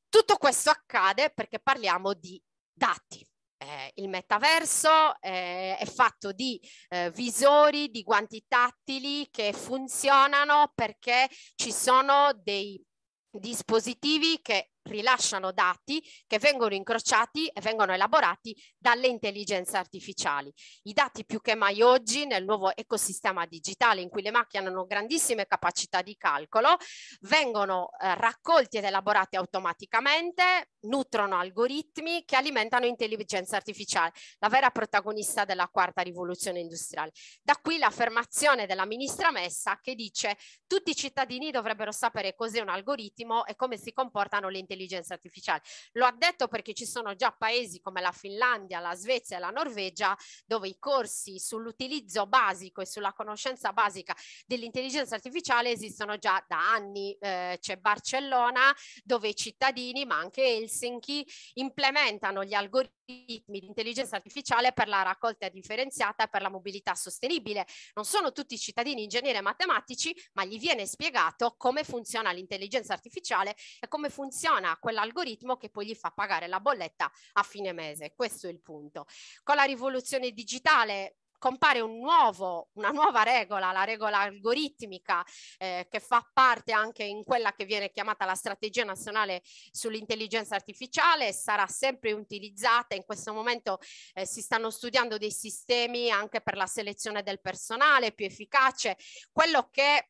Tutto questo accade perché parliamo di dati. Eh, il metaverso eh, è fatto di eh, visori, di guanti tattili che funzionano perché ci sono dei dispositivi che rilasciano dati che vengono incrociati e vengono elaborati dalle intelligenze artificiali. I dati più che mai oggi nel nuovo ecosistema digitale in cui le macchine hanno grandissime capacità di calcolo vengono eh, raccolti ed elaborati automaticamente, nutrono algoritmi che alimentano intelligenza artificiale, la vera protagonista della quarta rivoluzione industriale. Da qui l'affermazione della ministra Messa che dice tutti i cittadini dovrebbero sapere cos'è un algoritmo e come si comportano le intelligenze intelligenza artificiale. Lo ha detto perché ci sono già paesi come la Finlandia, la Svezia e la Norvegia dove i corsi sull'utilizzo basico e sulla conoscenza basica dell'intelligenza artificiale esistono già da anni. Eh, c'è Barcellona dove i cittadini, ma anche Helsinki, implementano gli algoritmi di intelligenza artificiale per la raccolta differenziata e per la mobilità sostenibile. Non sono tutti cittadini ingegneri e matematici, ma gli viene spiegato come funziona l'intelligenza artificiale e come funziona funziona quell'algoritmo che poi gli fa pagare la bolletta a fine mese. Questo è il punto. Con la rivoluzione digitale compare un nuovo, una nuova regola, la regola algoritmica, eh, che fa parte anche in quella che viene chiamata la strategia nazionale sull'intelligenza artificiale, e sarà sempre utilizzata. In questo momento eh, si stanno studiando dei sistemi anche per la selezione del personale più efficace. Quello che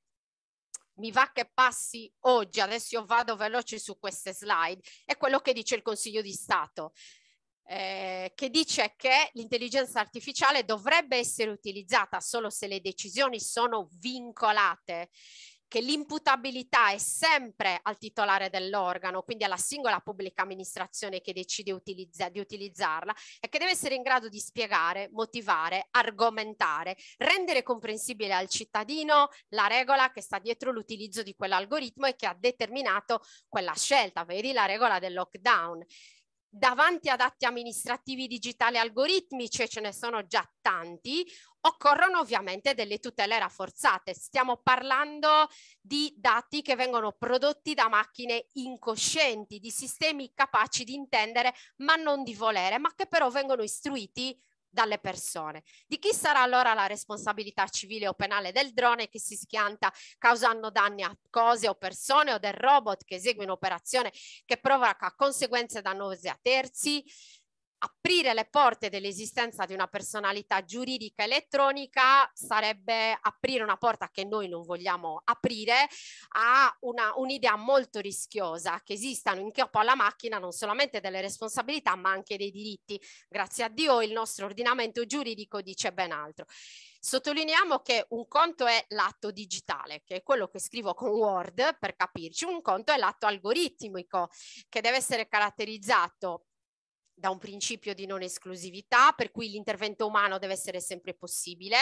mi va che passi oggi, adesso io vado veloce su queste slide, è quello che dice il Consiglio di Stato. Eh, che dice che l'intelligenza artificiale dovrebbe essere utilizzata solo se le decisioni sono vincolate che l'imputabilità è sempre al titolare dell'organo, quindi alla singola pubblica amministrazione che decide utilizza, di utilizzarla, e che deve essere in grado di spiegare, motivare, argomentare, rendere comprensibile al cittadino la regola che sta dietro l'utilizzo di quell'algoritmo e che ha determinato quella scelta, vedi la regola del lockdown davanti ad atti amministrativi digitali algoritmici, ce ne sono già tanti, occorrono ovviamente delle tutele rafforzate. Stiamo parlando di dati che vengono prodotti da macchine incoscienti, di sistemi capaci di intendere ma non di volere, ma che però vengono istruiti dalle persone. Di chi sarà allora la responsabilità civile o penale del drone che si schianta causando danni a cose o persone o del robot che esegue un'operazione che provoca conseguenze dannose a terzi? aprire le porte dell'esistenza di una personalità giuridica elettronica sarebbe aprire una porta che noi non vogliamo aprire a una, un'idea molto rischiosa che esistano in capo alla macchina non solamente delle responsabilità ma anche dei diritti. Grazie a Dio il nostro ordinamento giuridico dice ben altro. Sottolineiamo che un conto è l'atto digitale, che è quello che scrivo con Word per capirci, un conto è l'atto algoritmico che deve essere caratterizzato da un principio di non esclusività, per cui l'intervento umano deve essere sempre possibile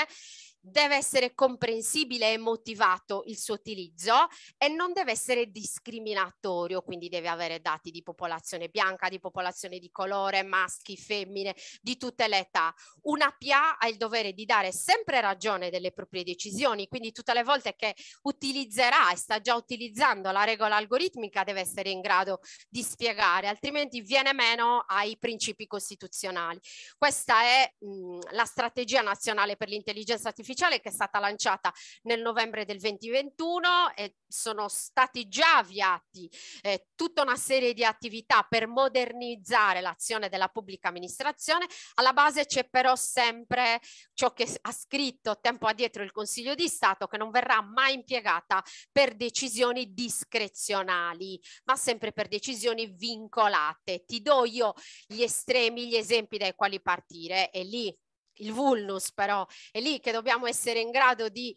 deve essere comprensibile e motivato il suo utilizzo e non deve essere discriminatorio, quindi deve avere dati di popolazione bianca, di popolazione di colore, maschi, femmine, di tutte le età. Una PA ha il dovere di dare sempre ragione delle proprie decisioni, quindi tutte le volte che utilizzerà e sta già utilizzando la regola algoritmica deve essere in grado di spiegare, altrimenti viene meno ai principi costituzionali. Questa è mh, la strategia nazionale per l'intelligenza artificiale artificiale che è stata lanciata nel novembre del 2021 e sono stati già avviati eh, tutta una serie di attività per modernizzare l'azione della pubblica amministrazione. Alla base c'è però sempre ciò che ha scritto tempo addietro il Consiglio di Stato che non verrà mai impiegata per decisioni discrezionali, ma sempre per decisioni vincolate. Ti do io gli estremi, gli esempi dai quali partire e lì il vulnus però, è lì che dobbiamo essere in grado di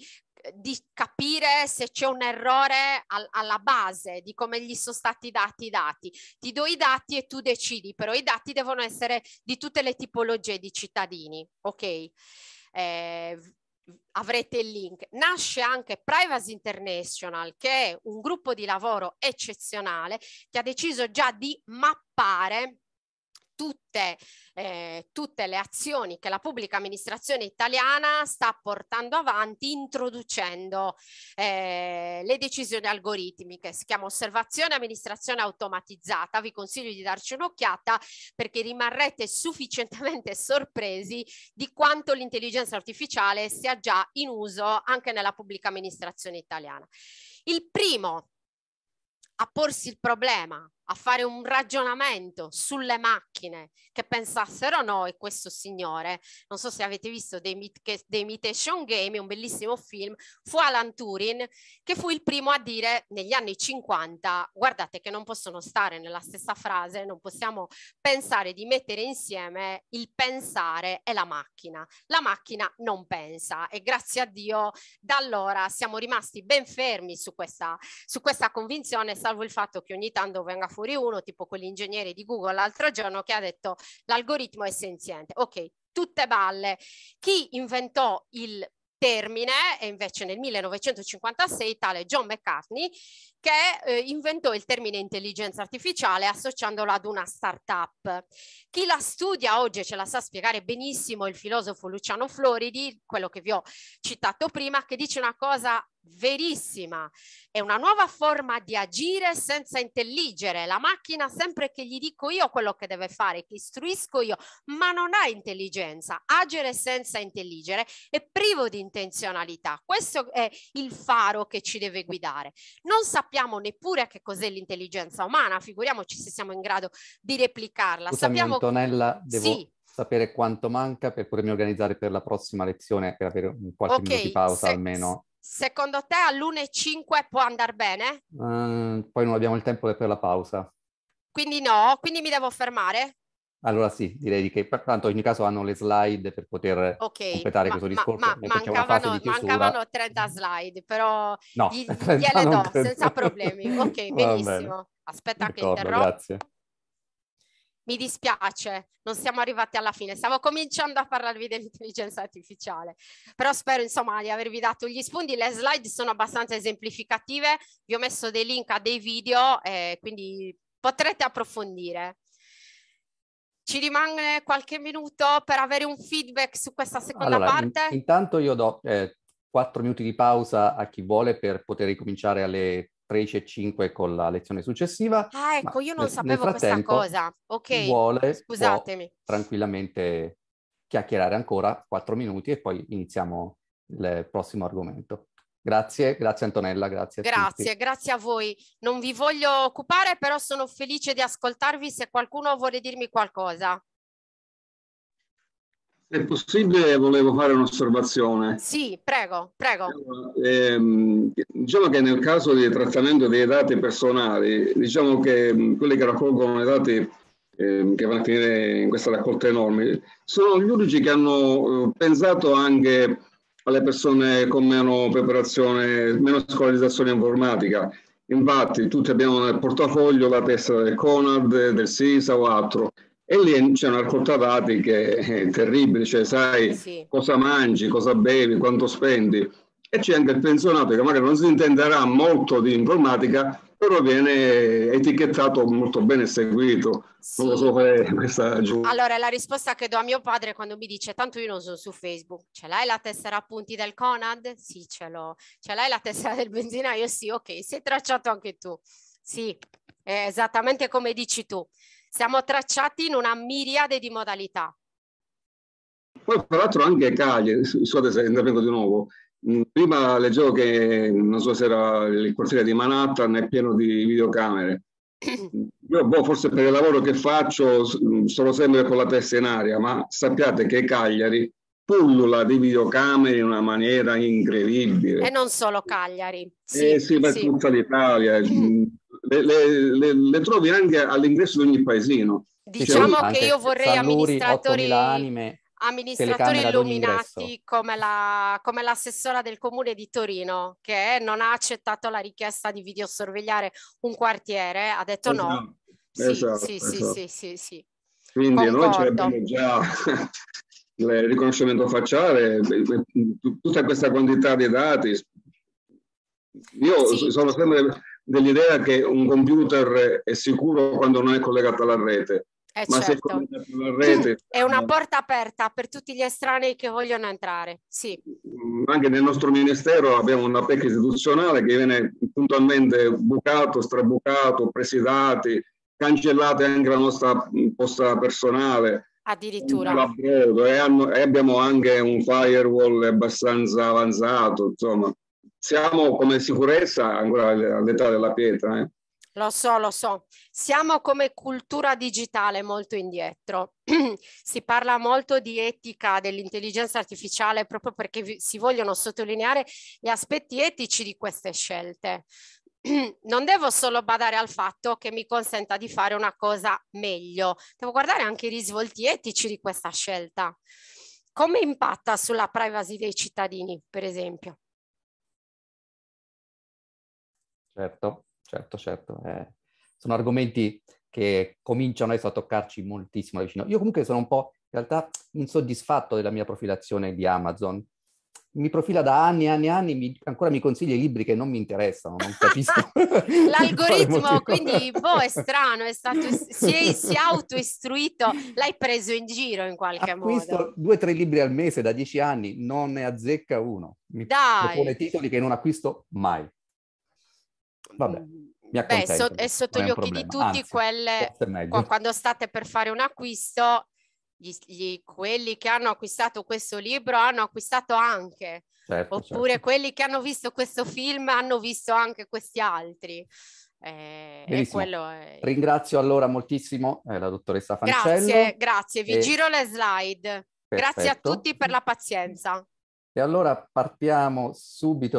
di capire se c'è un errore al, alla base di come gli sono stati dati i dati. Ti do i dati e tu decidi, però i dati devono essere di tutte le tipologie di cittadini, ok? Eh, avrete il link. Nasce anche Privacy International, che è un gruppo di lavoro eccezionale che ha deciso già di mappare tutte, eh, tutte le azioni che la pubblica amministrazione italiana sta portando avanti introducendo eh, le decisioni algoritmiche. Si chiama osservazione amministrazione automatizzata. Vi consiglio di darci un'occhiata perché rimarrete sufficientemente sorpresi di quanto l'intelligenza artificiale sia già in uso anche nella pubblica amministrazione italiana. Il primo a porsi il problema a fare un ragionamento sulle macchine che pensassero noi, questo signore, non so se avete visto The, Mit- The Imitation Game, un bellissimo film, fu Alan Turing che fu il primo a dire negli anni 50, guardate che non possono stare nella stessa frase, non possiamo pensare di mettere insieme il pensare e la macchina. La macchina non pensa e grazie a Dio da allora siamo rimasti ben fermi su questa, su questa convinzione, salvo il fatto che ogni tanto venga fuori uno, tipo quell'ingegnere di Google l'altro giorno che ha detto l'algoritmo è senziente. Ok, tutte balle. Chi inventò il termine, e invece nel 1956 tale John McCartney, che eh, inventò il termine intelligenza artificiale associandola ad una startup. Chi la studia oggi ce la sa spiegare benissimo il filosofo Luciano Floridi, quello che vi ho citato prima, che dice una cosa verissima. È una nuova forma di agire senza intelligere. La macchina sempre che gli dico io quello che deve fare, che istruisco io, ma non ha intelligenza. Agire senza intelligere è privo di intenzionalità. Questo è il faro che ci deve guidare. Non sappiamo sappiamo neppure che cos'è l'intelligenza umana, figuriamoci se siamo in grado di replicarla. Scusami, sappiamo... Antonella, devo sì. sapere quanto manca per potermi organizzare per la prossima lezione, per avere un qualche okay, minuto di pausa se... almeno. Secondo te all'1.05 può andare bene? Mm, poi non abbiamo il tempo per la pausa. Quindi no, quindi mi devo fermare? Allora sì, direi che tanto in ogni caso hanno le slide per poter okay, completare ma, questo discorso. Ma, ma mancavano, mancavano, 30 slide, però no, gli, do credo. senza problemi. Ok, benissimo. Aspetta D'accordo, che interrompo. Grazie. Mi dispiace, non siamo arrivati alla fine. Stavo cominciando a parlarvi dell'intelligenza artificiale, però spero insomma di avervi dato gli spunti. Le slide sono abbastanza esemplificative, vi ho messo dei link a dei video, eh, quindi potrete approfondire. Ci rimane qualche minuto per avere un feedback su questa seconda allora, parte? In, intanto io do eh, 4 minuti di pausa a chi vuole per poter ricominciare alle 13.05 con la lezione successiva. Ah, ecco, io non nel, sapevo nel questa cosa. Ok, vuole, scusatemi. Tranquillamente chiacchierare ancora 4 minuti e poi iniziamo il prossimo argomento. Grazie, grazie Antonella, grazie. grazie, tutti. grazie a voi. Non vi voglio occupare, però sono felice di ascoltarvi se qualcuno vuole dirmi qualcosa. Se possibile volevo fare un'osservazione. Sì, prego, prego. Eh, diciamo che nel caso del trattamento dei dati personali, diciamo che quelli che raccolgono i dati eh, che vanno a finire in questa raccolta enorme, sono gli unici che hanno eh, pensato anche alle persone con meno preparazione, meno scolarizzazione informatica. Infatti tutti abbiamo nel portafoglio la testa del Conad, del SISA o altro. E lì c'è una raccolta dati che è terribile, cioè sai eh sì. cosa mangi, cosa bevi, quanto spendi. E c'è anche il pensionato che magari non si intenderà molto di informatica, però viene etichettato molto bene seguito. Sì. Non so fare questa giunta. Allora, la risposta che do a mio padre quando mi dice: Tanto io non sono su Facebook, ce l'hai la tessera appunti del Conad? Sì, ce l'ho. Ce l'hai la tessera del benzinaio? Sì, ok, sei tracciato anche tu. Sì, è esattamente come dici tu. Siamo tracciati in una miriade di modalità. Poi, tra l'altro, anche Cagliari, scusate se intervengo di nuovo, Mm, prima leggevo che non so se era il quartiere di Manhattan, è pieno di videocamere. Io boh, forse per il lavoro che faccio sono sempre con la testa in aria, ma sappiate che Cagliari pullula di videocamere in una maniera incredibile. E non solo Cagliari. Sì, eh sì, per sì. tutta l'Italia. Mm, le, le, le, le, trovi anche all'ingresso di ogni paesino. Diciamo cioè, che io vorrei San amministratori... Anime amministratori illuminati come, la, come l'assessora del comune di Torino che non ha accettato la richiesta di videosorvegliare un quartiere, ha detto esatto. no. Esatto, sì, esatto. sì, sì, esatto. sì, sì, Quindi Concordo. noi ci abbiamo già il riconoscimento facciale, tutta questa quantità di dati. Io sì. sono sempre dell'idea che un computer è sicuro quando non è collegato alla rete eh ma certo. se rete, è una eh. porta aperta per tutti gli estranei che vogliono entrare. Sì. Mm, anche nel nostro ministero abbiamo una PEC istituzionale che viene puntualmente bucato, strabucato, presidati, cancellate anche la nostra mm, posta personale. Addirittura. E, hanno, e abbiamo anche un firewall abbastanza avanzato, insomma. Siamo come sicurezza ancora all'età della pietra. Eh. Lo so, lo so. Siamo come cultura digitale molto indietro. si parla molto di etica dell'intelligenza artificiale proprio perché si vogliono sottolineare gli aspetti etici di queste scelte. non devo solo badare al fatto che mi consenta di fare una cosa meglio, devo guardare anche i risvolti etici di questa scelta. Come impatta sulla privacy dei cittadini, per esempio? Certo, certo, certo. Eh. Sono argomenti che cominciano adesso a toccarci moltissimo da vicino. Io comunque sono un po' in realtà insoddisfatto della mia profilazione di Amazon. Mi profila da anni e anni e anni, mi, ancora mi consiglia i libri che non mi interessano, non capisco. L'algoritmo quindi, boh, è strano, è stato, si, è, si è autoistruito, l'hai preso in giro in qualche Acquisto modo. due o tre libri al mese da dieci anni, non ne azzecca uno. Mi Dai. propone titoli che non acquisto mai. Vabbè. Beh, so- è sotto gli occhi di tutti Anzi, quelle quando state per fare un acquisto, gli, gli, quelli che hanno acquistato questo libro hanno acquistato anche, certo, oppure certo. quelli che hanno visto questo film hanno visto anche questi altri. Eh, è... Ringrazio allora moltissimo eh, la dottoressa Fancello. Grazie, grazie. Vi e... giro le slide. Perfetto. Grazie a tutti per la pazienza. E allora partiamo subito.